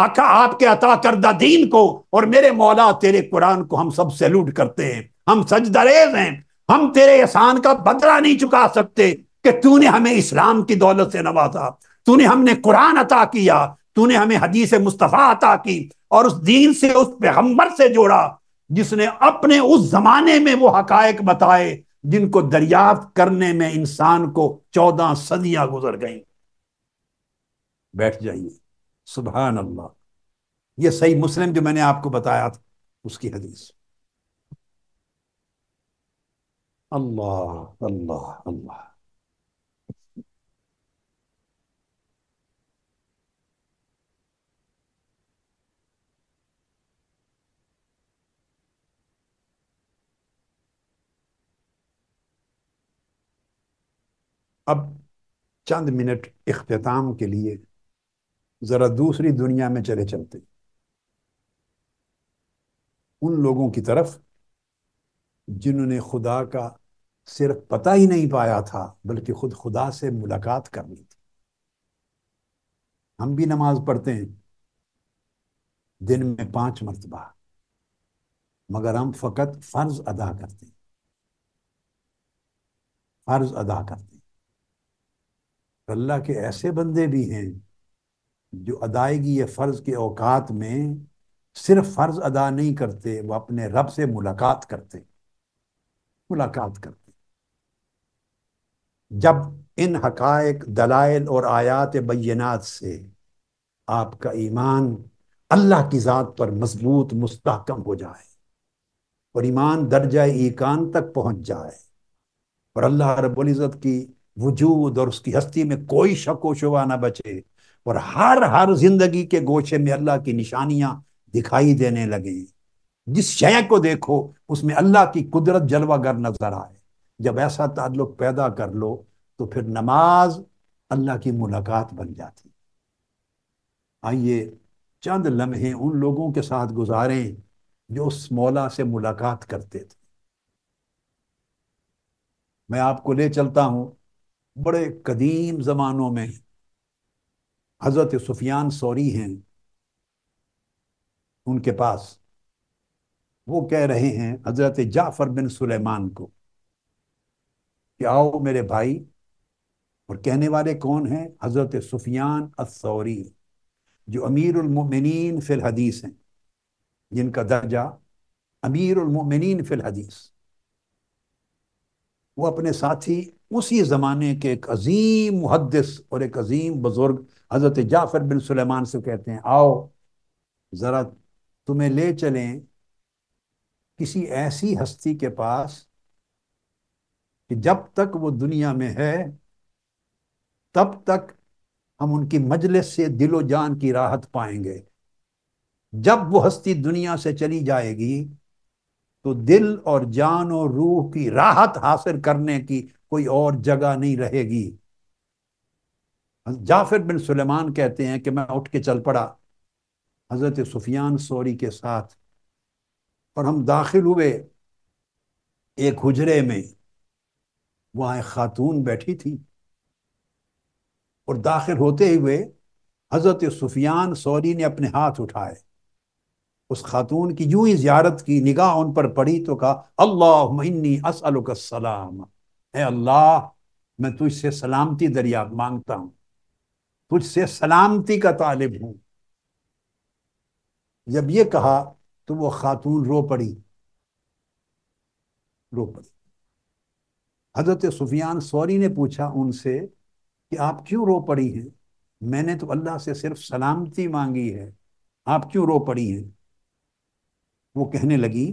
आका आपके अता करदा दीन को और मेरे मौला तेरे कुरान को हम सब सैल्यूट करते हैं हम सजदरेज हैं हम तेरे एहसान का बदला नहीं चुका सकते कि तूने हमें इस्लाम की दौलत से नवाजा तूने हमने कुरान अता किया तूने हमें हदीस मुस्तफ़ा अता की और उस दीन से उस पैगम्बर से जोड़ा जिसने अपने उस जमाने में वो हकायक बताए जिनको दरियाफ्त करने में इंसान को चौदह सदियां गुजर गई बैठ जाइए सुबह अल्लाह ये सही मुस्लिम जो मैंने आपको बताया था उसकी हदीस الله الله अल्लाह अब चंद मिनट इख्तिताम के लिए ज़रा दूसरी दुनिया में चले चलते उन लोगों की तरफ जिन्होंने खुदा का सिर्फ पता ही नहीं पाया था बल्कि खुद खुदा से मुलाकात करनी थी हम भी नमाज पढ़ते हैं दिन में पांच मरतबा मगर हम फकत फर्ज अदा करते हैं फर्ज अदा करते हैं अल्लाह के ऐसे बंदे भी हैं जो अदायगी या फ़र्ज़ के औकात में सिर्फ फ़र्ज़ अदा नहीं करते वो अपने रब से मुलाकात करते मुलाकात करते जब इन हकायक दलाइल और आयात बैनात से आपका ईमान अल्लाह की ज़ात पर मजबूत मुस्तकम हो जाए और ईमान दर्जा ईकान तक पहुंच जाए और अल्लाह रबुल्ज़त की वजूद और उसकी हस्ती में कोई शक व शुबा ना बचे और हर हर जिंदगी के गोशे में अल्लाह की निशानियां दिखाई देने लगें जिस शय को देखो उसमें अल्लाह की कुदरत जलवागर नजर आए जब ऐसा ताल्लुक पैदा कर लो तो फिर नमाज अल्लाह की मुलाकात बन जाती आइए चंद लम्हे उन लोगों के साथ गुजारें जो उस मौला से मुलाकात करते थे मैं आपको ले चलता हूं बड़े कदीम ज़मानों में हज़रत सुफियान सौरी हैं उनके पास वो कह रहे हैं हजरत जाफर बिन सुलेमान को कि आओ मेरे भाई और कहने वाले कौन हैं हजरत सुफियान असौरी जो उलमिन फिल हदीस हैं जिनका दर्जा उलमिन फिल हदीस वो अपने साथी उसी ज़माने के एक अजीम मुहदस और एक अजीम बुज़ुर्ग हज़रत जाफ़र बिन सुलेमान से कहते हैं आओ ज़रा तुम्हें ले चलें किसी ऐसी हस्ती के पास कि जब तक वो दुनिया में है तब तक हम उनकी मजलिस से दिलो जान की राहत पाएंगे जब वो हस्ती दुनिया से चली जाएगी तो दिल और जान और रूह की राहत हासिल करने की कोई और जगह नहीं रहेगी जाफिर बिन सुलेमान कहते हैं कि मैं उठ के चल पड़ा हजरत सुफियान सोरी के साथ और हम दाखिल हुए एक हुजरे में वहां एक खातून बैठी थी और दाखिल होते हुए हजरत सुफियान सौरी ने अपने हाथ उठाए उस खातून की यूं ही जियारत की निगाह उन पर पड़ी तो कहा अल्लाह मन्नी असलकसलाम ए अल्लाह मैं तुझसे सलामती दरिया मांगता हूं तुझसे सलामती का तालिब हूं जब ये कहा तो वो खातून रो पड़ी रो पड़ी हजरत सुफियान सौरी ने पूछा उनसे कि आप क्यों रो पड़ी हैं मैंने तो अल्लाह से सिर्फ सलामती मांगी है आप क्यों रो पड़ी हैं वो कहने लगी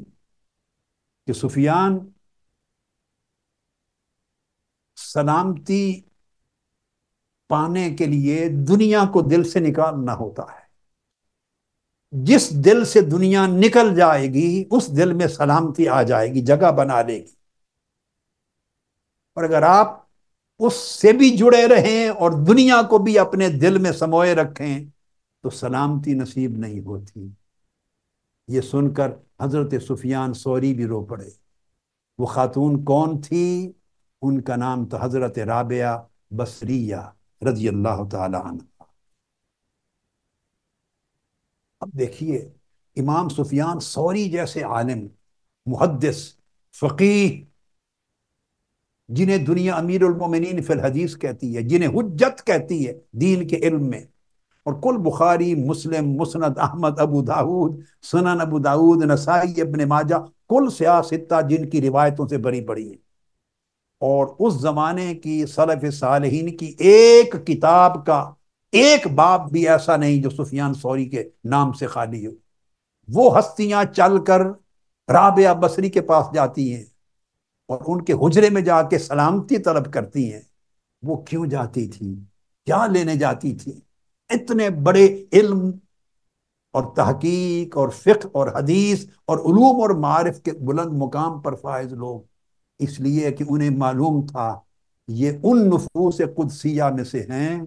कि सुफियान सलामती पाने के लिए दुनिया को दिल से निकालना होता है जिस दिल से दुनिया निकल जाएगी उस दिल में सलामती आ जाएगी जगह बना लेगी और अगर आप उससे भी जुड़े रहें और दुनिया को भी अपने दिल में समोए रखें तो सलामती नसीब नहीं होती ये सुनकर हजरत सुफियान सौरी भी रो पड़े वो खातून कौन थी उनका नाम तो हजरत राबिया बसरिया रजी अल्लाह तन अब देखिए इमाम सुफियान सौरी जैसे आलिम मुहदस फकी जिन्हें दुनिया अमीर उलमोमिन फिल हदीस कहती है जिन्हें हजत कहती है दीन के इल्म में और कुल बुखारी मुस्लिम मुसनद अहमद अबू दाऊद सनन अबू दाऊद नसाई अबन माजा कुल सियासत्ता जिनकी रिवायतों से बड़ी बड़ी है और उस ज़माने की सलफ़ साल की एक किताब का एक बाप भी ऐसा नहीं जो सुफियान सौरी के नाम से खाली हो वो हस्तियां चलकर राबिया बसरी के पास जाती हैं और उनके हुजरे में जाके सलामती तलब करती हैं वो क्यों जाती थी क्या लेने जाती थी इतने बड़े इल्म और तहकीक और फ़िक और हदीस और उलूम और मारफ के बुलंद मुकाम पर फायज लोग इसलिए कि उन्हें मालूम था ये उन नफूस कुदसिया में से हैं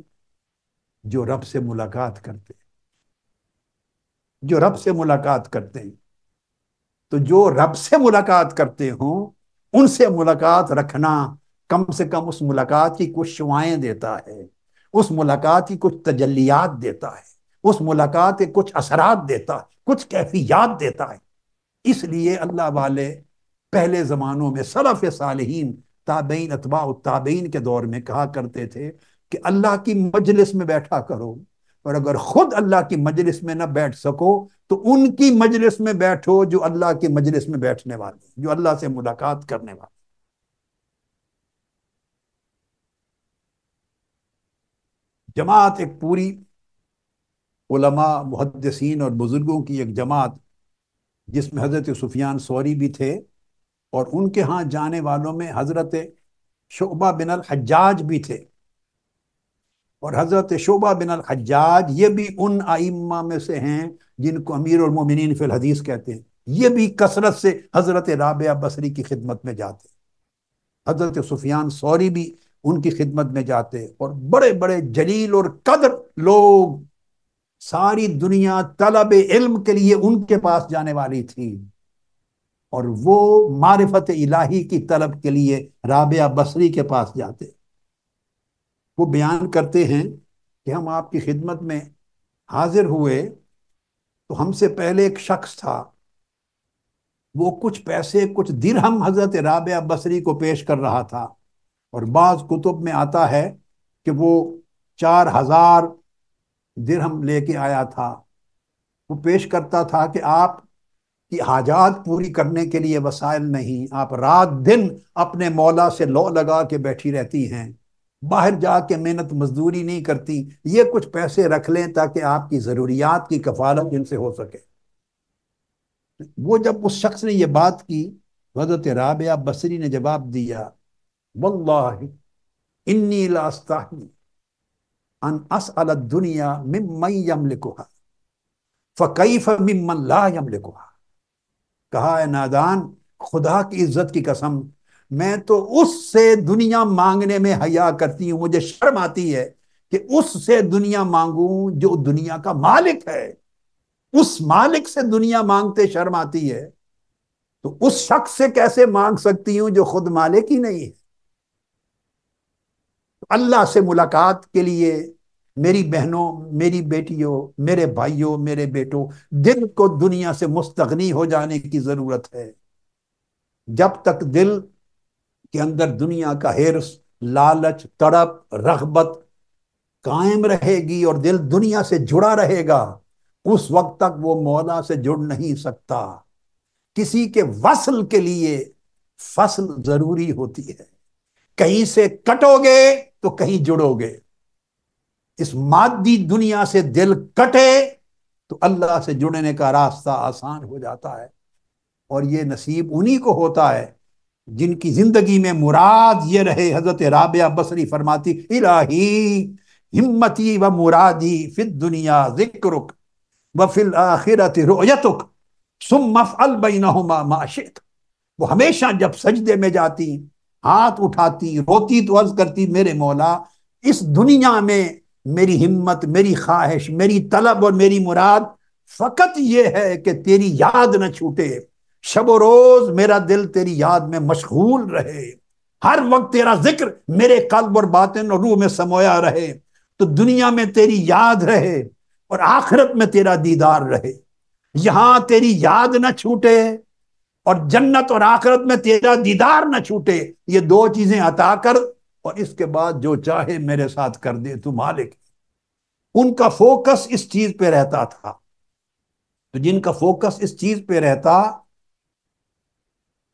जो रब से मुलाकात करते हैं जो रब से मुलाकात करते हैं तो जो रब से मुलाकात करते हो उनसे मुलाकात रखना कम से कम उस मुलाकात की कुछ शुआएं देता है उस मुलाकात की कुछ तजलियात देता है उस मुलाकात के कुछ असरात देता है कुछ कैफियात देता है इसलिए अल्लाह वाले पहले ज़मानों में सलफ़ सालहीन ताबेन अतबा ताबेन के दौर में कहा करते थे कि अल्लाह की मजलिस में बैठा करो और अगर खुद अल्लाह की मजलिस में ना बैठ सको तो उनकी मजलिस में बैठो जो अल्लाह की मजलिस में बैठने वाले जो अल्लाह से मुलाकात करने वाले जमात एक पूरी उलमा मुहदसिन और बुज़ुर्गों की एक जमात जिसमें हज़रत सुफियान सौरी भी थे और उनके यहाँ जाने वालों में हज़रत शोबा बिन हज्जाज भी थे और हज़रत शोबा बिन हज्जाज ये भी उन आइम्मा में से हैं जिनको अमीर और मोमिनीन फिल हदीस कहते हैं ये भी कसरत से हज़रत राबिया बसरी की खिदमत में जाते हज़रत सुफियान सौरी भी उनकी खिदमत में जाते और बड़े बड़े जलील और कदर लोग सारी दुनिया तलब इल्म के लिए उनके पास जाने वाली थी और वो मारिफत इलाही की तलब के लिए राबिया बसरी के पास जाते वो बयान करते हैं कि हम आपकी खिदमत में हाजिर हुए तो हमसे पहले एक शख्स था वो कुछ पैसे कुछ दिरहम हजरत राब बसरी को पेश कर रहा था और बाज़ कुतुब में आता है कि वो चार हजार दिरहम लेके आया था वो पेश करता था कि आप की हाजात पूरी करने के लिए वसायल नहीं आप रात दिन अपने मौला से लौ लगा के बैठी रहती हैं बाहर जाके मेहनत मजदूरी नहीं करती ये कुछ पैसे रख लें ताकि आपकी ज़रूरियात की कफालत इनसे हो सके वो जब उस शख्स ने ये बात की हजरत राबिया बसरी ने जवाब दिया वल्लाह इन्नी लास्ताही अन अस अल दुनिया मिमई यम लिखोहा फ़कीफ़ मिमन ला यम लिखोहा कहा नादान खुदा की इज्जत की कसम मैं तो उससे दुनिया मांगने में हया करती हूं मुझे शर्म आती है कि उससे दुनिया मांगू जो दुनिया का मालिक है उस मालिक से दुनिया मांगते शर्म आती है तो उस शख्स से कैसे मांग सकती हूं जो खुद मालिक ही नहीं है तो अल्लाह से मुलाकात के लिए मेरी बहनों मेरी बेटियों मेरे भाइयों मेरे बेटों दिल को दुनिया से मुस्तगनी हो जाने की जरूरत है जब तक दिल के अंदर दुनिया का हिरस लालच तड़प रगबत कायम रहेगी और दिल दुनिया से जुड़ा रहेगा उस वक्त तक वो मौला से जुड़ नहीं सकता किसी के वसल के लिए फसल जरूरी होती है कहीं से कटोगे तो कहीं जुड़ोगे इस मादी दुनिया से दिल कटे तो अल्लाह से जुड़ने का रास्ता आसान हो जाता है और ये नसीब उन्हीं को होता है जिनकी जिंदगी में मुराद ये रहे हजरत राबिया बसरी फरमाती इलाही हिम्मती व मुरादी फिर दुनिया जिक्रुक व फिल आखिरत रोयतुक सुमफ माशिक वो हमेशा जब सजदे में जाती हाथ उठाती रोती तो अर्ज करती मेरे मौला इस दुनिया में मेरी हिम्मत मेरी ख्वाहिश मेरी तलब और मेरी मुराद फकत यह है कि तेरी याद न छूटे शबो रोज मेरा दिल तेरी याद में मशगूल रहे हर वक्त तेरा जिक्र मेरे कल्ब और बातिन और रूह में समोया रहे तो दुनिया में तेरी याद रहे और आखिरत में तेरा दीदार रहे यहां तेरी याद न छूटे और जन्नत और आखिरत में तेरा दीदार न छूटे ये दो चीजें अता कर और इसके बाद जो चाहे मेरे साथ कर दे तू मालिक उनका फोकस इस चीज पे रहता था तो जिनका फोकस इस चीज पे रहता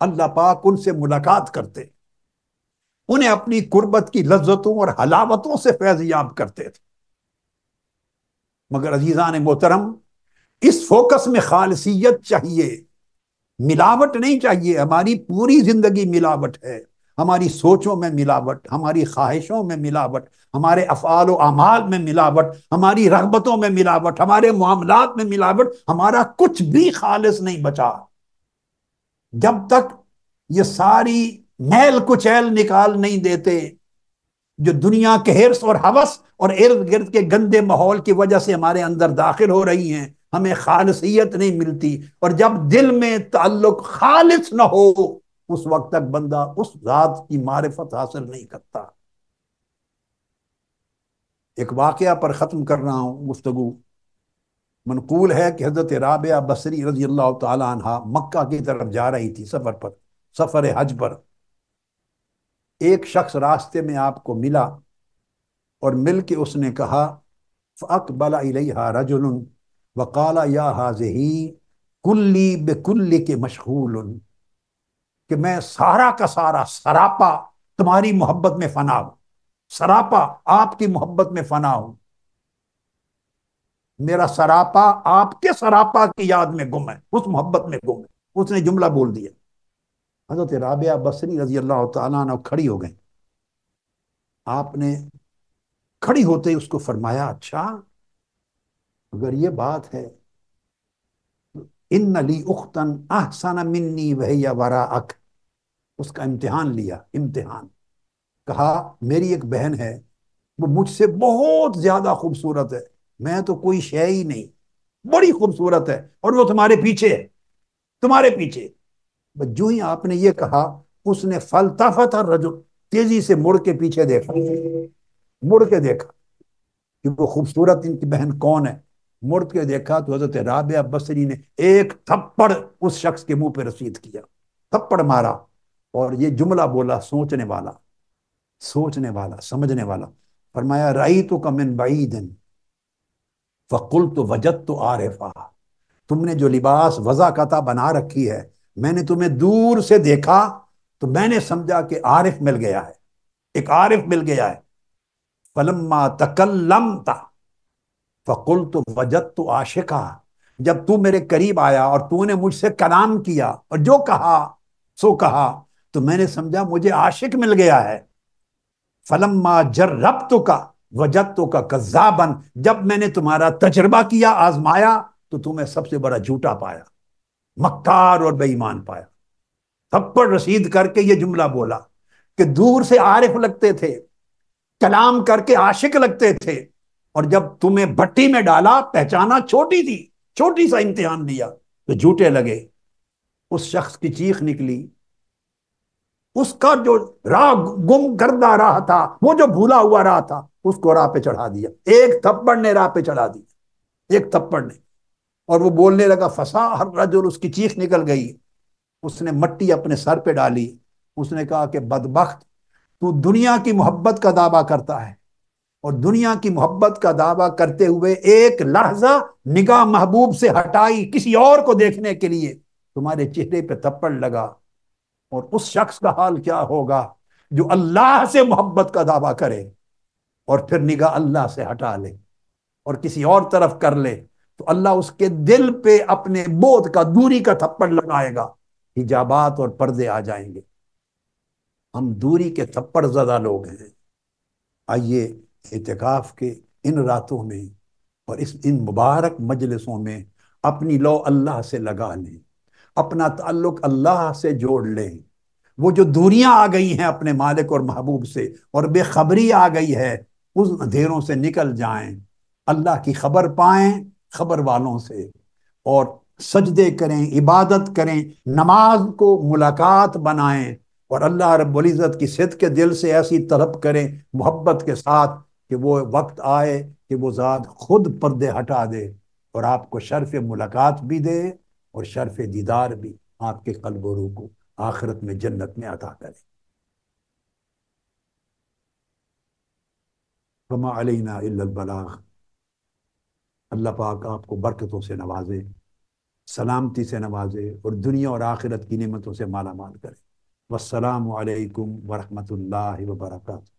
अल्लाह पाक उनसे मुलाकात करते उन्हें अपनी कुर्बत की लज्जतों और हलावतों से फैजयाब करते थे मगर ने मोहतरम इस फोकस में खालसियत चाहिए मिलावट नहीं चाहिए हमारी पूरी जिंदगी मिलावट है हमारी सोचों में मिलावट हमारी ख्वाहिशों में मिलावट हमारे अफाल अमाल में मिलावट हमारी रगबतों में मिलावट हमारे मामलात में मिलावट हमारा कुछ भी खालिश नहीं बचा जब तक ये सारी मैल कुचैल निकाल नहीं देते जो दुनिया के हिरस और हवस और इर्द गिर्द के गंदे माहौल की वजह से हमारे अंदर दाखिल हो रही हैं हमें खालसियत नहीं मिलती और जब दिल में ताल्लुक खालिस ना हो उस वक्त तक बंदा उस जात की मारिफत हासिल नहीं करता एक वाकया पर ख़त्म कर रहा हूं गुफ्तगु मनकूल है कि हज़रत राब बसरी रजी अल्लाह तहा मक्का की तरफ जा रही थी सफ़र पर सफ़र हज पर एक शख्स रास्ते में आपको मिला और मिल के उसने कहा फ़क बला रजुल वकाला या हाजही कुल्ली बेकुल्ली के मशहूल कि मैं सारा का सारा सरापा तुम्हारी मोहब्बत में फना हूं सरापा आपकी मोहब्बत में फना हूं मेरा सरापा आपके सरापा की याद में गुम है उस मोहब्बत में गुम है उसने जुमला बोल दिया हजरत राबिया बसरी रजी अल्लाह तु खड़ी हो गई आपने खड़ी होते ही उसको फरमाया अच्छा अगर ये बात है इन नली उख्तन आहसाना मिन्नी वह या वरा अख उसका इम्तिहान लिया इम्तिहान कहा मेरी एक बहन है वो मुझसे बहुत ज्यादा खूबसूरत है मैं तो कोई शय ही नहीं बड़ी खूबसूरत है और वो तुम्हारे पीछे है तुम्हारे पीछे जो ही आपने ये कहा उसने फलताफा था रजो तेजी से मुड़ के पीछे देखा मुड़ के देखा कि वो खूबसूरत इनकी बहन कौन है मुड़ के देखा तो हजरत राबिया बसरी ने एक थप्पड़ उस शख्स के मुंह पे रसीद किया थप्पड़ मारा और ये जुमला बोला सोचने वाला सोचने वाला समझने वाला फरमाया राई तो कमिन बाई दिन फ़कुल तो वजत तो आरफा तुमने जो लिबास वज़ा कता बना रखी है मैंने तुम्हें दूर से देखा तो मैंने समझा कि आरिफ मिल गया है एक आरिफ मिल गया है फलम्मा तकल्लम था फ़कुल तो वजत तो आशिका जब तू मेरे करीब आया और तूने मुझसे कलाम किया और जो कहा सो कहा तो मैंने समझा मुझे आशिक मिल गया है फलम्मा जर्रब तो का वजत तो का कज्जाबन जब मैंने तुम्हारा तजर्बा किया आजमाया तो तुम्हें सबसे बड़ा झूठा पाया मक्कार और बेईमान पाया थप्पड़ रसीद करके ये जुमला बोला कि दूर से आरिफ लगते थे कलाम करके आशिक लगते थे और जब तुम्हें भट्टी में डाला पहचाना छोटी थी छोटी सा इम्तिहान लिया तो झूठे लगे उस शख्स की चीख निकली उसका जो राग गुम करदा रहा था वो जो भूला हुआ रहा था उसको राह पे चढ़ा दिया एक थप्पड़ ने राह पे चढ़ा दिया एक थप्पड़ ने और वो बोलने लगा फसा हर और उसकी चीख निकल गई उसने मट्टी अपने सर पे डाली उसने कहा कि बदबخت तू दुनिया की मोहब्बत का दावा करता है और दुनिया की मोहब्बत का दावा करते हुए एक लहजा निगाह महबूब से हटाई किसी और को देखने के लिए तुम्हारे चेहरे पे थप्पड़ लगा और उस शख्स का हाल क्या होगा जो अल्लाह से मोहब्बत का दावा करे और फिर निगाह अल्लाह से हटा ले और किसी और तरफ कर ले तो अल्लाह उसके दिल पे अपने बोध का दूरी का थप्पड़ लगाएगा हिजाबात और पर्दे आ जाएंगे हम दूरी के थप्पड़ ज़्यादा लोग हैं आइए इतिकाफ के इन रातों में और इस इन मुबारक मजलिसों में अपनी लो अल्लाह से लगा लें अपना ताल्लुक अल्लाह से जोड़ लें वो जो दूरियां आ गई हैं अपने मालिक और महबूब से और बेखबरी आ गई है उस अंधेरों से निकल जाएं अल्लाह की खबर पाएं खबर वालों से और सजदे करें इबादत करें नमाज को मुलाकात बनाएं और अल्लाह रब्ज़त की सिद के दिल से ऐसी तलब करें मोहब्बत के साथ कि वो वक्त आए कि वो ज़ात खुद पर्दे हटा दे और आपको शर्फ मुलाकात भी दे और शर्फ दीदार भी आपके कल्ब रू को आखिरत में जन्नत में अदा करें अल्लाह पाक आपको बरकतों से नवाजे सलामती से नवाजे और दुनिया और आखिरत की नियमतों से माला माल करे वसलाम वरहमत वबरकू